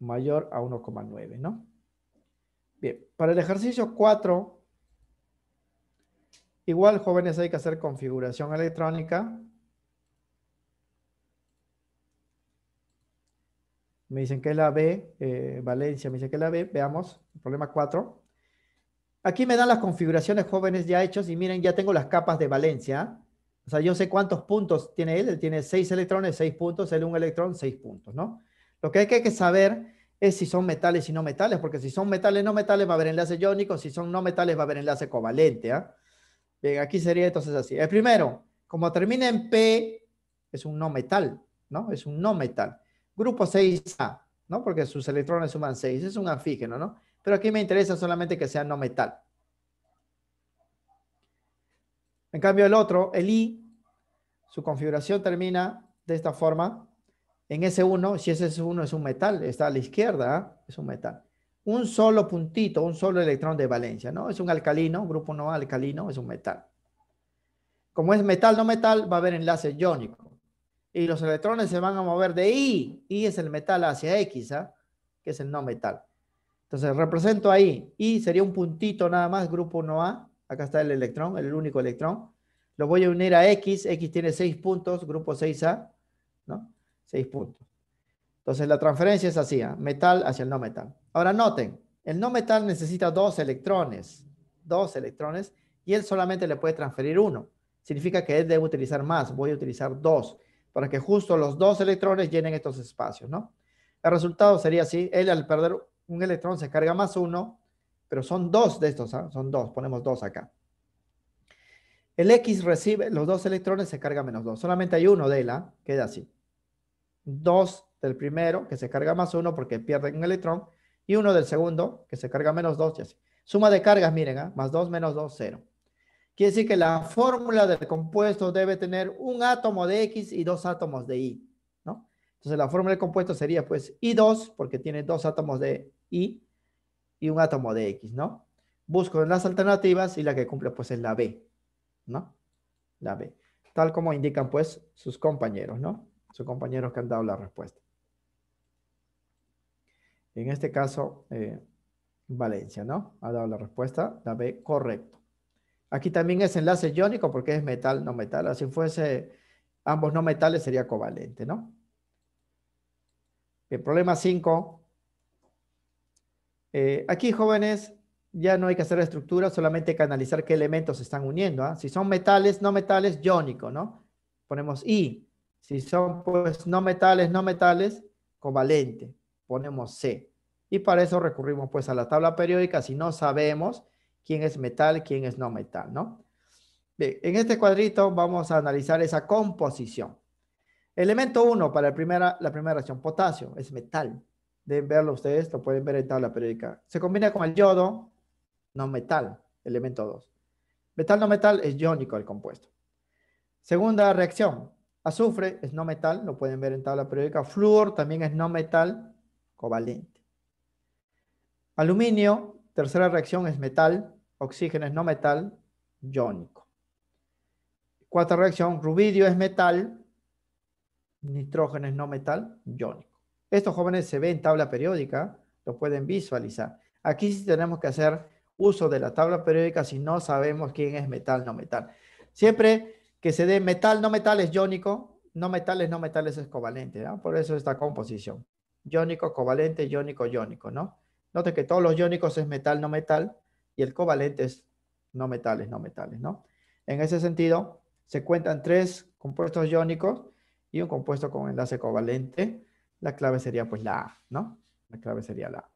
mayor a 1,9, ¿no? Bien, para el ejercicio 4, igual jóvenes hay que hacer configuración electrónica Me dicen que es la B, eh, Valencia me dice que es la B, veamos, problema 4. Aquí me dan las configuraciones jóvenes ya hechos y miren, ya tengo las capas de Valencia. O sea, yo sé cuántos puntos tiene él, tiene 6 electrones, 6 puntos, él un electrón, 6 puntos, ¿no? Lo que hay que saber es si son metales y no metales, porque si son metales no metales va a haber enlace iónico, si son no metales va a haber enlace covalente. ¿ah? Bien, aquí sería entonces así. El primero, como termina en P, es un no metal, ¿no? Es un no metal grupo 6A, ¿no? Porque sus electrones suman 6, es un anfígeno, ¿no? Pero aquí me interesa solamente que sea no metal. En cambio el otro, el I, su configuración termina de esta forma. En S1, si ese S1 es un metal, está a la izquierda, ¿eh? es un metal. Un solo puntito, un solo electrón de valencia, ¿no? Es un alcalino, grupo no alcalino, es un metal. Como es metal, no metal, va a haber enlace iónico y los electrones se van a mover de I. I es el metal hacia X, ¿ah? que es el no metal. Entonces represento ahí. I sería un puntito nada más, grupo 1A. Acá está el electrón, el único electrón. Lo voy a unir a X. X tiene 6 puntos, grupo 6A. ¿no? 6 puntos. Entonces la transferencia es así, ¿ah? metal hacia el no metal. Ahora noten, el no metal necesita dos electrones. Dos electrones. Y él solamente le puede transferir uno. Significa que él debe utilizar más. Voy a utilizar dos para que justo los dos electrones llenen estos espacios, ¿no? El resultado sería así, él al perder un electrón se carga más uno, pero son dos de estos, ¿ah? son dos, ponemos dos acá. El X recibe los dos electrones, se carga menos dos. Solamente hay uno de él, ¿ah? queda así. Dos del primero, que se carga más uno porque pierde un electrón, y uno del segundo, que se carga menos dos, y así. Suma de cargas, miren, ¿ah? más dos, menos dos, cero. Quiere decir que la fórmula del compuesto debe tener un átomo de X y dos átomos de Y, ¿no? Entonces la fórmula del compuesto sería pues I2, porque tiene dos átomos de Y y un átomo de X, ¿no? Busco en las alternativas y la que cumple pues es la B, ¿no? La B. Tal como indican pues sus compañeros, ¿no? Sus compañeros que han dado la respuesta. En este caso, eh, Valencia, ¿no? Ha dado la respuesta, la B correcto. Aquí también es enlace iónico porque es metal, no metal. Si fuese ambos no metales sería covalente, ¿no? El problema 5. Eh, aquí, jóvenes, ya no hay que hacer estructura, solamente hay que analizar qué elementos se están uniendo. ¿ah? Si son metales, no metales, iónico, ¿no? Ponemos I. Si son, pues, no metales, no metales, covalente. Ponemos C. Y para eso recurrimos, pues, a la tabla periódica. Si no sabemos, quién es metal, quién es no metal, ¿no? en este cuadrito vamos a analizar esa composición. Elemento 1 para la primera, la primera reacción, potasio, es metal. Deben verlo ustedes, lo pueden ver en tabla periódica. Se combina con el yodo, no metal, elemento 2. Metal no metal es iónico el compuesto. Segunda reacción, azufre es no metal, lo pueden ver en tabla periódica. Fluor también es no metal, covalente. Aluminio, tercera reacción es metal, oxígeno es no metal iónico. Cuarta reacción, rubidio es metal, nitrógeno es no metal iónico. Estos jóvenes se ven en tabla periódica, lo pueden visualizar. Aquí sí tenemos que hacer uso de la tabla periódica si no sabemos quién es metal, no metal. Siempre que se dé metal, no metal es iónico, no metales, no metales es covalente, Por eso esta composición. Iónico, covalente, iónico, iónico, ¿no? Note que todos los iónicos es metal, no metal, y el covalente es no metales, no metales, ¿no? En ese sentido, se cuentan tres compuestos iónicos y un compuesto con enlace covalente. La clave sería pues la A, ¿no? La clave sería la A.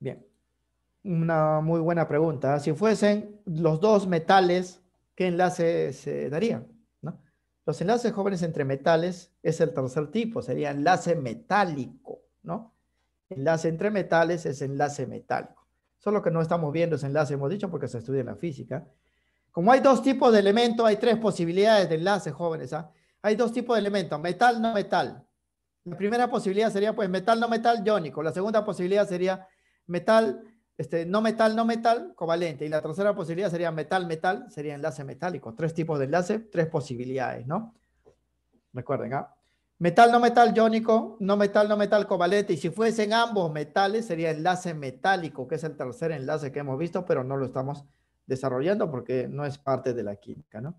Bien, una muy buena pregunta. Si fuesen los dos metales, ¿qué enlace se daría? Los enlaces jóvenes entre metales es el tercer tipo, sería enlace metálico, ¿no? Enlace entre metales es enlace metálico. Solo que no estamos viendo ese enlace, hemos dicho, porque se estudia en la física. Como hay dos tipos de elementos, hay tres posibilidades de enlace, jóvenes. ¿ah? Hay dos tipos de elementos, metal, no metal. La primera posibilidad sería, pues, metal, no metal, iónico. La segunda posibilidad sería metal este, no metal, no metal, covalente. Y la tercera posibilidad sería metal, metal, sería enlace metálico. Tres tipos de enlace, tres posibilidades, ¿no? Recuerden, ¿ah? Metal, no metal, iónico, no metal, no metal, covalente. Y si fuesen ambos metales, sería enlace metálico, que es el tercer enlace que hemos visto, pero no lo estamos desarrollando porque no es parte de la química, ¿no?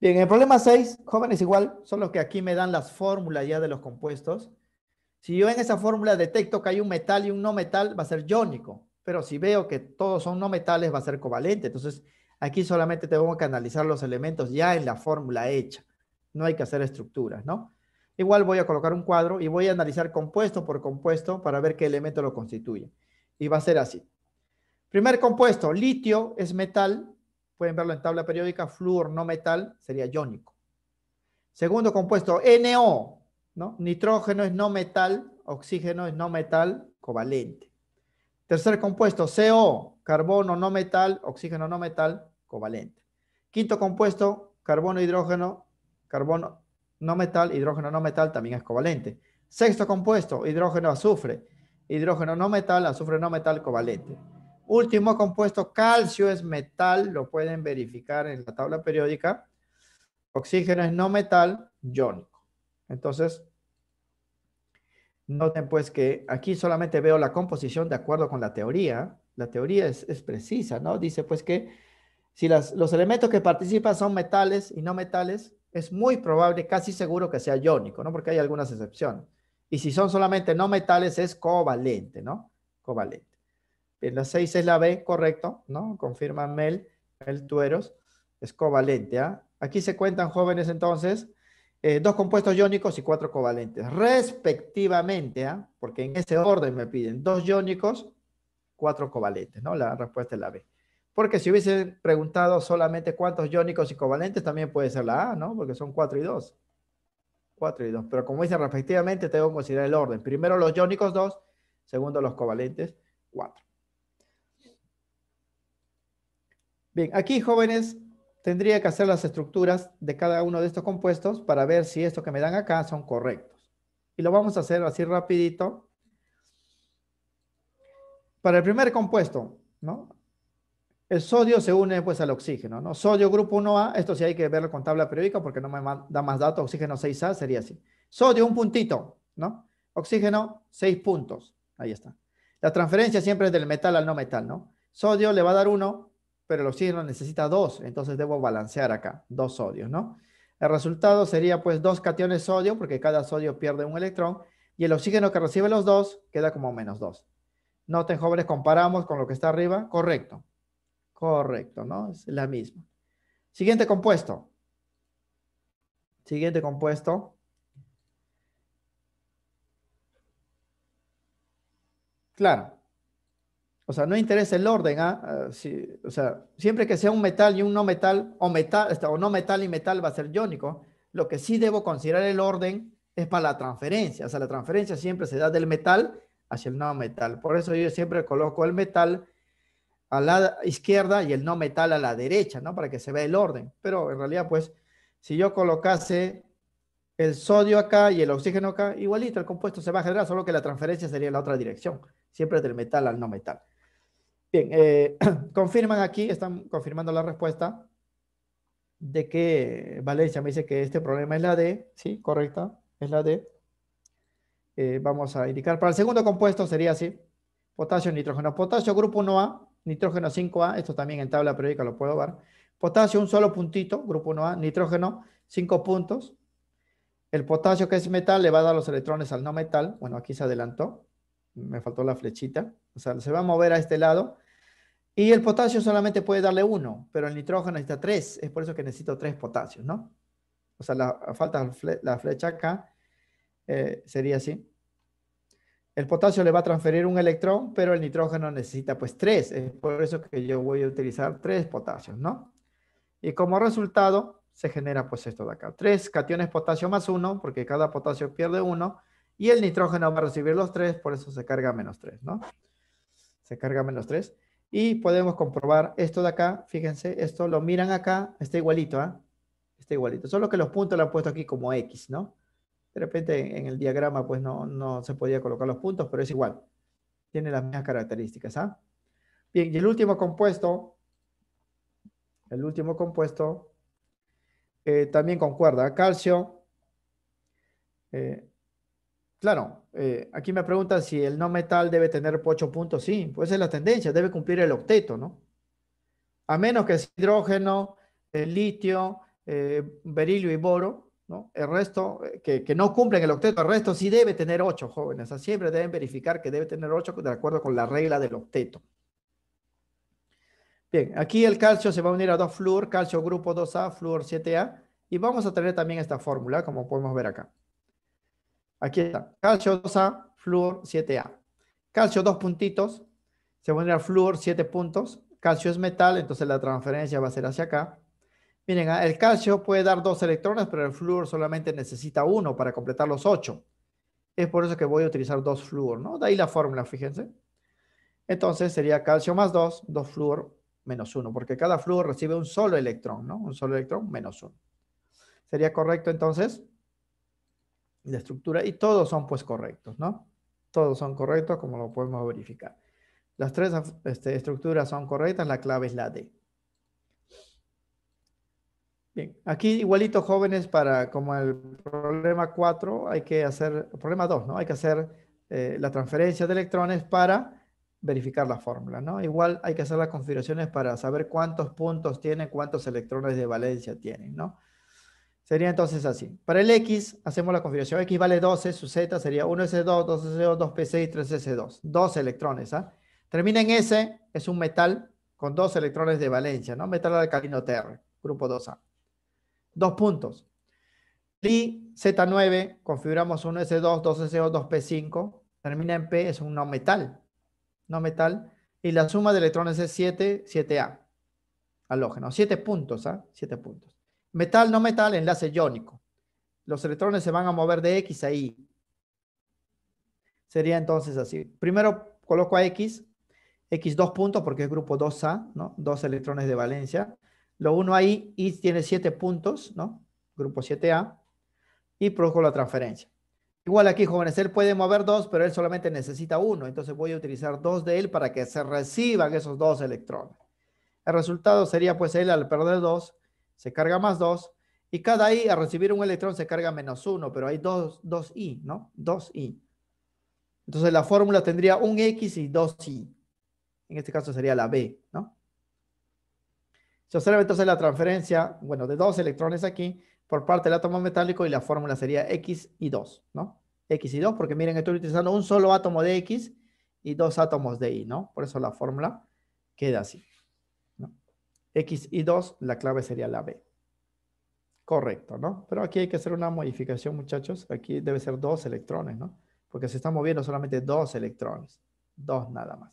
Bien, el problema 6, jóvenes igual, son los que aquí me dan las fórmulas ya de los compuestos. Si yo en esa fórmula detecto que hay un metal y un no metal, va a ser iónico. Pero si veo que todos son no metales, va a ser covalente. Entonces, aquí solamente tengo que analizar los elementos ya en la fórmula hecha. No hay que hacer estructuras, ¿no? Igual voy a colocar un cuadro y voy a analizar compuesto por compuesto para ver qué elemento lo constituye. Y va a ser así. Primer compuesto, litio es metal. Pueden verlo en tabla periódica. Flúor no metal sería iónico. Segundo compuesto, NO, Nitrógeno es no metal, oxígeno es no metal covalente. Tercer compuesto, CO, carbono no metal, oxígeno no metal covalente. Quinto compuesto, carbono, hidrógeno, carbono no metal, hidrógeno no metal también es covalente. Sexto compuesto, hidrógeno azufre, hidrógeno no metal, azufre no metal covalente. Último compuesto, calcio es metal, lo pueden verificar en la tabla periódica. Oxígeno es no metal, iónico. Entonces, noten pues que aquí solamente veo la composición de acuerdo con la teoría. La teoría es, precisa, ¿no? Dice pues que si los elementos que participan son metales y no metales, es muy probable, casi seguro que sea iónico, ¿no? Porque hay algunas excepciones. Y si son solamente no metales, es covalente, ¿no? Covalente. Bien, la 6 es la B, correcto, ¿no? Confirma Mel, el Tueros, es covalente, ¿ah? Aquí se cuentan jóvenes entonces eh, dos compuestos iónicos y cuatro covalentes, respectivamente, ¿ah? porque en ese orden me piden dos iónicos, cuatro covalentes, ¿no? La respuesta es la B. Porque si hubiesen preguntado solamente cuántos iónicos y covalentes, también puede ser la A, ¿no? Porque son cuatro y dos. Cuatro y dos. Pero como dice respectivamente, tengo que considerar el orden. Primero los iónicos, dos. Segundo los covalentes, cuatro. Bien, aquí jóvenes, tendría que hacer las estructuras de cada uno de estos compuestos para ver si estos que me dan acá son correctos. Y lo vamos a hacer así rapidito. Para el primer compuesto, ¿no? El sodio se une pues al oxígeno, ¿no? Sodio grupo 1A, esto sí hay que verlo con tabla periódica porque no me da más datos, oxígeno 6A sería así. Sodio un puntito, ¿no? Oxígeno seis puntos, ahí está. La transferencia siempre es del metal al no metal, ¿no? Sodio le va a dar uno pero el oxígeno necesita dos, entonces debo balancear acá, dos sodios, ¿no? El resultado sería pues dos cationes sodio, porque cada sodio pierde un electrón, y el oxígeno que recibe los dos queda como menos dos. Noten jóvenes, comparamos con lo que está arriba, correcto. Correcto, ¿no? Es la misma. Siguiente compuesto. Siguiente compuesto. Claro, o sea, no interesa el orden, ¿ah? ah si, o sea, siempre que sea un metal y un no metal, o metal, este, o no metal y metal va a ser iónico. Lo que sí debo considerar el orden es para la transferencia. O sea, la transferencia siempre se da del metal hacia el no metal. Por eso yo siempre coloco el metal a la izquierda y el no metal a la derecha, ¿no? Para que se vea el orden. Pero en realidad, pues, si yo colocase el sodio acá y el oxígeno acá, igualito el compuesto se va a generar, solo que la transferencia sería en la otra dirección, siempre del metal al no metal. Bien, eh, confirman aquí, están confirmando la respuesta de que Valencia me dice que este problema es la D, ¿sí? Correcta, es la D. Eh, vamos a indicar, para el segundo compuesto sería así, potasio, nitrógeno, potasio, grupo 1A, nitrógeno 5A, esto también en tabla periódica lo puedo ver, potasio un solo puntito, grupo 1A, nitrógeno 5 puntos, el potasio que es metal le va a dar los electrones al no metal, bueno, aquí se adelantó, me faltó la flechita, o sea, se va a mover a este lado y el potasio solamente puede darle uno, pero el nitrógeno necesita tres, es por eso que necesito tres potasios, ¿no? O sea, la, falta la flecha acá eh, sería así. El potasio le va a transferir un electrón, pero el nitrógeno necesita pues tres, es por eso que yo voy a utilizar tres potasios, ¿no? Y como resultado se genera pues esto de acá, tres cationes potasio más uno, porque cada potasio pierde uno, y el nitrógeno va a recibir los tres, por eso se carga menos tres, ¿no? Se carga menos tres. Y podemos comprobar esto de acá, fíjense, esto lo miran acá, está igualito, ¿ah? Está igualito, solo que los puntos lo han puesto aquí como X, ¿no? De repente en el diagrama pues no, no se podía colocar los puntos, pero es igual. Tiene las mismas características, ¿ah? Bien, y el último compuesto, el último compuesto eh, también concuerda, calcio, eh, Claro, eh, aquí me preguntan si el no metal debe tener 8 puntos. Sí, pues es la tendencia, debe cumplir el octeto, ¿no? A menos que sea hidrógeno, el eh, litio, eh, berilio y boro, ¿no? El resto, que, no cumplen el octeto, el resto sí debe tener 8, jóvenes. siempre deben verificar que debe tener 8 de acuerdo con la regla del octeto. Bien, aquí el calcio se va a unir a dos flúor, calcio grupo 2A, flúor 7A, y vamos a tener también esta fórmula, como podemos ver acá. Aquí está. Calcio 2A, flúor 7A. Calcio dos puntitos. Se va a al flúor 7 puntos. Calcio es metal, entonces la transferencia va a ser hacia acá. Miren, ah, el calcio puede dar dos electrones, pero el fluor solamente necesita uno para completar los ocho. Es por eso que voy a utilizar dos fluor ¿no? De ahí la fórmula, fíjense. Entonces sería calcio más 2, dos flúor menos uno, porque cada flúor recibe un solo electrón, ¿no? Un solo electrón menos uno. ¿Sería correcto entonces? de estructura y todos son pues correctos, ¿no? Todos son correctos como lo podemos verificar. Las tres este, estructuras son correctas, la clave es la D. Bien, aquí igualito jóvenes para como el problema 4 hay que hacer, problema 2, ¿no? Hay que hacer eh, la transferencia de electrones para verificar la fórmula, ¿no? Igual hay que hacer las configuraciones para saber cuántos puntos tienen, cuántos electrones de valencia tienen, ¿no? Sería entonces así. Para el X, hacemos la configuración. X vale 12, su Z sería 1S2, 2S2, 2P6, 3S2. Dos electrones, ¿ah? Termina en S, es un metal con dos electrones de valencia, ¿no? Metal alcalino TR, grupo 2A. Dos puntos. Li Z9, configuramos 1S2, 2 s 2 2 2P5, termina en P, es un no metal. No metal. Y la suma de electrones es 7, 7A. Halógeno. Siete puntos, ¿ah? Siete puntos. Metal, no metal, enlace iónico. Los electrones se van a mover de X a Y. Sería entonces así. Primero coloco a X, X dos puntos porque es grupo 2A, ¿no? Dos electrones de valencia. Lo uno ahí, Y tiene siete puntos, ¿no? Grupo 7A. Y produzco la transferencia. Igual aquí, jóvenes, él puede mover dos, pero él solamente necesita uno. Entonces voy a utilizar dos de él para que se reciban esos dos electrones. El resultado sería, pues, él al perder dos, se carga más 2, y cada i al recibir un electrón se carga menos 1, pero hay 2, 2i, ¿no? 2i. Entonces la fórmula tendría un x y 2i. En este caso sería la b, ¿no? Se observa entonces la transferencia, bueno, de dos electrones aquí por parte del átomo metálico y la fórmula sería x y 2, ¿no? x y 2, porque miren, estoy utilizando un solo átomo de x y dos átomos de y, ¿no? Por eso la fórmula queda así. X y 2, la clave sería la B. Correcto, ¿no? Pero aquí hay que hacer una modificación, muchachos. Aquí debe ser dos electrones, ¿no? Porque se están moviendo solamente dos electrones. Dos nada más.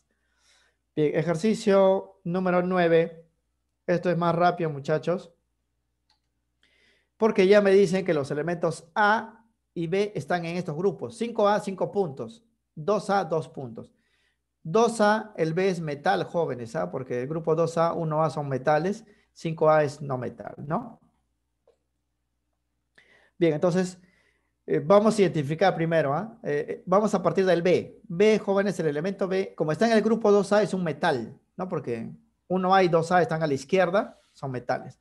Bien, ejercicio número 9. Esto es más rápido, muchachos. Porque ya me dicen que los elementos A y B están en estos grupos. 5A, 5 puntos. 2A, 2 puntos. 2A, el B es metal, jóvenes, ¿ah? porque el grupo 2A, 1A son metales, 5A es no metal, ¿no? Bien, entonces eh, vamos a identificar primero, ¿ah? Eh, eh, vamos a partir del B. B, jóvenes, el elemento B, como está en el grupo 2A, es un metal, ¿no? Porque 1A y 2A están a la izquierda, son metales.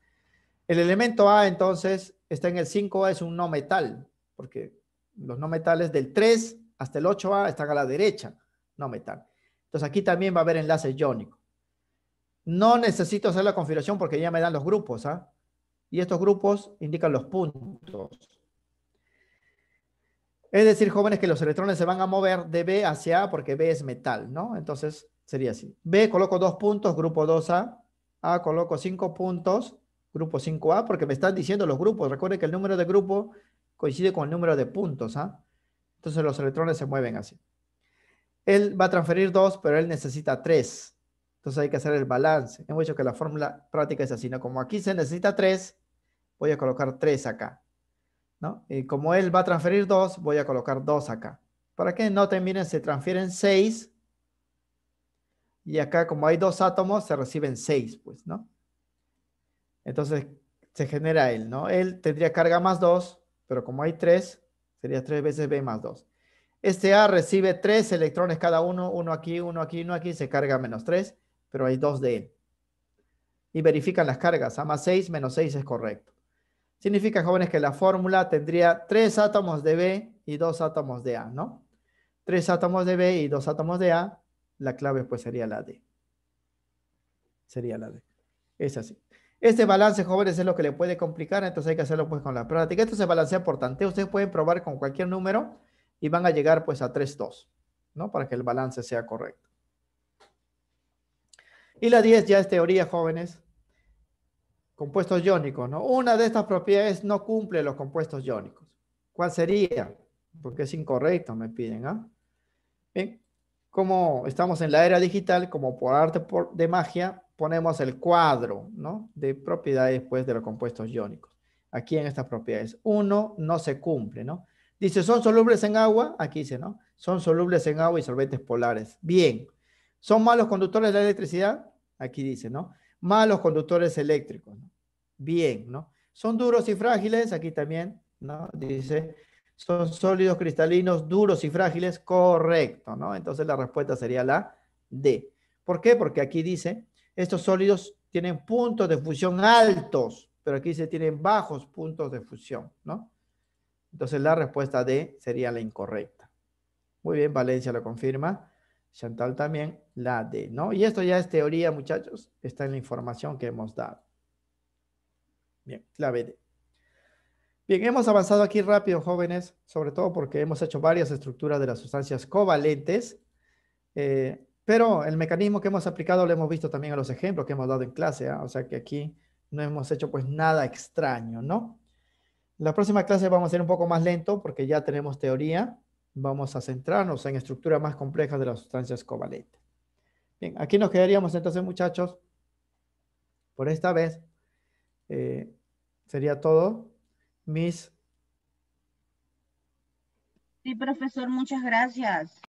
El elemento A, entonces, está en el 5A, es un no metal, porque los no metales del 3 hasta el 8A están a la derecha, no metal. Entonces aquí también va a haber enlace iónico. No necesito hacer la configuración porque ya me dan los grupos. ¿ah? Y estos grupos indican los puntos. Es decir, jóvenes, que los electrones se van a mover de B hacia A porque B es metal, ¿no? Entonces sería así. B coloco dos puntos, grupo 2A. A coloco cinco puntos, grupo 5A, porque me están diciendo los grupos. Recuerden que el número de grupo coincide con el número de puntos, ¿ah? Entonces los electrones se mueven así. Él va a transferir 2, pero él necesita 3. Entonces hay que hacer el balance. Hemos dicho que la fórmula práctica es así: como aquí se necesita 3, voy a colocar 3 acá. Y como él va a transferir 2, voy a colocar 2 acá. Para que noten, miren, se transfieren 6. Y acá, como hay 2 átomos, se reciben 6. Pues, Entonces se genera él. ¿no? Él tendría carga más 2, pero como hay 3, sería 3 veces B más 2. Este A recibe tres electrones cada uno, uno aquí, uno aquí, uno aquí, se carga menos tres, pero hay dos de él. Y verifican las cargas, A más 6 menos 6 es correcto. Significa, jóvenes, que la fórmula tendría tres átomos de B y dos átomos de A, ¿no? Tres átomos de B y dos átomos de A, la clave pues sería la D. Sería la D. Es así. Este balance, jóvenes, es lo que le puede complicar, entonces hay que hacerlo pues con la práctica. Esto se balancea por tanteo. Ustedes pueden probar con cualquier número y van a llegar pues a 3.2, ¿no? Para que el balance sea correcto. Y la 10 ya es teoría, jóvenes. Compuestos iónicos, ¿no? Una de estas propiedades no cumple los compuestos iónicos. ¿Cuál sería? Porque es incorrecto, me piden, ¿ah? Bien, como estamos en la era digital, como por arte de magia, ponemos el cuadro, ¿no? De propiedades, pues, de los compuestos iónicos. Aquí en estas propiedades. Uno no se cumple, ¿no? Dice, son solubles en agua, aquí dice, ¿no? Son solubles en agua y solventes polares. Bien. ¿Son malos conductores de la electricidad? Aquí dice, ¿no? Malos conductores eléctricos. Bien, ¿no? Son duros y frágiles, aquí también, ¿no? Dice, son sólidos cristalinos, duros y frágiles, correcto, ¿no? Entonces la respuesta sería la D. ¿Por qué? Porque aquí dice, estos sólidos tienen puntos de fusión altos, pero aquí se tienen bajos puntos de fusión, ¿no? Entonces la respuesta D sería la incorrecta. Muy bien, Valencia lo confirma. Chantal también, la D, ¿no? Y esto ya es teoría, muchachos. Está en la información que hemos dado. Bien, clave D. Bien, hemos avanzado aquí rápido, jóvenes, sobre todo porque hemos hecho varias estructuras de las sustancias covalentes, eh, pero el mecanismo que hemos aplicado lo hemos visto también en los ejemplos que hemos dado en clase, ¿ah? o sea que aquí no hemos hecho pues nada extraño, ¿no? La próxima clase vamos a ser un poco más lento porque ya tenemos teoría. Vamos a centrarnos en estructuras más complejas de las sustancias covalentes. Bien, aquí nos quedaríamos entonces muchachos. Por esta vez eh, sería todo. Mis... Sí, profesor, muchas gracias.